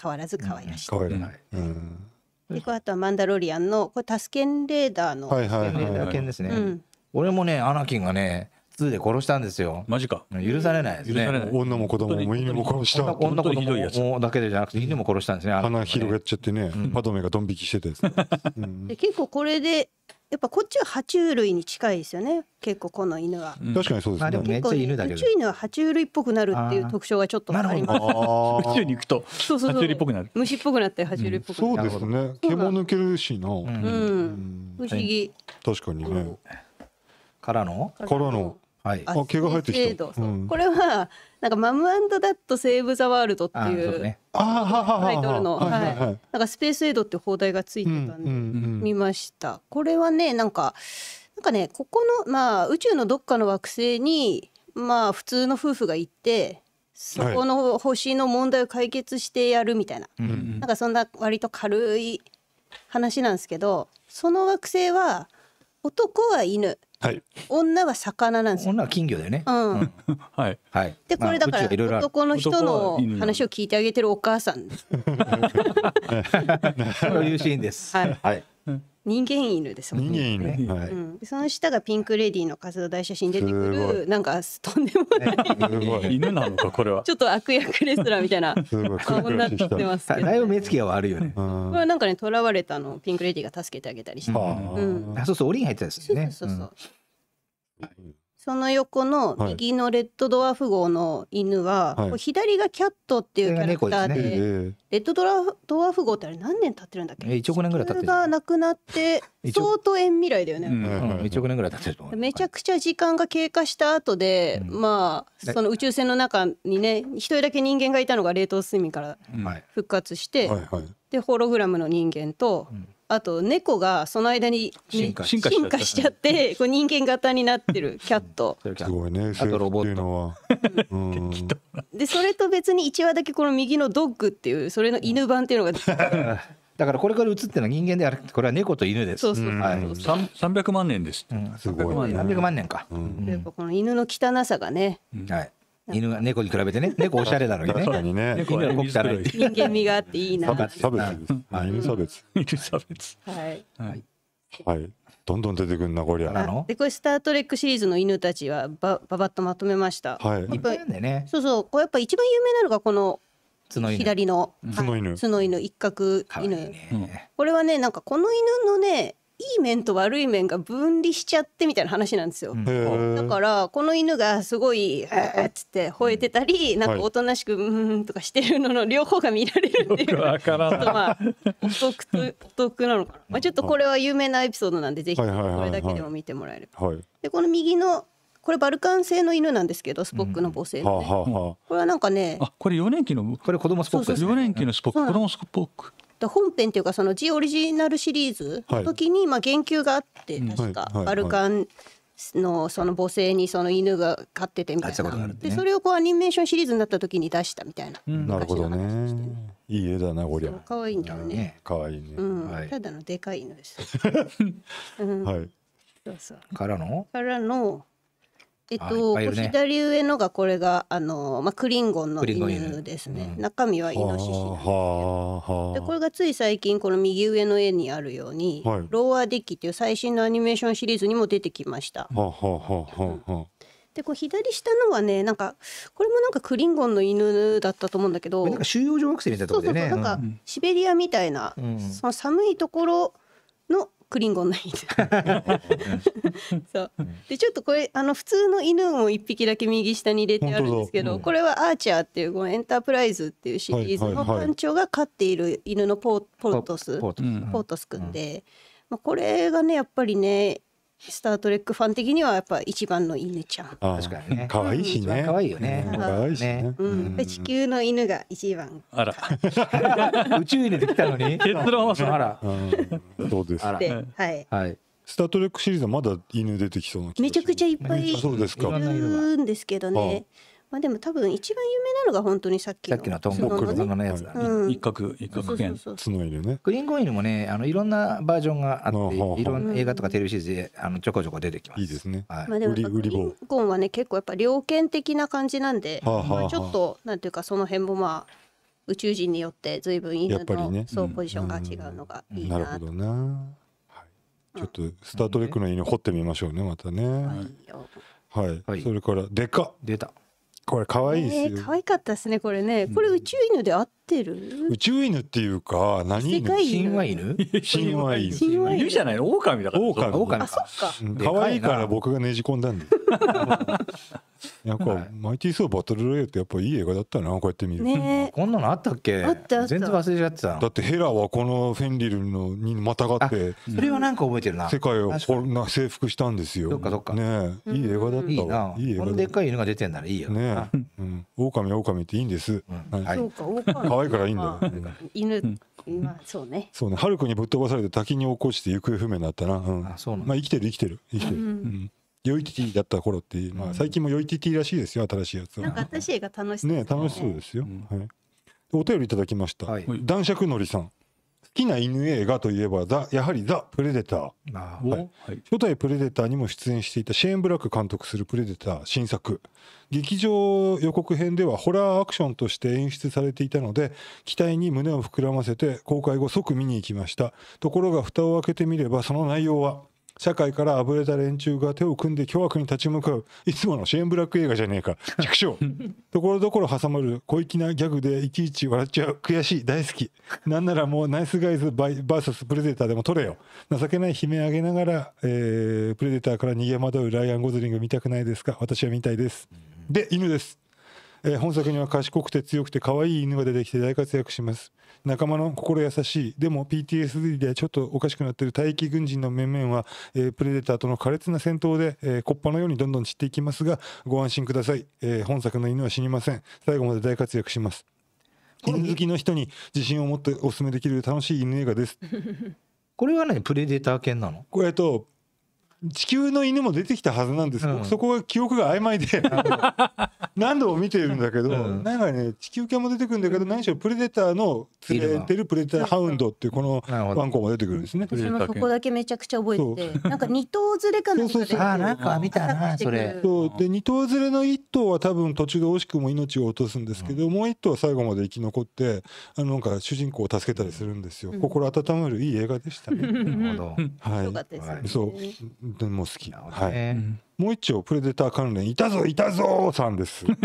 変わらず可愛らしい。うん、変わらない、うんでこれあとは「マンダロリアンの」これタスケンレーダーの、はいはいはいはい、犬ですね、うん俺もねアナキンがね2で殺したんですよマジか許されないです許されない女も子供も犬も殺した女女子本当ひどいやつだけでじゃなくて犬も殺したんですねあ鼻広げちゃってね、パドメがドン引きしてたやつ、うんで結構これでやっぱこっちは爬虫類に近いですよね結構この犬は、うん、確かにそうですね、まあ、でも犬だけど宇宙犬は爬虫類っぽくなるっていう特徴がちょっとあります宇宙に行くと爬虫類っぽくなる虫っぽくなって爬虫類っぽくなる、うん、そうですね毛も抜けるしな、うん、不思議、はい、確かにねからのからのはい、あ毛が生えてきた、うん、これはなんかマムアンドダットセーブザワールドっていうタイトルの、はははなんかスペースエイドって放題がついてたんで、見ました。これはねなんかなんかねここのまあ宇宙のどっかの惑星にまあ普通の夫婦が行ってそこの星の問題を解決してやるみたいな、はい、なんかそんな割と軽い話なんですけどその惑星は男は犬、はい、女は魚なんですよ。女は金魚だよね。うん。はい。はい。でこれだから、男の人の話を聞いてあげてるお母さん。そういうシーンです。はい。はい人間犬ですもんね。人間犬、はい、うん、その下がピンクレディーの活動大写真出てくるなんかとんでもない犬なのかこれは。ちょっと悪役レスラーみたいな顔になってますけど、ね。だいぶ目つきが悪いよね。これなんかね囚われたのピンクレディーが助けてあげたりして。うん、あそうそう檻に入ってたんですよね。そうそうそう。うんその横の右のレッドドワーフ号の犬は、はい、左がキャットっていうキャラクターで、ねレッドドラドワーフ号ってあれ何年経ってるんだっけ、えー、1億年ぐらい経ってがなくなって相当遠未来だよね、うんうん、1億年ぐらい経ってると思うめちゃくちゃ時間が経過した後で、うん、まあその宇宙船の中にね一人だけ人間がいたのが冷凍睡眠から復活して、はいはいはい、でホログラムの人間と、うんあと猫がその間に進化しちゃってこう人間型になってる キャットすごいねあとロボットでそれと別に1話だけこの右のドッグっていうそれの犬版っていうのが だからこれから映ってるのは人間ではなくてこれは猫と犬です。そうそうそうはい。三百万年です。うん、すごい。三百万年か。やっぱこの犬の汚さがね。はい。犬が猫に比べてね 猫おしゃれなのにね確かにね猫は人間味があっていいな差別犬差別 犬差別はいはいはいどんどん出てくるなこりゃでこれ「スター・トレック」シリーズの犬たちはばばばっとまとめましたはいいそうそうこれやっぱ一番有名なのがこの左の角犬角犬一角犬これはねなんかこの犬のねいい面と悪い面が分離しちゃってみたいな話なんですよ。だからこの犬がすごい「あっ」つって吠えてたりなんかおとなしく「うん」とかしてるのの両方が見られるっていうょっとまあお得お得なのかな、まあ、ちょっとこれは有名なエピソードなんで是非これだけでも見てもらえる。でこの右のこれバルカン製の犬なんですけどスポックの母性の、これはなんかねあこれ4年期のこれ子供スポックです、年期のスポック子供スポック本編というかそのジオリジナルシリーズの時に、まあ言及があって確か、バルカンのその母性にその犬が飼っててみたいな、でそれをこうアニメーションシリーズになった時に出したみたいな、なるほどねいい絵だなこりゃ可愛いんだよね可愛いね、うんただのでかい犬です、うん、はいそうそうからのからのえっと、ね、左上のがこれがあの、まあ、クリンゴンの犬ですね、うん、中身はイノシシでこれがつい最近この右上の絵にあるように「はい、ローアーデッキ」っていう最新のアニメーションシリーズにも出てきました。でこう左下のはねなんかこれもなんかクリンゴンの犬だったと思うんだけどなんか収容所惑星みたいなところでねそうそうなんかシベリアみたいな、うん、その寒いところクリンゴンない そうでちょっとこれあの普通の犬を1匹だけ右下に入れてあるんですけど、うん、これは「アーチャー」っていうこのエンタープライズっていうシリーズの館長が飼っている犬のポーポートスポートスくんで、まあ、これがねやっぱりねスター・トレックファン的にはやっぱ一番の犬ちゃん。あ確かにね。可愛いしね。可愛いよね。可愛いしね。地球の犬が一番。あら。宇宙犬できたのに。結論はそら。そうです。はい。はい。スター・トレックシリーズはまだ犬出てきそうなめちゃくちゃいっぱいそういるんですけどね。まあ、でも多分一番有名なのが本当にさっきのさっきのトンボクルのね、うん、一角一角剣角いるねグリーンゴインもねあのいろんなバージョンがあっていろんな映画とかテレビシリーズであのちょこちょこ出てきますいいですね、はい、まあ、でもグリーンゴンはね結構やっぱ猟犬的な感じなんで、はあはあ、まあ、ちょっとなんていうかその辺もまあ宇宙人によって随分犬の、ね、そうポジションが違うのがいいな、うんうん、なるほどな、はい、ちょっとスタートレックの犬掘ってみましょうねまたね、はい、はい、それからでか出たこれ可愛いですよ、えー、可愛かったですねこれねこれ宇宙犬で合ってる、うん、宇宙犬っていうか何犬神話犬神話犬神話犬じゃないの狼だから狼狼あそっか、うん、可愛いから僕がねじ込んだんで なんか、はい、マイティー・ソーバトル・ロイってやっぱいい映画だったなこうやって見る、ね、こんなのあったっけ全然忘れちゃってただってヘラはこのフェンリルのにまたがってそれはなんか覚えてるな世界をこんな征服したんですよそっかそっかねいい映画だったいいなこのでっかい犬が出てんならいいよねうん、狼狼っていいんです。はい。そうか狼。可愛いからいいんだ。ま犬、まあそうね。そうね。ハルクにぶっ飛ばされて滝に起こして行方不明になったな。うん。あそうなんまあ生きてる生きてる生きてる。うん。ヨイティティだった頃って、まあ最近もヨイティティらしいですよ新しいやつは。なんか新しい映画楽しそうね。ね楽しそうですよ。はい。お便りいただきました。はい、男爵のりさん。きな犬映画といえばザやはり「ザ・プレデター」を、はい、はい、初代「プレデター」にも出演していたシェーン・ブラック監督する「プレデター」新作劇場予告編ではホラーアクションとして演出されていたので期待に胸を膨らませて公開後即見に行きましたところが蓋を開けてみればその内容は社会からあぶれた連中が手を組んで凶悪に立ち向かういつものシェーンブラック映画じゃねえか畜生 ところどころ挟まる小粋なギャグでいちいち笑っちゃう悔しい大好きなんならもうナイスガイズバイバーサスプレデターでも取れよ情けない悲鳴上げながら、えー、プレデターから逃げ惑うライアン・ゴズリング見たくないですか私は見たいですで犬です、えー、本作には賢くて強くて可愛い犬が出てきて大活躍します仲間の心優しいでも PTSD でちょっとおかしくなってる待機軍人の面々は、えー、プレデターとの苛烈な戦闘で、えー、コッパのようにどんどん散っていきますがご安心ください、えー、本作の犬は死にません最後まで大活躍します犬好きの人に自信を持っておすすめできる楽しい犬映画です これは何、プレデター犬なのこれと地球の犬も出てきたはずなんですうん、そこが記憶が曖昧で 何度も見てるんだけど、うん、なんかね地球系も出てくるんだけど何しろプレデターの連れてるプレデターハウンドっていうこのワンコも出てくるんですね。私そこだけめちゃくちゃ覚えてなんか二頭連れかなんか出てなんか見たなそれ。そうで二頭連れの一頭は多分途中で惜しくも命を落とすんですけど、うん、もう一頭は最後まで生き残ってあのなんか主人公を助けたりするんですよ。心温まるいい映画でしたね。なるほど。はい。そう。も好きなので、はい、もう一丁プレデター関連いたぞいたぞさんです、はい、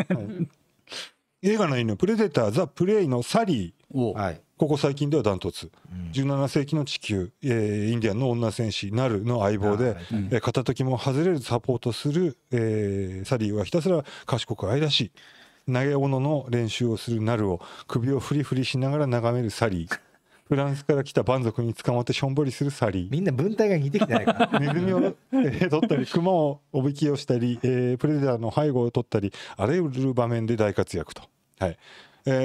映画の犬プレデターザ・プレイのサリー、はい、ここ最近ではダントツ、うん、17世紀の地球、えー、インディアンの女戦士ナルの相棒で、うえー、片時も外れるサポートする、えー、サリーはひたすら賢く愛らしい投げ斧の練習をするナルを首をフリフリしながら眺めるサリーフランスから来た蛮族に捕まってしょんぼりするサリーみんな文体が似てきてないかネズミを、えー、取ったりクマをおびき寄したり、えー、プレデターの背後を取ったりあらゆる場面で大活躍と。はい、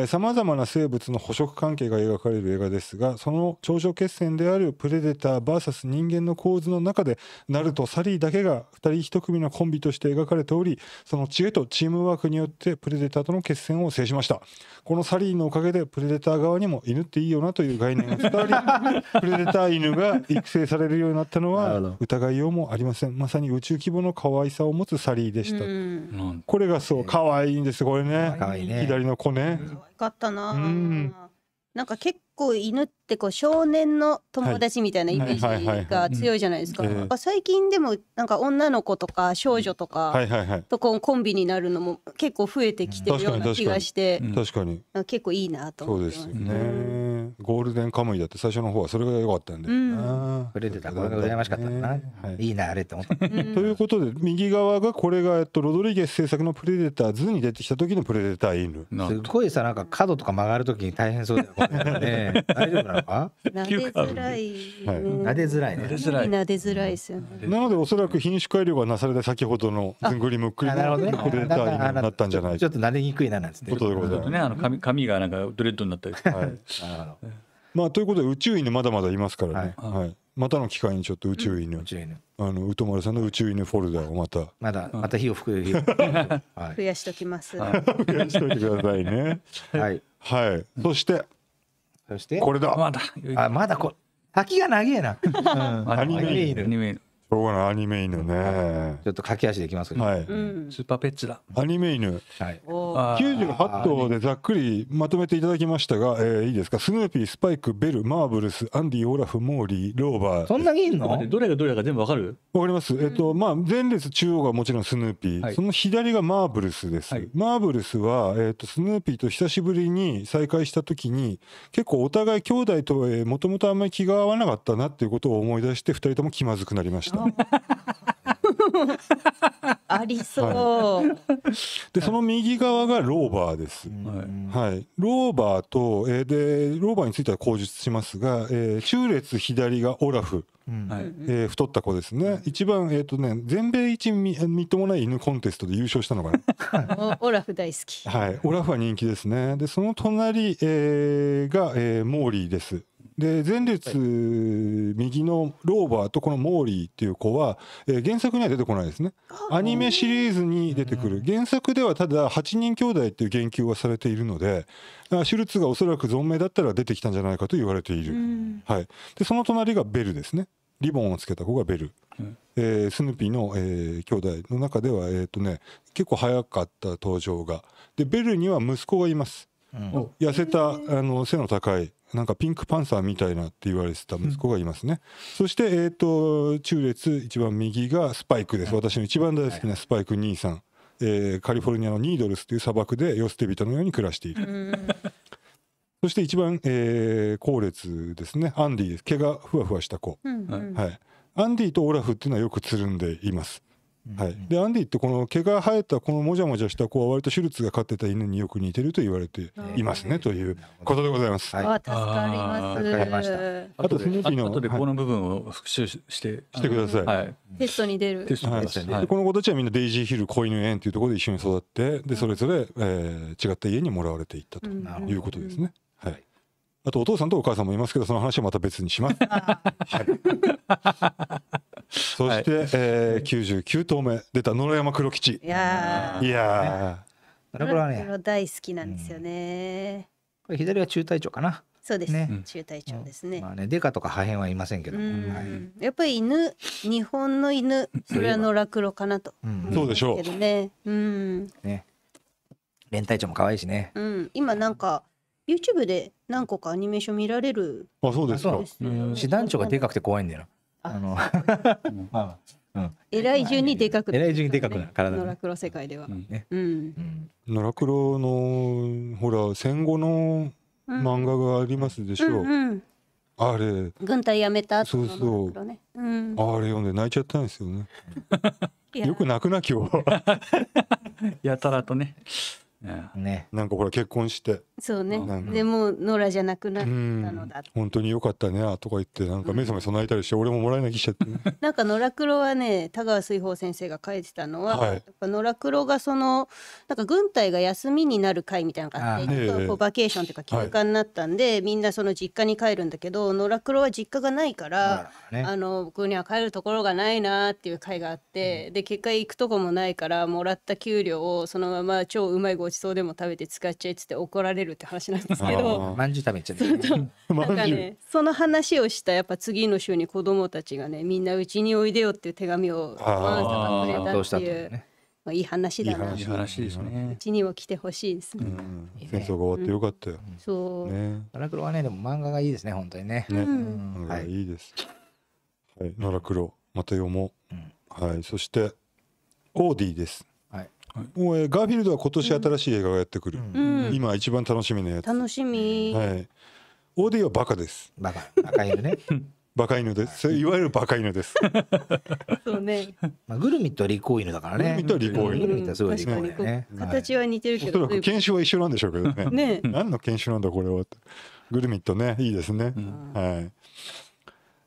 さまざまな生物の捕食関係が描かれる映画ですがその頂上決戦であるプレデター VS 人間の構図の中でナルとサリーだけが2人1組のコンビとして描かれておりその知恵とチームワークによってプレデターとの決戦を制しましたこのサリーのおかげでプレデター側にも犬っていいよなという概念が伝わり プレデター犬が育成されるようになったのは疑いようもありませんまさに宇宙規模の可愛さを持つサリーでしたこれがそう可愛いんですこれね、ね、左の子ねかったな。うんなんか結構犬ってこう少年の友達みたいなイメージが強いじゃないですか。最近でもなんか女の子とか少女とかとコンビになるのも結構増えてきてるような気がして、確かに結構いいなと思ってます。そうですね。ゴールデンカムイだって最初の方はそれが良かったんで。うん、触れてたこれが羨ましかったな。はい、いいなあれっ思った。ということで右側がこれがえっとロドリゲス制作のプレデター図に出てきた時のプレデター犬。すごいさなんか角とか曲がる時に大変そうだよね。大丈夫なのか。撫でづらい、は撫でづらいね。撫でづらい。撫でづらいですよね。なのでおそらく品種改良がなされた先ほどのずんぐりむっくりのクレータなったんじゃない。ちょっと撫でにくいななんですね。ことでございます。ねあの髪髪がなんかドレッドになったり。はい。まあということで宇宙犬まだまだいますからね。はい。またの機会にちょっと宇宙犬。宇宙犬。あの宇都丸さんの宇宙犬フォルダをまた。まだ、また火を吹く。はい。増やしときます。増やしといてくださいね。はい。はい。そして。そしてこれだまだあまだこ滝が長えな、うん、アニメイルアニメイルしょうがないアニメ犬ねちょっと駆け足でいきますけど、はい、スーパーペッツだアニメ犬、はい、98頭でざっくりまとめていただきましたが、えー、いいですかスヌーピースパイクベルマーブルスアンディオラフモーリーローバーそんなにいんのどれがどれか全部わかるわかりますえっ、ー、とまあ前列中央がもちろんスヌーピー、はい、その左がマーブルスです、はい、マーブルスは、えーと、スヌーピーと久しぶりに再会した時に結構お互い兄弟ともともとあんまり気が合わなかったなっていうことを思い出して2人とも気まずくなりましたありそう、はい、でその右側がローバーです、はい、はい、ローバーと、えー、でローバーについては口述しますが、えー、中列左がオラフ、うん、えー、太った子ですね、うん、一番、えーとね、全米一みみっともない犬コンテストで優勝したのかな オラフ大好きはいオラフは人気ですねでその隣、えー、が、えー、モーリーですで前列、右のローバーとこのモーリーっていう子は、えー、原作には出てこないですねアニメシリーズに出てくる原作ではただ8人兄弟っていう言及はされているのでシュルツがおそらく存命だったら出てきたんじゃないかと言われている、はい、でその隣がベルですねリボンをつけた子がベル、えー、スヌーピーの、えー、兄弟の中では、えーとね、結構早かった登場がでベルには息子がいます、痩せたあの背の高いなんかピンクパンサーみたいなって言われてた息子がいますね、うん、そして、えーと、中列一番右がスパイクです、はい、私の一番大好きなスパイク兄さん、はい、えー、カリフォルニアのニードルスという砂漠で世捨て人のように暮らしているそして一番、えー、後列ですねアンディです毛がふわふわした子、うんうん、はい、アンディとオラフっていうのはよくつるんでいますはい、でアンディってこの毛が生えたこのもじゃもじゃした子は割とシュルツが飼ってた犬によく似てると言われていますねということでございます。はい、助かります。かあとスヌーピーの後でこの部分を復習して、してください。はい、テストに出る。テストに出る、はい。この子たちはみんなデイジーヒル子犬園というところで一緒に育ってでそれぞれ、えー、違った家にもらわれていったということですね。はい。あとお父さんとお母さんもいますけどその話はまた別にします。はい。そして、はい、えー、99頭目出た野呂山黒吉いやいやこれはね大好きなんですよね、うん、これ左は中隊長かなそうです、ね、中隊長ですね、うん、まあねデカとか破片はいませんけど、はい、やっぱり犬日本の犬それは野呂黒かなと、うん、そうでしょうねうんね連隊長も可愛いしね、うん、今なんか YouTube で何個かアニメーション見られるあそうですか師団長がでかくて怖いんだよなあの まあ、うん、偉い順にでかく、偉い順にでかくな体、ね、野良黒世界では、うん、野良黒のほら戦後の漫画がありますでしょう、あれ軍隊辞めたそうそう、あれ読んで泣いちゃったんですよね よく泣くな今日 やたらとねねなんかほら結婚してそうねでもノ野良じゃなくなったのだ本当によかったねとか言ってなんか目覚め備えたりして、俺ももらえなきしちゃって、ね、なんか野良黒はね田川水宝先生が書いてたのは、はいやっぱ野良黒がそのなんか軍隊が休みになる会みたいなのがあってあバケーションというか休暇になったんで、みんなその実家に帰るんだけど野良黒は実家がないから、ねあの僕には帰るところがないなっていう会があって、で結果行くとこもないからもらった給料をそのまま超うまいごちそうでも食べて使っちゃえっつって怒られるるって話なんですけどまんじゅう食べちゃう なんかねその話をしたやっぱ次の週に子供たちがねみんなうちにおいでよっていう手紙をワンさんがくれたっていう。まあ、いい話だな。いい話ですね。うちにも来てほしいですね。うん、戦争が終わってよかったよ。うん、そう。ね。奈良黒はね、でも漫画がいいですね、本当にね。ね、うん、はい、いいです。はい、奈良黒、また読もう。はい、そして。オーディです。もう、えガーフィールドは今年新しい映画がやってくる、今一番楽しみなやつ楽しみはいオーディはバカですバカバカ犬ね バカ犬です。いわゆるバカ犬です。そうね。まあグルミットはリコ犬だからね。グルミットは犬。グルミすごいリコ犬ね。形は似てるけど。おそらく犬種は一緒なんでしょうけどね。ね。何の犬種なんだこれは。グルミットねいいですね。はい。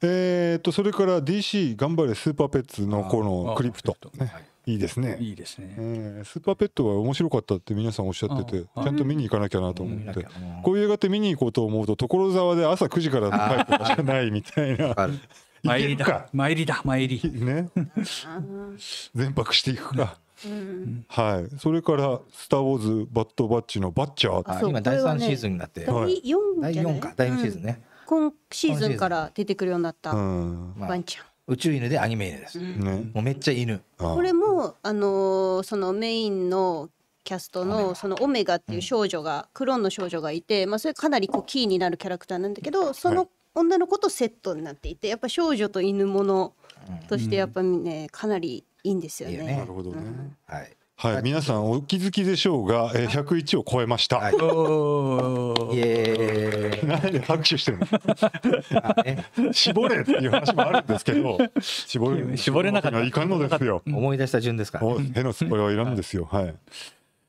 えー、とそれから DC 頑張れスーパーペッツのこのクリプトねいいですね。いいですね、えー、スーパーペットは面白かったって皆さんおっしゃってて、ちゃんと見に行かなきゃなと思って、こういう映画って見に行こうと思うと、所沢で朝9時から帰タイプないみたいな。参りだ、参りだ、参り。ね。全泊していくか。うん、はい、それから「スター・ウォーズ・バッド・バッチ」の「バッチャー」って今第3シーズンになって、第4か第4シーズンね、今シーズンから出てくるようになった、うん、ワンちゃん宇宙犬でアニメ犬です、ね、もうめっちゃ犬これもあのー、そのメインのキャストのそのオメガっていう少女が、うん、クローンの少女がいて、まあ、それかなりこうキーになるキャラクターなんだけどその女の子とセットになっていてやっぱ少女と犬ものとしてやっぱね、かなりいいんですよね。うん、いいよねなるほどね、うん、はいはい、皆さんお気づきでしょうが、えー、101を超えました。はいそうイエーイ何で拍手してるの絞れっていう話もあるんですけど絞れ絞れなかったいかんのですよ思い出した順ですから、ね、へのこれはいらんですよはい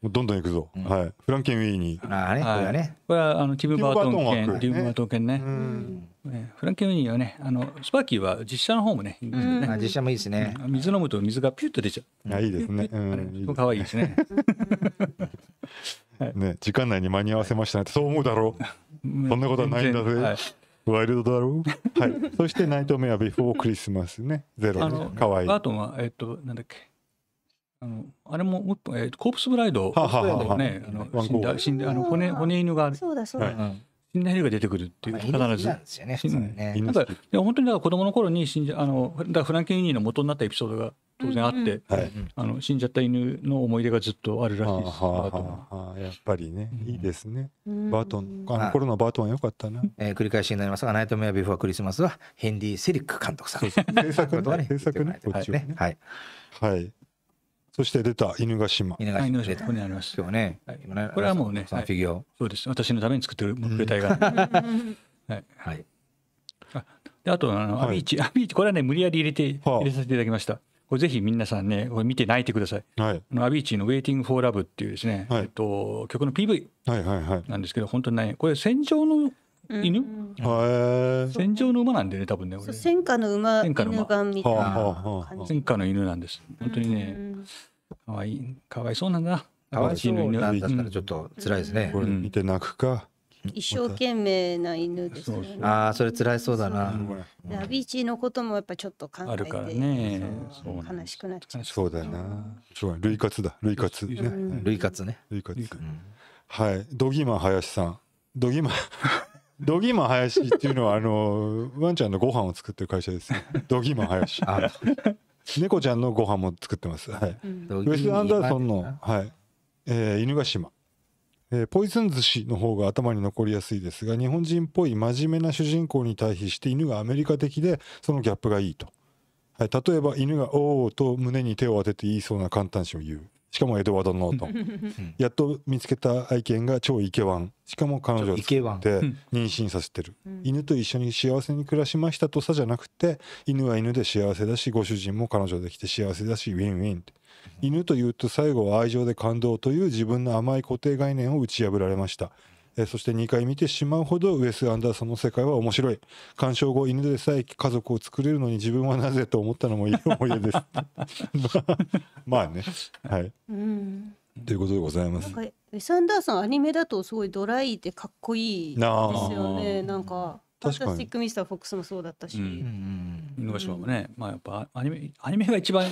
どんどんいくぞ、うん、はいフランケンウィーにーああね、はい、これはねこれはあのティブバートン犬ティム・バートン犬ね、ねフランケンウィーニはねあのスパーキーは実写の方もね、うん、実写もいいですね、うん、水飲むと水がピュッと出ちゃう、あいいですね、うん、いい可愛いですね ね、時間内に間に合わせましたねってそう思うだろうそんなことはないんだぜ、はい、ワイルドだろう、はい、そして「ナイトメアビフォークリスマスね」ゼロねかわいいあとはえっとなんだっけあのあれももっと、えー、コープスブライド、はははは、ね、あの死んだ死んだあの骨骨犬がそうだそうだ、はい、死んだ犬が出てくるっていう必ずなんですよね。ねなんか本当にだから子供の頃に死んじゃあのだフランケン・ユニーの元になったエピソードが当然あって、はい、あの死んじゃった犬の思い出がずっとあるらしいですあやっぱりねいいですね、うん、バートンあの頃のバートンは良かったな、えー、繰り返しになりますが「ナイトメアビフォークリスマス」はヘンリー・セリック監督さん制作 ね制作ねこっちはねはい、はいそして出た犬ヶ島。犬ヶ島。ここにあります。今日ね。これはもうね、フィギュア。そうです。私のために作ってる物体が。はい。はい。あ、であとあのアビーチ、アビーチこれはね無理やり入れて入れさせていただきました。これぜひ皆さんね、これ見て泣いてください。はい、アビーチの「Waiting for Love」っていうですね、はい、えっと、曲の PV なんですけど、本当にね、これ戦場の犬、うん、戦場の馬なんでね多分ね戦火の馬戦火の馬みたいな戦火の犬なんです本当にねかわいいかわいそうなんだかわいそうなんだったらちょっと辛いですね、これ見て泣くか一生懸命な犬ですね。ああ、それ辛いそうだな。アビーチのこともやっぱちょっと考えて、ね、悲しくなっちゃう。そうだな。そう、類活だ、類活ね。類活ね。類活。はい、ドギマ林さん。ドギマ。ドギマ林っていうのは、あの、ワンちゃんのご飯を作ってる会社です。ドギマ林。猫ちゃんのご飯も作ってます。はい。ウェスアンダーソンの、はい。え犬ヶ島。えー、ポイズン寿司の方が頭に残りやすいですが日本人っぽい真面目な主人公に対比して犬がアメリカ的でそのギャップがいいと、はい、例えば犬が「おお」と胸に手を当てて言いそうな簡単詞を言うしかも江ー和田のとやっと見つけた愛犬が超イケワンしかも彼女を作って妊娠させてる、うん、犬と一緒に幸せに暮らしましたとさじゃなくて犬は犬で幸せだしご主人も彼女できて幸せだしウィンウィン犬というと最後は愛情で感動という自分の甘い固定概念を打ち破られましたえそして2回見てしまうほどウエス・アンダーソンの世界は面白い鑑賞後犬でさえ家族を作れるのに自分はなぜと思ったのもいい思い出です まあねはい、うん、ということでございますウェス・アンダーソンアニメだとすごいドライでかっこいいですよねなんか確かファンタスティック・ミスター・フォックスもそうだったし。うん。うんうん、ね、まあやっぱアニメ、アニメが一番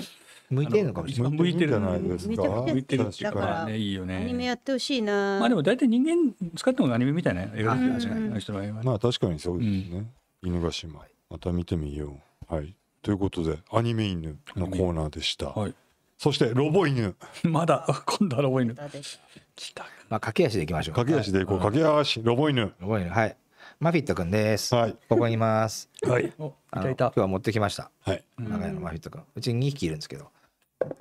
向いてるのかもしれない。向いてるじゃないですか。向いてるっていうかね、いいよね。アニメやってほしいな。まあでも大体人間使ってもアニメみたいなね、まあ確かにそうですね。犬ヶ島。また見てみよう。はい。ということで、アニメ犬のコーナーでした。はい。そしてロボ犬。まだ今度はロボ犬。来た。まあ駆け足でいきましょう。駆け足でいこう。駆け足ロボ犬。ロボ犬はい。マフィットくです。はい。ここにいます。はい。いたいた。今日は持ってきました。はい。長屋のマフィットくうちに2匹いるんですけど、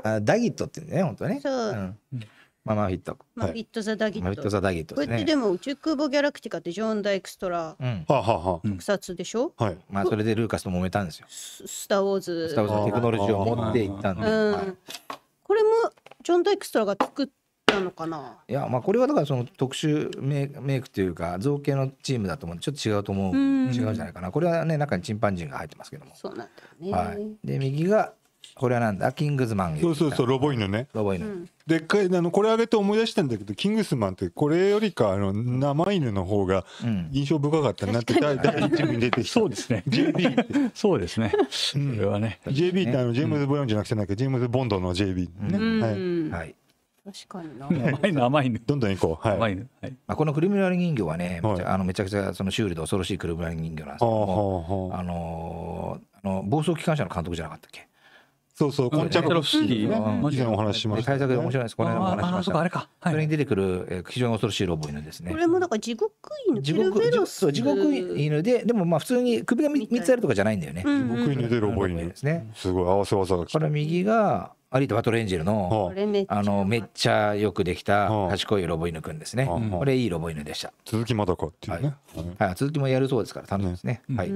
あダギットってね本当ねそう、うん、ママフィットマフィット・ザ・ダギット、マフィット・ザ・ダギットです、ね、これってでも宇宙空母ギャラクティカってジョン・ダイクストラ、うん、特撮でしょ、うはい、まあそれでルーカスと揉めたんですよスター・ウォーズスター・ウォーズのテクノロジーを持っていったんで、うんこれもジョン・ダイクストラが作ったのかないやまあこれはだからその特殊メメイクというか造形のチームだと思うちょっと違うと思う違うじゃないかなこれはね中にチンパンジーが入ってますけどもそうなんだよね、はい、で右がこれはなんだキングスマンそうそうそうロボイヌねロボ犬、うん、でっかいあのこれあげて思い出したんだけどキングスマンってこれよりかあの生犬の方が印象深かったなって、うん、第一部に出てきたそうですね JB そうですねうん、それはね、うん、JB ってあのジェームズ・ボヨンじゃなくてなんかジェームズ・ボンドの JB ね、はい、はい確かにな。甘いのどんどん行こう。はい。甘いの。はい、まあこのクるミナり人形はね、はい、あのめちゃくちゃそのシュールで恐ろしいくるみ割り人形なんですけども、あのー、あの暴走機関車の監督じゃなかったっけ？そうそう、コンチャロフスキーね、以前お話しました、ね。対策で面白いです、この間お話しました。あれか。はい、それに出てくる、え非常に恐ろしいロボ犬ですね。これもなんか地獄犬、地獄そう地獄犬で、でもまあ普通に首が3つあるとかじゃないんだよね。地獄犬でロボ犬ですね。すごい合わせ技がこれ右が、アリとバトルエンジェルのあのめっちゃよくできた賢いロボ犬くんですね、これいいロボ犬でした続きまだかっていうね、はい続きもやるそうですから楽しみですねはい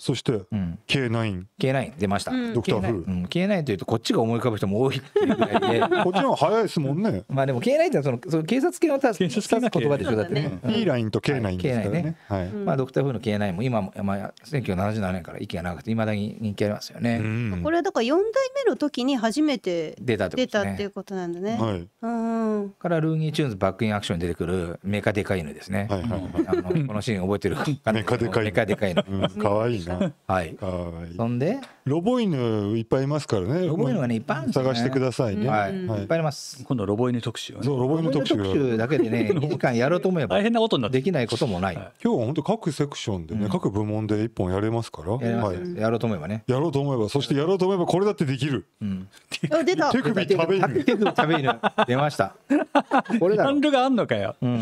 そして、うん、K9 K9 出ました、ドクター・フー、K9 というとこっちが思い浮かぶ人も多いっていうぐらいで こっちの方が早いですもんねまあでも K9 ってそのその警察系の警察系言葉でしょだってね E ラインと K9 ですからね,、はいまあドクター・フーの K9 も今も、まあ、1977年から息が長くていまだに人気ありますよねこれはだから4代目の時に初めめて出たってこと、ね,、いうことなんだね。はい、からルーニーチューンズバックインアクションに出てくるメカデカイ犬ですね。はいあのこのシーン覚えてるメカデカ犬。メカデカ犬。可、愛、いな。はい。かわい。そんでロボ犬いっぱいいますからね。ロボ犬がねいっぱいあるんです探してくださいね。はい。いっぱいあります。今度ロボ犬特集。そうロボ犬特集だけでね2 時間やろうと思えば大変なことになできないこともない。今日は本当各セクションでね各部門で一本やれますから。はい。やろうと思えばね。やろうと思えばそしてやろうと思えばこれだってできる。うん。出た。手首食べ犬。手首食べ犬出ました。これだ。ジャンルがあんのかよ。うん。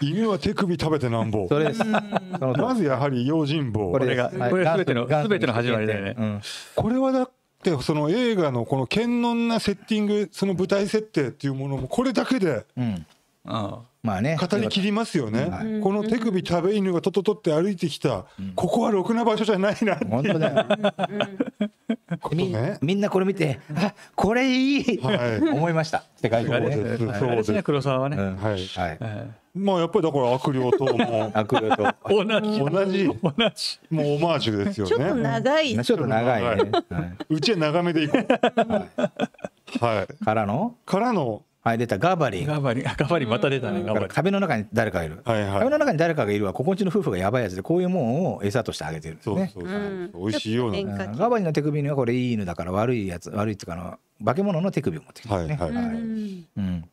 犬は手首食べてなんぼ。それです。まずやはり用心棒。これがこれすべてのすべての始まりだよね。、これはだってその映画のこの堅能なセッティングその舞台設定っていうものもこれだけで、うんまあね、語りきりますよね、はい、この手首食べ犬がとととって歩いてきた、うん、ここはろくな場所じゃないなって本当だよこと ねみんなこれ見てあこれいい、はい、思いました世界中で、そうですね黒沢はね、うん、はい、はいまあやっぱりだから悪霊とも悪霊と同じ同じ同じもうオマージュですよねちょっと長いちょっと長いね、うちは長めでいこうはい、からのからのはい出たガバリンガバリンガバリンまた出たねガバリン壁の中に誰かいる、はいはい、壁の中に誰かがいるはここんちの夫婦がやばいやつでこういうもんを餌としてあげてるんですねそうそうそう美味しいようなガバリンの手首にはこれいい犬だから悪いやつ悪いっていうかの化け物の手首を持ってきてるねはいはい、はい、うん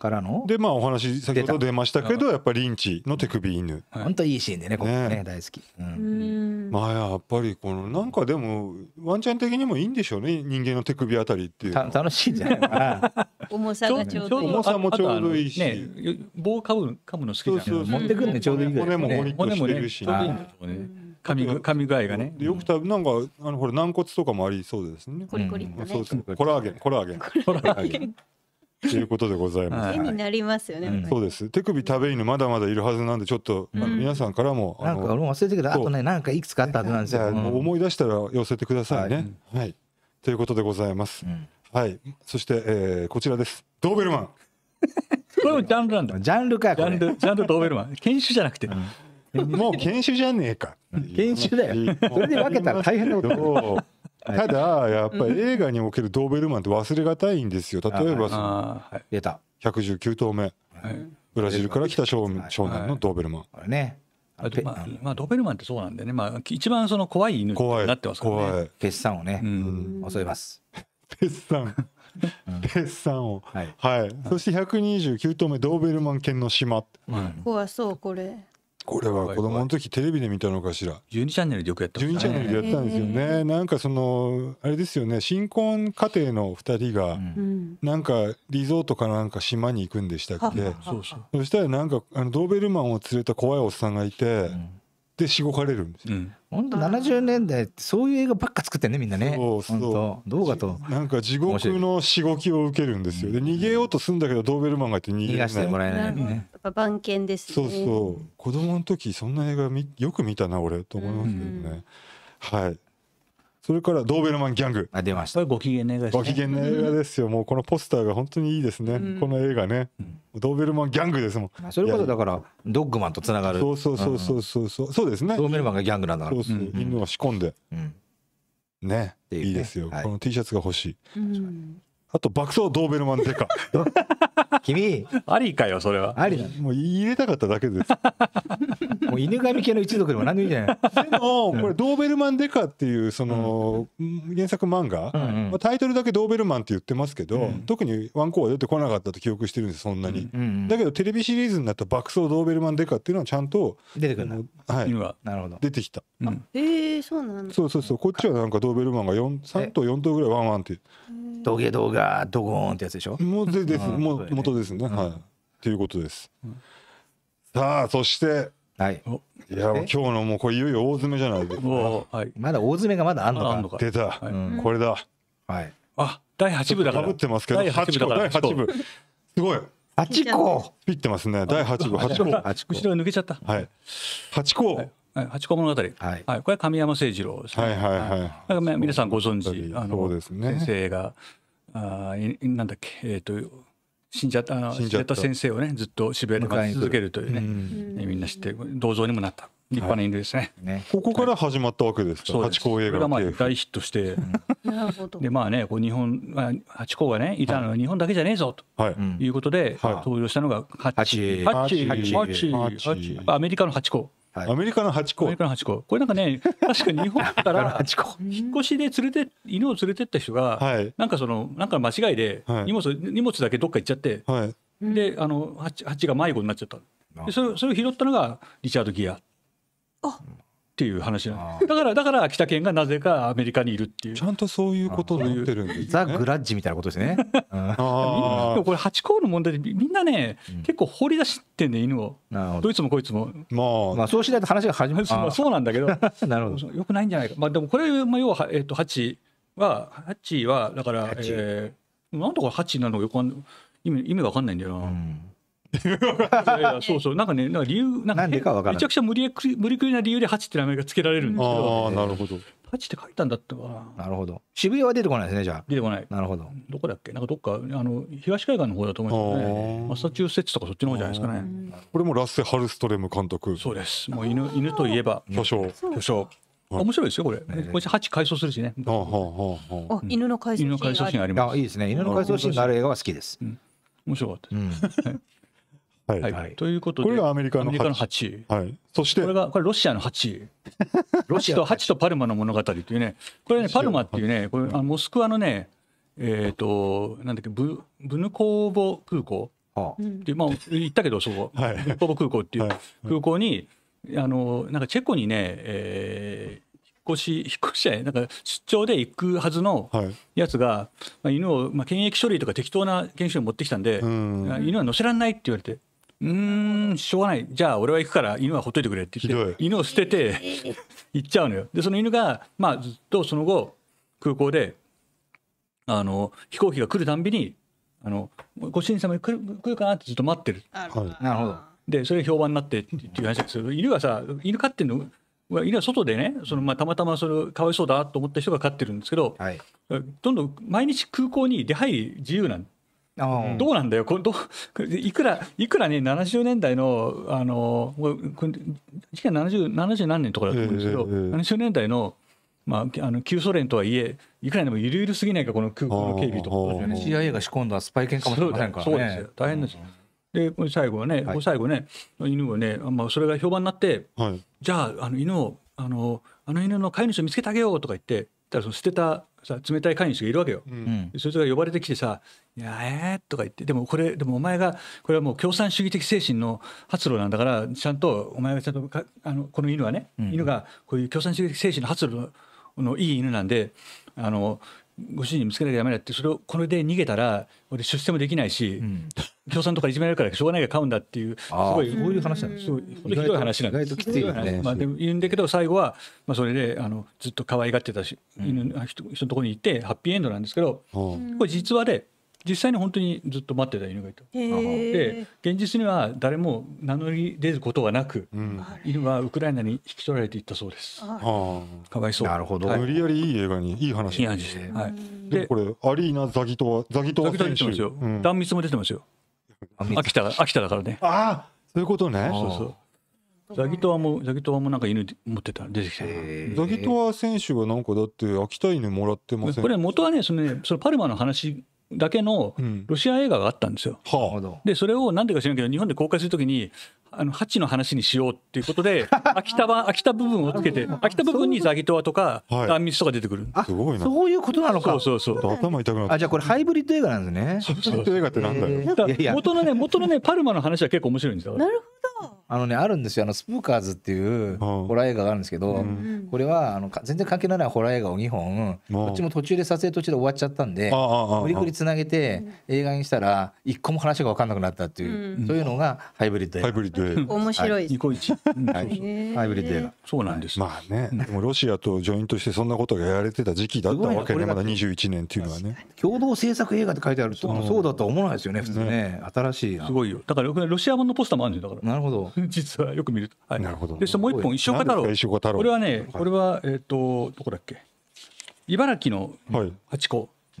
からのでまあお話先ほど出ましたけどやっぱりリンチの手首犬、はい、ほんといいシーンでねここねね大好き、うん、まあやっぱりこのなんかでもワンちゃん的にもいいんでしょうね人間の手首あたりっていう楽しいんじゃないかな 重さがちょうどいい重さもちょうどいいし、ね、棒かむかむの好きじゃん持ってくんでちょうどいいぐらい、ね、骨もホリッとしてるし、ね、骨もね噛み噛み具合がね。よく食べなんかあのほら軟骨とかもありそうですね。コリコリ、ねコラーゲンコラーゲン。コラーゲン。ということでございます。絵になりますよね。そうです。手首食べ犬まだまだいるはずなんで、ちょっと、あの皆さんからも、なんか俺も忘れてけど、あとね、なんかいくつかあったはずなんですよ。思い出したら寄せてくださいね。はい。ということでございます。はい。そして、えーこちらです。ドーベルマン。これもジャンルなんだ。ジャンルか、ジャン。ル、ジャンルドーベルマン。犬 種じゃなくて。もう犬種じゃねえか。犬種だよ。それで分けたら大変なこと。ただやっぱり映画におけるドーベルマンって忘れがたいんですよ例えばその出た119頭目、ブラジルから来た少少年のドーベルマン、あねあとまあ、まあ、ドーベルマンってそうなんでね、まあ、一番その怖い犬になってますからね怖い決算をね、うん、恐れます 決算決算をはい、そして129頭目ドーベルマン犬の島怖そうこれこれは子供の時テレビで見たのかしら12チャンネルでよくやった12チャンネルでやったんですよね、えー、なんかそのあれですよね新婚家庭の2人が、なんかリゾートかなんか島に行くんでしたっけ、うん、そしたらなんかあのドーベルマンを連れた怖いおっさんがいて、うんでしごかれるんですよ、う本当70年代ってそういう映画ばっか作ってねみんなねそうそうどうかとなんか地獄のしごきを受けるんですよで逃げようとするんだけどドーベルマンがいて逃げ逃がしてもらえないねやっぱ番犬です、ね、そうそう子供の時そんな映画よく見たな俺と思いますけどね、うん、はいそれからドーベルマンギャング。あ出ました。ご機嫌な映画です、ね、ご機嫌な映画ですよ。もうこのポスターが本当にいいですね。うん、この映画ね、うん、ドーベルマンギャングですもん。それこそだからドッグマンとつながる。そうそうそうそうそうそう。そうですね。ドーベルマンがギャングなんだから。そうそう。犬を仕込んで。うん、ね。いいですよ、はい。この T シャツが欲しい。あと爆走ドーベルマンデカ。君、ありかよ、それは。ありだ。もう入れたかっただけです。もう犬神系の一族でも何でもいいじゃない。でも、これドーベルマンデカっていう、その、原作漫画、まあ、タイトルだけドーベルマンって言ってますけど、特にワンコは出てこなかったと記憶してるんです、そんなに。だけど、テレビシリーズになった爆走ドーベルマンデカっていうのはちゃんと。出てくるな。はい。なるほど。出てきた。うん、えそうなんそうそうそうこっちはなんかドーベルマンが3頭4頭ぐらいワンワンってドゲドガドゴーンってやつでしょもうでです、もう元ですね、はいということです、さあそしてはい。いや、今日のもうこれいよいよ大詰めじゃないですか。はい、まだ大詰めがまだあんのか。出た、はい、これだ。はい。あ、第八部だから。ぶってますけど。第八部第部。すごい。八個。ピってますね。第八部八個。後ろ抜けちゃった。はい。八個。はい、八甲物語、はい、はい、これは神山清次郎ですはいはいはい。はい、皆さんご存知、あの、ね、先生があいなんだっけえっ、ー、と死んじゃったあの死んじゃった先生をねずっと渋谷で待ち続けるというね、うみんな知って銅像にもなった。立派な犬ですねはいね、ここから始まったわけですか、はい、八甲映画がまあ大ヒットしてでまあねこう日本八甲がねいたのは日本だけじゃねえぞとはいいうことで、はい、登場したのが八八八八ッアメリカの八甲はい、アメリカのハチ公アメリカのハチこれなんかね 確か日本から引っ越しで連れて犬を連れてった人が、はい、なんかそのなんか間違いで荷物、はい、荷物だけどっか行っちゃって、はい、であのハチハチが迷子になっちゃったでそれそれを拾ったのがリチャード・ギア。あっていう話なんだからだから秋田県がなぜかアメリカにいるっていうちゃんとそういうことになってるんです、ね、ザ・グラッジみたいなことですね あこれチ公の問題でみんなね、うん、結構放り出してんね犬をどいつもこいつもまあ、まあ、そうしないと話が始まるそうなんだけど なるほどよくないんじゃないかまあでもこれ、まあ、要は、えー、とチはチはだから、えー、なんでこれチなのかよく意味意味わかんないんだよな、うんいやいやそうそうなんかねなんか理由なんかなんでかからないめちゃくちゃ無理やくり無理くりな理由で八」って名前が付けられるんですけああなるほど8って書いたんだってわなるほど渋谷は出てこないですねじゃ出てこないなるほどどこだっけなんかどっかあの東海岸の方だと思いますねあーマサチューセッツとかそっちの方じゃないですかねこれもラッセ・ハルストレム監督そうですもう犬犬といえば巨匠巨匠面白いですよこれこいれ8回想するしねあはああ犬の回想シーン犬のあ回想シーンあります。あいいですね犬の回想シーンがある映画は好きです面白かったですうんはいはい、ということで、これがアメリカの 8, はい、そしてこれがこれロシアの8、ロシアと8とパルマの物語というね、これね、パルマっていうね、これあモスクワのね、えーと、なんだっけブ、ブヌコーボ空港ってまあ、行ったけど、そこ、はい、ブヌコーボ空港っていう空港に、あのなんかチェコにね、えー、引っ越し、引っ越しじゃない、なんか出張で行くはずのやつが、はい、まあ、犬を、まあ、検疫書類とか適当な検疫書持ってきたんで、ん犬は乗せられないって言われて、うんしょうがないじゃあ俺は行くから犬はほっといてくれって言って犬を捨てて行っちゃうのよでその犬が、まあ、ずっとその後空港であの飛行機が来るたんびにあのご主人様来る来るかなってずっと待ってる、なるほどでそれ評判になってっていう話ですけど犬はさ犬飼ってんの犬は外でねその、まあ、たまたまそれかわいそうだと思った人が飼ってるんですけど、はい、どんどん毎日空港に出入り自由なんどうなんだよこ どいくらいくらね70年代のあの事件 70, 70何年とかだと思うんですけど、70年代のまあ、あの旧ソ連とはいえ、いくらでもゆるゆるすぎないか、この空港の警備とか、CIA が仕込んだスパイ犬かもしれないからね。そうですよ、大変ですよ。最後はね、はい、最後ね、犬をね、まあ、それが評判になって、はい、じゃあ、あの犬をあの、あの犬の飼い主を見つけてあげようとか言って、たその捨てたさ冷たい飼い主がいるわけよ、うん、そいつが呼ばれてきてさ「いやえー」とか言ってでもこれでもお前がこれはもう共産主義的精神の発露なんだからちゃんとお前がちゃんとかあのこの犬はね、うん、犬がこういう共産主義的精神の発露のいい犬なんであのご主人に見つけなきゃだめだってそれをこれで逃げたら俺出世もできないし、共産とかいじめられるからしょうがないから買うんだっていうすごいそういう話なんですよひどい話なんです意外ときついよね、まあ、でも言うんだけど最後は、まあ、それであのずっと可愛がってたし、うん、人のところに行ってハッピーエンドなんですけど、これ実話で実際に本当にずっと待ってた犬がいた。で現実には誰も名乗り出ることはなく、うん、犬はウクライナに引き取られていったそうです。あかわいそう。なるほど、はい、無理やりいい映画にいい話いい話で。はい、でこれアリーナザギトワザギトワ選手。断密、うん、も出てますよ。秋田秋田だからね。ああそういうことね。そうそう。ザギトワもザギトワもなんか犬持ってた出てきたザギトワ選手がなんかだって秋田犬もらってませんこれ元はねそのねそのパルマの話だけのロシア映画があったんですよ。うん、でそれを何でか知らんけど日本で公開するときにあのハチの話にしようっていうことで 秋田版秋田部分をつけて秋田部分にザギトワとか断、はい、密とか出てくる。すごいな。そういうことなのか。そうそうそう。頭痛くなった。あじゃあこれハイブリッド映画なんですね。ハイブリッド映画ってなんだよ。元のね元のねパルマの話は結構面白いんですよ。なるほど。あのねあるんですよあのスプーカーズっていうホラー映画があるんですけど、うん、これはあの全然関係のないホラー映画を2本、うん、どっちも途中で撮影途中で終わっちゃったんで無理くり繋げて映画にしたら一個も話が分かんなくなったっていう、そういうのがハイブリッド映画。ハイブリッド映画面白い、はい、コイチ、ハイブリッド映画。そうなんです、まあね、でもロシアとジョイントしてそんなことがやられてた時期だったわけね、まだ21年っていうのはね。共同制作映画って書いてあると、そうだとは思わないですよね、普通ね、新しい。すごいよ。だからロシア版のポスターもあるんですよ、だから。なるほど。ど。実はよく見ると。はい、なるほど。で、そのもう一本、石岡太郎。石岡太郎。これはね、これは、えっ、と、どこだっけ。茨城の八チはい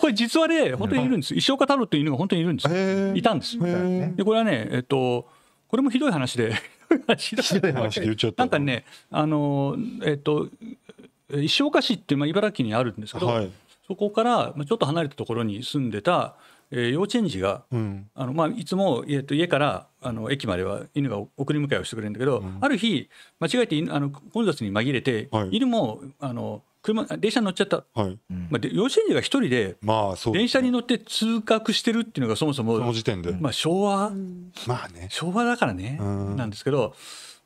これ実はね本当にいるんです石岡太郎という犬が本当にいるんですいたんですでこれはねえっとこれもひどい話で ひどい話で言っちゃったなんかねあのえっと石岡市って茨城にあるんですけど、はい、そこからちょっと離れたところに住んでた幼稚園児が、うん、あのまあ、いつも、えと家からあの駅までは犬が送り迎えをしてくれるんだけど、うん、ある日間違えてあの混雑に紛れて、はい、犬もあの車電車に乗っちゃった、はい、まあ、で幼稚園児が一人で電車に乗って通学してるっていうのがそもそもその時点で、まあ、昭和、まあね、昭和だからねなんですけど、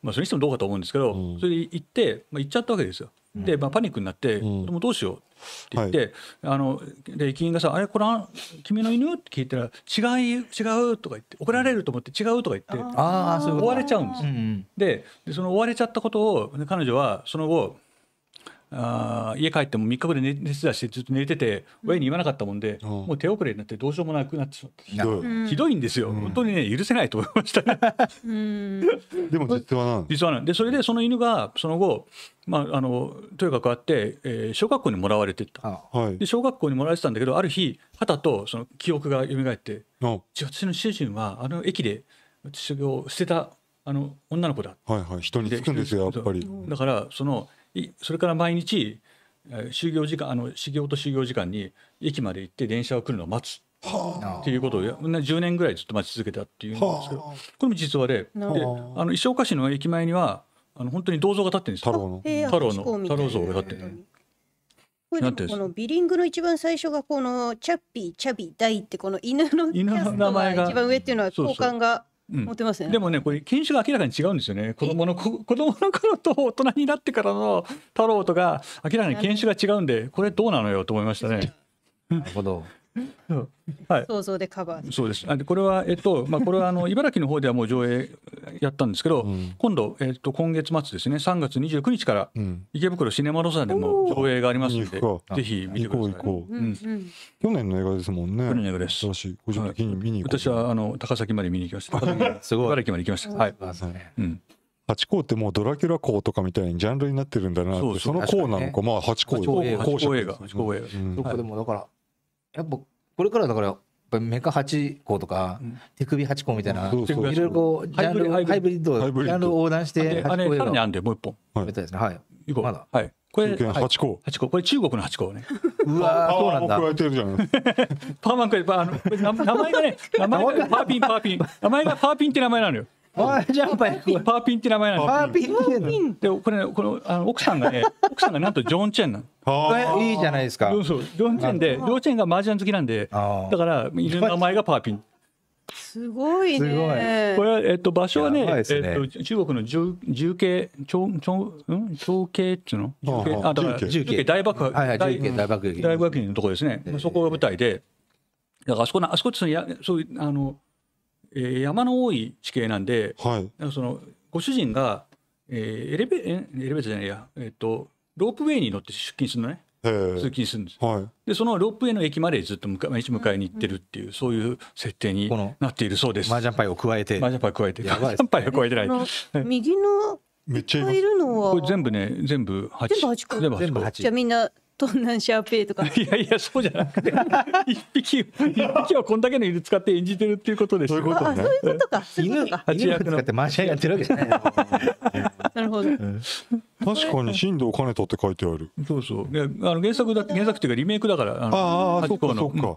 まあ、それにしてもどうかと思うんですけど、それで行って、まあ、行っちゃったわけですよ。で、まあ、パニックになって、うん、どうしようって言って、はい、あので駅員がさ「あれこれ君の犬?」って聞いたら「違う違う」とか言って怒られると思って「違う」とか言ってああそう追われちゃうんです。うんうん、でその追われちゃったことを彼女はその後あ家帰っても3日ぐらい寝寝てたずっと寝てて親に言わなかったもんで、うん、もう手遅れになってどうしようもなくなってしまってひどいひどいんですよ、うん、本当にね許せないと思いましたでも実はな実はなでそれでその犬がその後、まあ、あのとにかくあって、えー、小学校にもらわれてった、はい、で小学校にもらわれてたんだけどある日はたとその記憶が蘇って私の主人はあの駅で私を捨てたあの女の子だ、はいはい、人につくんですよやっぱりだからそのそれから毎日就業時間あの修行と就業時間に駅まで行って電車を来るのを待つっていうことを10年ぐらいずっと待ち続けたっていうんですけどこれも実話でであの石岡市の駅前にはあの本当に銅像が立ってるんです太郎の太郎の太郎像が立ってる。これでこのビリングの一番最初がこのチャッピーチャビダイってこの犬のキの名前が一番上っていうのは交換が持ってますね、うん、でもねこれ犬種が明らかに違うんですよね子供の 子供の頃と大人になってからの太郎とか明らかに犬種が違うんでこれどうなのよと思いましたね。なるほどはい、想像でカバーそうですあでこれは、えっとまあ、これはあの 茨城の方ではもう上映やったんですけど、うん、今度、えっと、今月末ですね3月29日から、池袋シネマロザでも上映がありますのでぜひ見てください行、うん、去年の映画ですもんね去年の映画です私個人的に見に行こう、はい、私はあの高崎まで見に行きましたすごい茨城まで行きましたはい、うんハチ公ってもうドラキュラ公とかみたいにジャンルになってるんだなってその公なのかまあハチ公公映画、ね、そこでもだからやっぱこれからだからやっぱメカ8個とか、手首8個みたいな、いろいろこう、ジャンル、ハイブリッド、ジャンル横断して、あれ、さらにあんで、もう一本。みいね。はい。まだ。はい。これ、八個。8個。これ、中国の八個ね。うわー、そうなんだ。加えてるじゃん。パーマン加あの名前がね、名前がパーピン、パーピン。名前がパーピンって名前なのよ。パージャンパーパーピンって名前なんですパーピンって言うでこれ、ね、このあの奥さんがね 奥さんがなんとジョン・チェンなのいいじゃないですかそうジョン・チェンでジョン・チェンがマージャン好きなんでだから犬の名前がパーピンすごいね。これは、えっと、場所はね、ねえっと、中国の重重慶、長、長、うん長慶っていうの重慶、あ、だから重慶大爆破、はいはい、大爆撃。大爆撃のところですね。そこが舞台で、だからあそこの、あそこってそのやそうあの、えー、山の多い地形なんで、はい、そのご主人が、えー、エレベエレベーターじゃないや、えー、っとロープウェイに乗って出勤するのね通勤するんです、はい、でそのロープウェイの駅までずっと毎日迎えに行ってるっていうそういう設定になっているそうですマージャンパイを加えてマージャンパイを加えてマージャンパイを加えてない右のめっちゃいるのはこれ全部ね全部8全部8個全部8じゃあみんなトンナンシャーペイとか。いやいや、そうじゃなくて、一匹、一匹はこんだけの犬使って演じてるっていうことです。そういうこと、そういうことか。犬が八役使ってマーシャやってるわけじゃない。なるほど。確かに新藤兼人って書いてある。そうそう。あの原作だ原作っていうかリメイクだから。ああ、そっかそっか。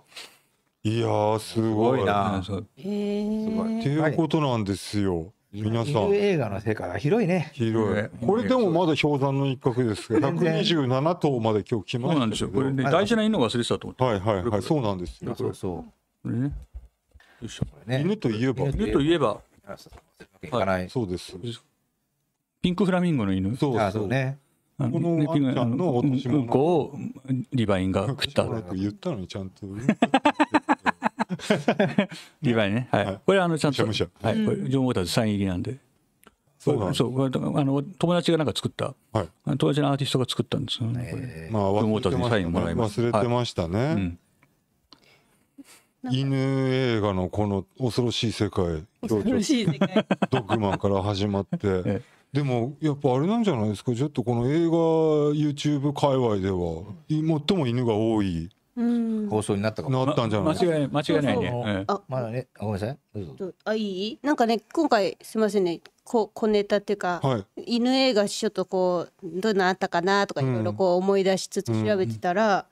いやすごいな。すごい。っていうことなんですよ。皆さん。映画の世界は広いね。広い。これでもまだ氷山の一角ですが、127頭まで今日来ましたそうなんですよ。これね、大事な犬忘れてたと思って。はいはいはい、そうなんですよ。そうそう。犬といえば。犬といえば。そうです。ピンクフラミンゴの犬。そうそうね。このワンちゃんの落とし物をリバインが食った。言ったのにちゃんと。リバイね、はい、これあのちゃんと、はい、これジョン・ウォーターズサイン入りなんで。そうそうあの友達がなんか作った、はい、友達のアーティストが作ったんですよね。まあ忘れてま忘れてましたね、はいうん、犬映画のこの恐ろしい世界恐ろしい世界ドッグマンから始まって、でもやっぱあれなんじゃないですかちょっとこの映画 YouTube 界隈では最も犬が多い放送になったかも。なったんじゃない。間違い間違いないね。あ、まだね、ごめんなさい。あ、いい？なんかね、今回すみませんね。こ小ネタっていうか、犬映画ちょっとこうどんなあったかなとかいろいろこう思い出しつつ調べてたら、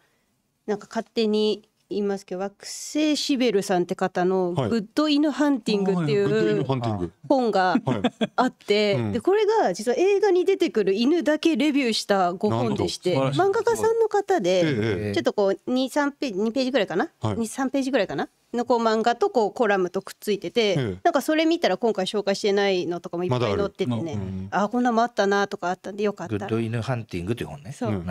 なんか勝手に言いますけど惑星シベルさんって方の「グッド・イヌ・ハンティング」っていう本があって、でこれが実は映画に出てくる犬だけレビューした5本でして漫画家さんの方で、ちょっとこう23ページ2ページぐらいかな、23ページぐらいかなのこう漫画とこうコラムとくっついてて、なんかそれ見たら今回紹介してないのとかもいっぱい載っててね、ああ,、こんなもあったなとかあったんでよかった。グッド犬ハンティングという本ね。そう。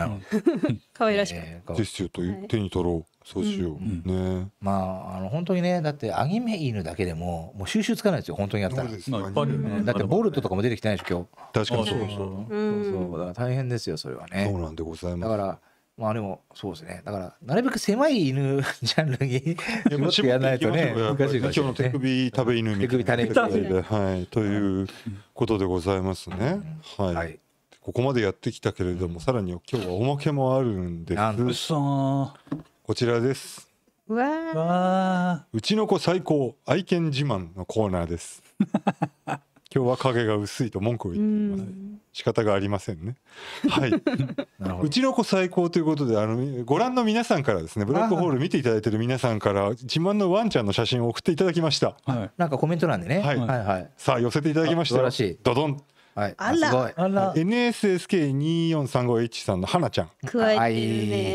可愛らしく。ジェスチュいう手に取ろう。はいそうしよう、うんねまああの本当にねだってアニメ犬だけでももう収集つかないですよ本当にやったら、ね、まあいっぱいねだってボルトとかも出てきてないでしょ今日確かにそうそうそうそうだから大変ですよそれはねそうなんでございますだからまあでもそうですねだからなるべく狭い犬 ジャンルに絞ってやらないとね難いかもしれない、ね、手首食べ犬みたいな手首食べ犬はいということでございますね、はい、はいここまでやってきたけれども、さらに今日はおまけもあるんです。うなんこちらですわうちの子最高愛犬自慢のコーナーです 今日は影が薄いと文句を言ってます仕方がありませんねはい うちの子最高ということであのご覧の皆さんからですねブラックホール見ていただいてる皆さんから自慢のワンちゃんの写真を送っていただきました、はい、なんかコメント欄でね、はい、はいはい、さあ寄せていただきました素晴らしいドドンはい、あらあら NSSK2435H さんの花ちゃん加いて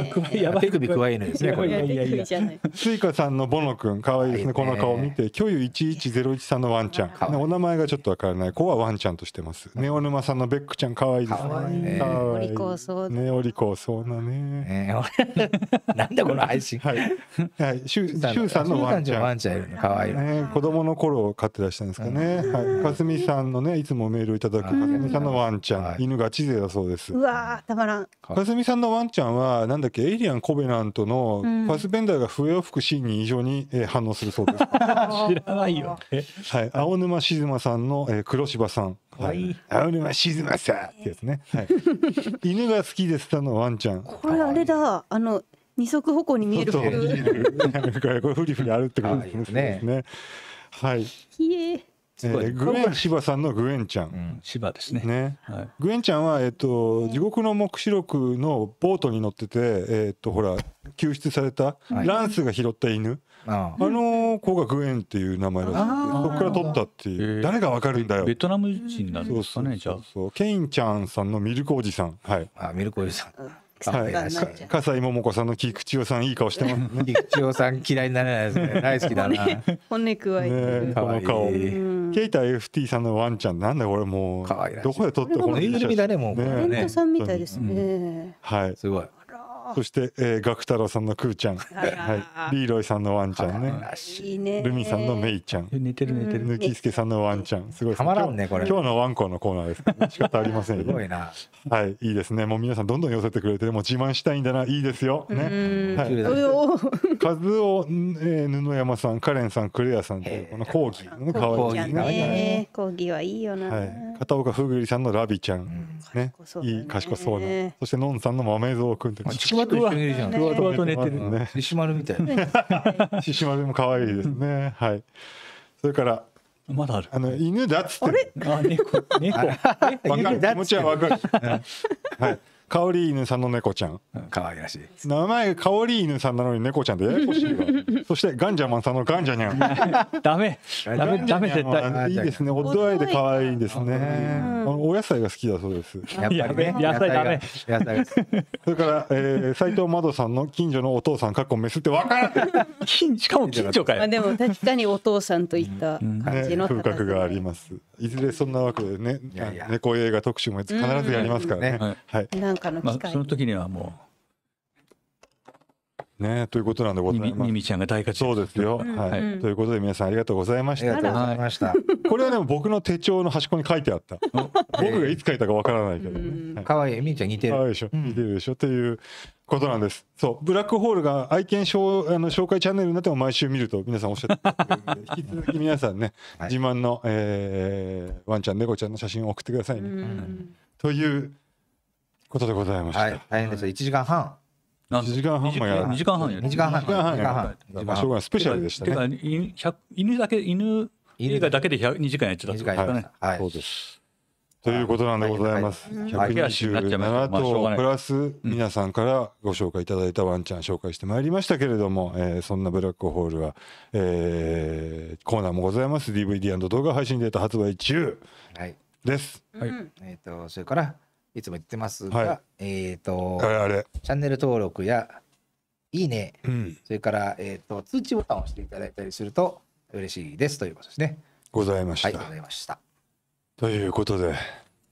るねやばい手首加えないですねこれいやいやいやスイカさんのボノくん可愛いですねこの顔見て巨湯1101さんのワンちゃんお名前がちょっとわからない子はワンちゃんとしてますネオ沼さんのベックちゃん可愛いですね可愛いねねお利口そうなねなんだこの配信はいはいシュシュさんのワンちゃんワンちゃんいるの可愛いね子供の頃飼ってらっしゃるんですかねはいかすみさんのねいつもメールをいただくかすみさんのワンちゃん、はい、犬が知性だそうですうわたまらんかすみさんのワンちゃんはなんだっけエイリアンコベナントのファスベンダーが笛を吹くシーンに異常に、えー、反応するそうです 知らないよ、はい青沼静馬さんの、えー、黒柴さんはい、青沼静馬さんってやつね、はい、犬が好きですたのワンちゃんこれあれだあの二足歩行に見えるこれフリフリあるってことですね、はい、ねはい、えー、グエン芝さんのグエンちゃん、うん、ですねね、はい、グエンちゃんは、えーと、地獄の黙示録のボートに乗ってて、えーと、ほら救出された、はい、ランスが拾った犬、あの子がグエンっていう名前だったそこから取ったっていう、誰がわかるんだよベトナム人なんですかねじゃあそうそうケインちゃんさんのミルクおじさんはいあミルクおじさんはい、笠井桃子さんの菊口代さんいい顔してます 菊木口代さん嫌いになれないですね。大好きだな。骨加えてこの顔。ケイタ FT さんのワンちゃんなんだこれもうどこで撮ったこのぬいぐるみだねもう。ね、タさんみたいですね。はい。すごい。そして、えー、ガク太郎さんのクーちゃん、はい、リーロイさんのワンちゃんね、いいねルミさんのメイちゃん、寝てる寝てる、ぬきすけさんのワンちゃん、すごいたまらんねこれ。今日のワンコのコーナーです、仕方ありませんよ。すごいな。はい、いいですね。もう皆さんどんどん寄せてくれて、もう自慢したいんだな、いいですよ。ね。はい。カズオ、えー、布山さん、カレンさん、クレアさんとこのコーギーの可愛いね。コーギーはいいよな。はい。片岡ふぐりさんのラビちゃん、ね、いい賢そうな。そしてのんさんの豆蔵くんと。ちワと一緒にいるじゃん。クワと寝てるね。シシマルみたいな。シシマルも可愛いですね。はい。それからまだある。あの犬だっつって。あれ？あ猫。猫。わかる。気持ちはわかる。はい。カオリーヌさんの猫ちゃん可愛らしい名前カオリーヌさんなのに猫ちゃんでややこしいわそしてガンジャマンさんのガンジャニャン ダメダメダメ絶対いいですねおどあいで可愛いですね、うん、お野菜が好きだそうですやっぱりね野菜ダメ野菜それから斎、えー、藤窓さんの近所のお父さんかっこメスってわからんしかも近所かよでも確かにお父さんといった感じの、ね、風格がありますいずれそんなわけでね猫映画特集も必ずやりますからね、はい、はいかの機会、まあ、その時にはもう。ねということなんでございます。みちゃんが大活躍。そうですよ。はい。ということで皆さんありがとうございました。ありがとうございました。これはでも僕の手帳の端っこに書いてあった。僕がいつ書いたかわからないけどね。可愛いみーちゃん似てる。可愛いでしょ。似てるでしょっていう。ことなんです。そう、ブラックホールが愛犬紹あの紹介チャンネルになっても毎週見ると皆さんおっしゃって引き続き皆さんね、はい、自慢の、えー、ワンちゃん、猫ちゃんの写真を送ってくださいね。ということでございました。はい、大変です一時間半。な時間半もや2時間半や2時間半。二時間半まあ、しょうがない。スペシャルでしたね。犬だけ、犬犬画だけで百二時間やっちゃったからね。はい。そうです。ということなんでございます。127頭プラス皆さんからご紹介いただいたワンちゃん紹介してまいりましたけれども、えー、そんなブラックホールは、えー、コーナーもございます。DVD& 動画配信データ発売中です。はい。えっ、と、それから、いつも言ってますが、はい、えっ、ー、とチャンネル登録や、いいね、うん、それから、えっ、ー、と、通知ボタンを押していただいたりすると嬉しいですということですね。ございました。はい、ございました。ということで、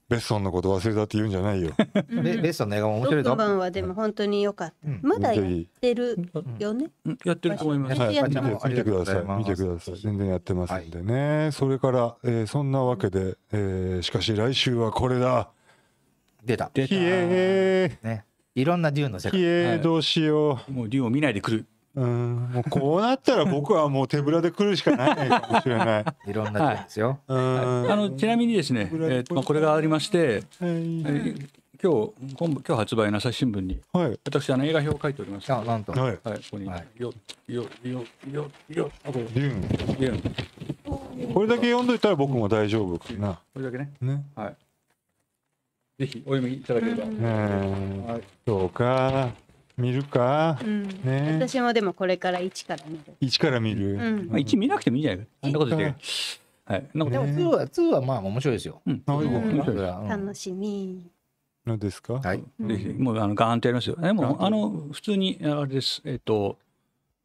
ベッソンのこと忘れたって言うんじゃないよ。ベッソンの映画も面白いと。番はでも本当によかった、うん。まだやってるよね。うん、やってると思います。はい、見て見てください。見てください。全然やってますんでね。はい、それから、えー、そんなわけで、えー、しかし来週はこれだ。出た。出た。ね。いろんなデ竜の世界。ひえどうしよう、はい。もう竜を見ないで来る。うん、もうこうなったら僕はもう手ぶらで来るしかないかもしれない。いろんなですよ。はい、あのちなみにですね、えーとまあ、これがありまして、はい、えー、今日今今日発売の朝日新聞に、はい、私あの映画表を書いておりましたあなんと、はい、はい、ここに、はい、よよよよよあこれリュンリュンこれだけ読んどいたら僕も大丈夫かな。これだけね。ねはい。ぜひお読みいただければ。うどうか見るか、うん、ね。私もでもこれから一から見る。一から見る。うん、まあ一見なくてもいいんじゃないか。あんなことで。はい。んかでもツはツーはまあ面白いですよ。うん。楽しみ。なんですか。はい。ぜひもうあのガーンとやりますよ。でもあの普通にあれです。えっと。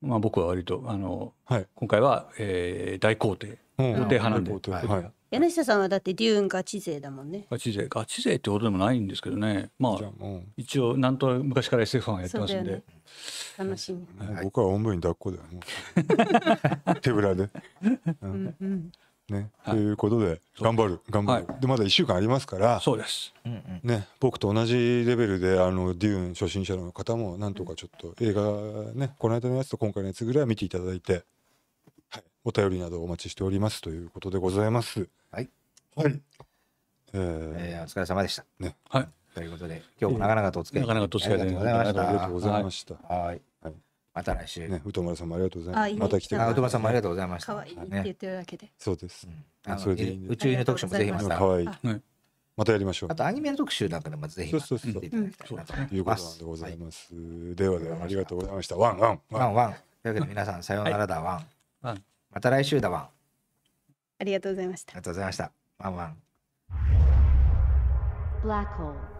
まあ僕は割とあの、はい、今回は、えー、大皇帝、皇帝派なんで、はい、柳下さんはだってデューンガチ勢だもんねガチ勢ガチ勢ってことでもないんですけどねまあ一応なんと昔から SF ファンやってますんで、ね、楽しみ、僕はおんぶに抱っこだよ 手ぶらで、うん、うん、ね、はい、ということで頑張る頑張る、はい、でまだ1週間ありますからそうです、ね、僕と同じレベルであのデューン初心者の方もなんとかちょっと映画ねこの間のやつと今回のやつぐらい見ていただいてお便りなどお待ちしておりますということでございます。はい。はい。えー、えー、お疲れ様でした。ね。はい。ということで、今日もなかとお付き合い、えー、とお付き合いありがとうございました。はい。はい。また来週。ね、宇都村さんもありがとうございます。また来てください。宇都村さんもありがとうございました。可愛いって言ってるだけで。そうです。あそれでいい、宇宙犬特集もぜひまた。可愛い。はい。またやりましょう。あとアニメの特集なんかでもぜひそうそうそう。そうそということでございます。ではではありがとうございました。ワンワンワンワン。というわけで皆さんさようならだワン。ワン。また来週だわ。ありがとうございました。ありがとうございました。ワンワン。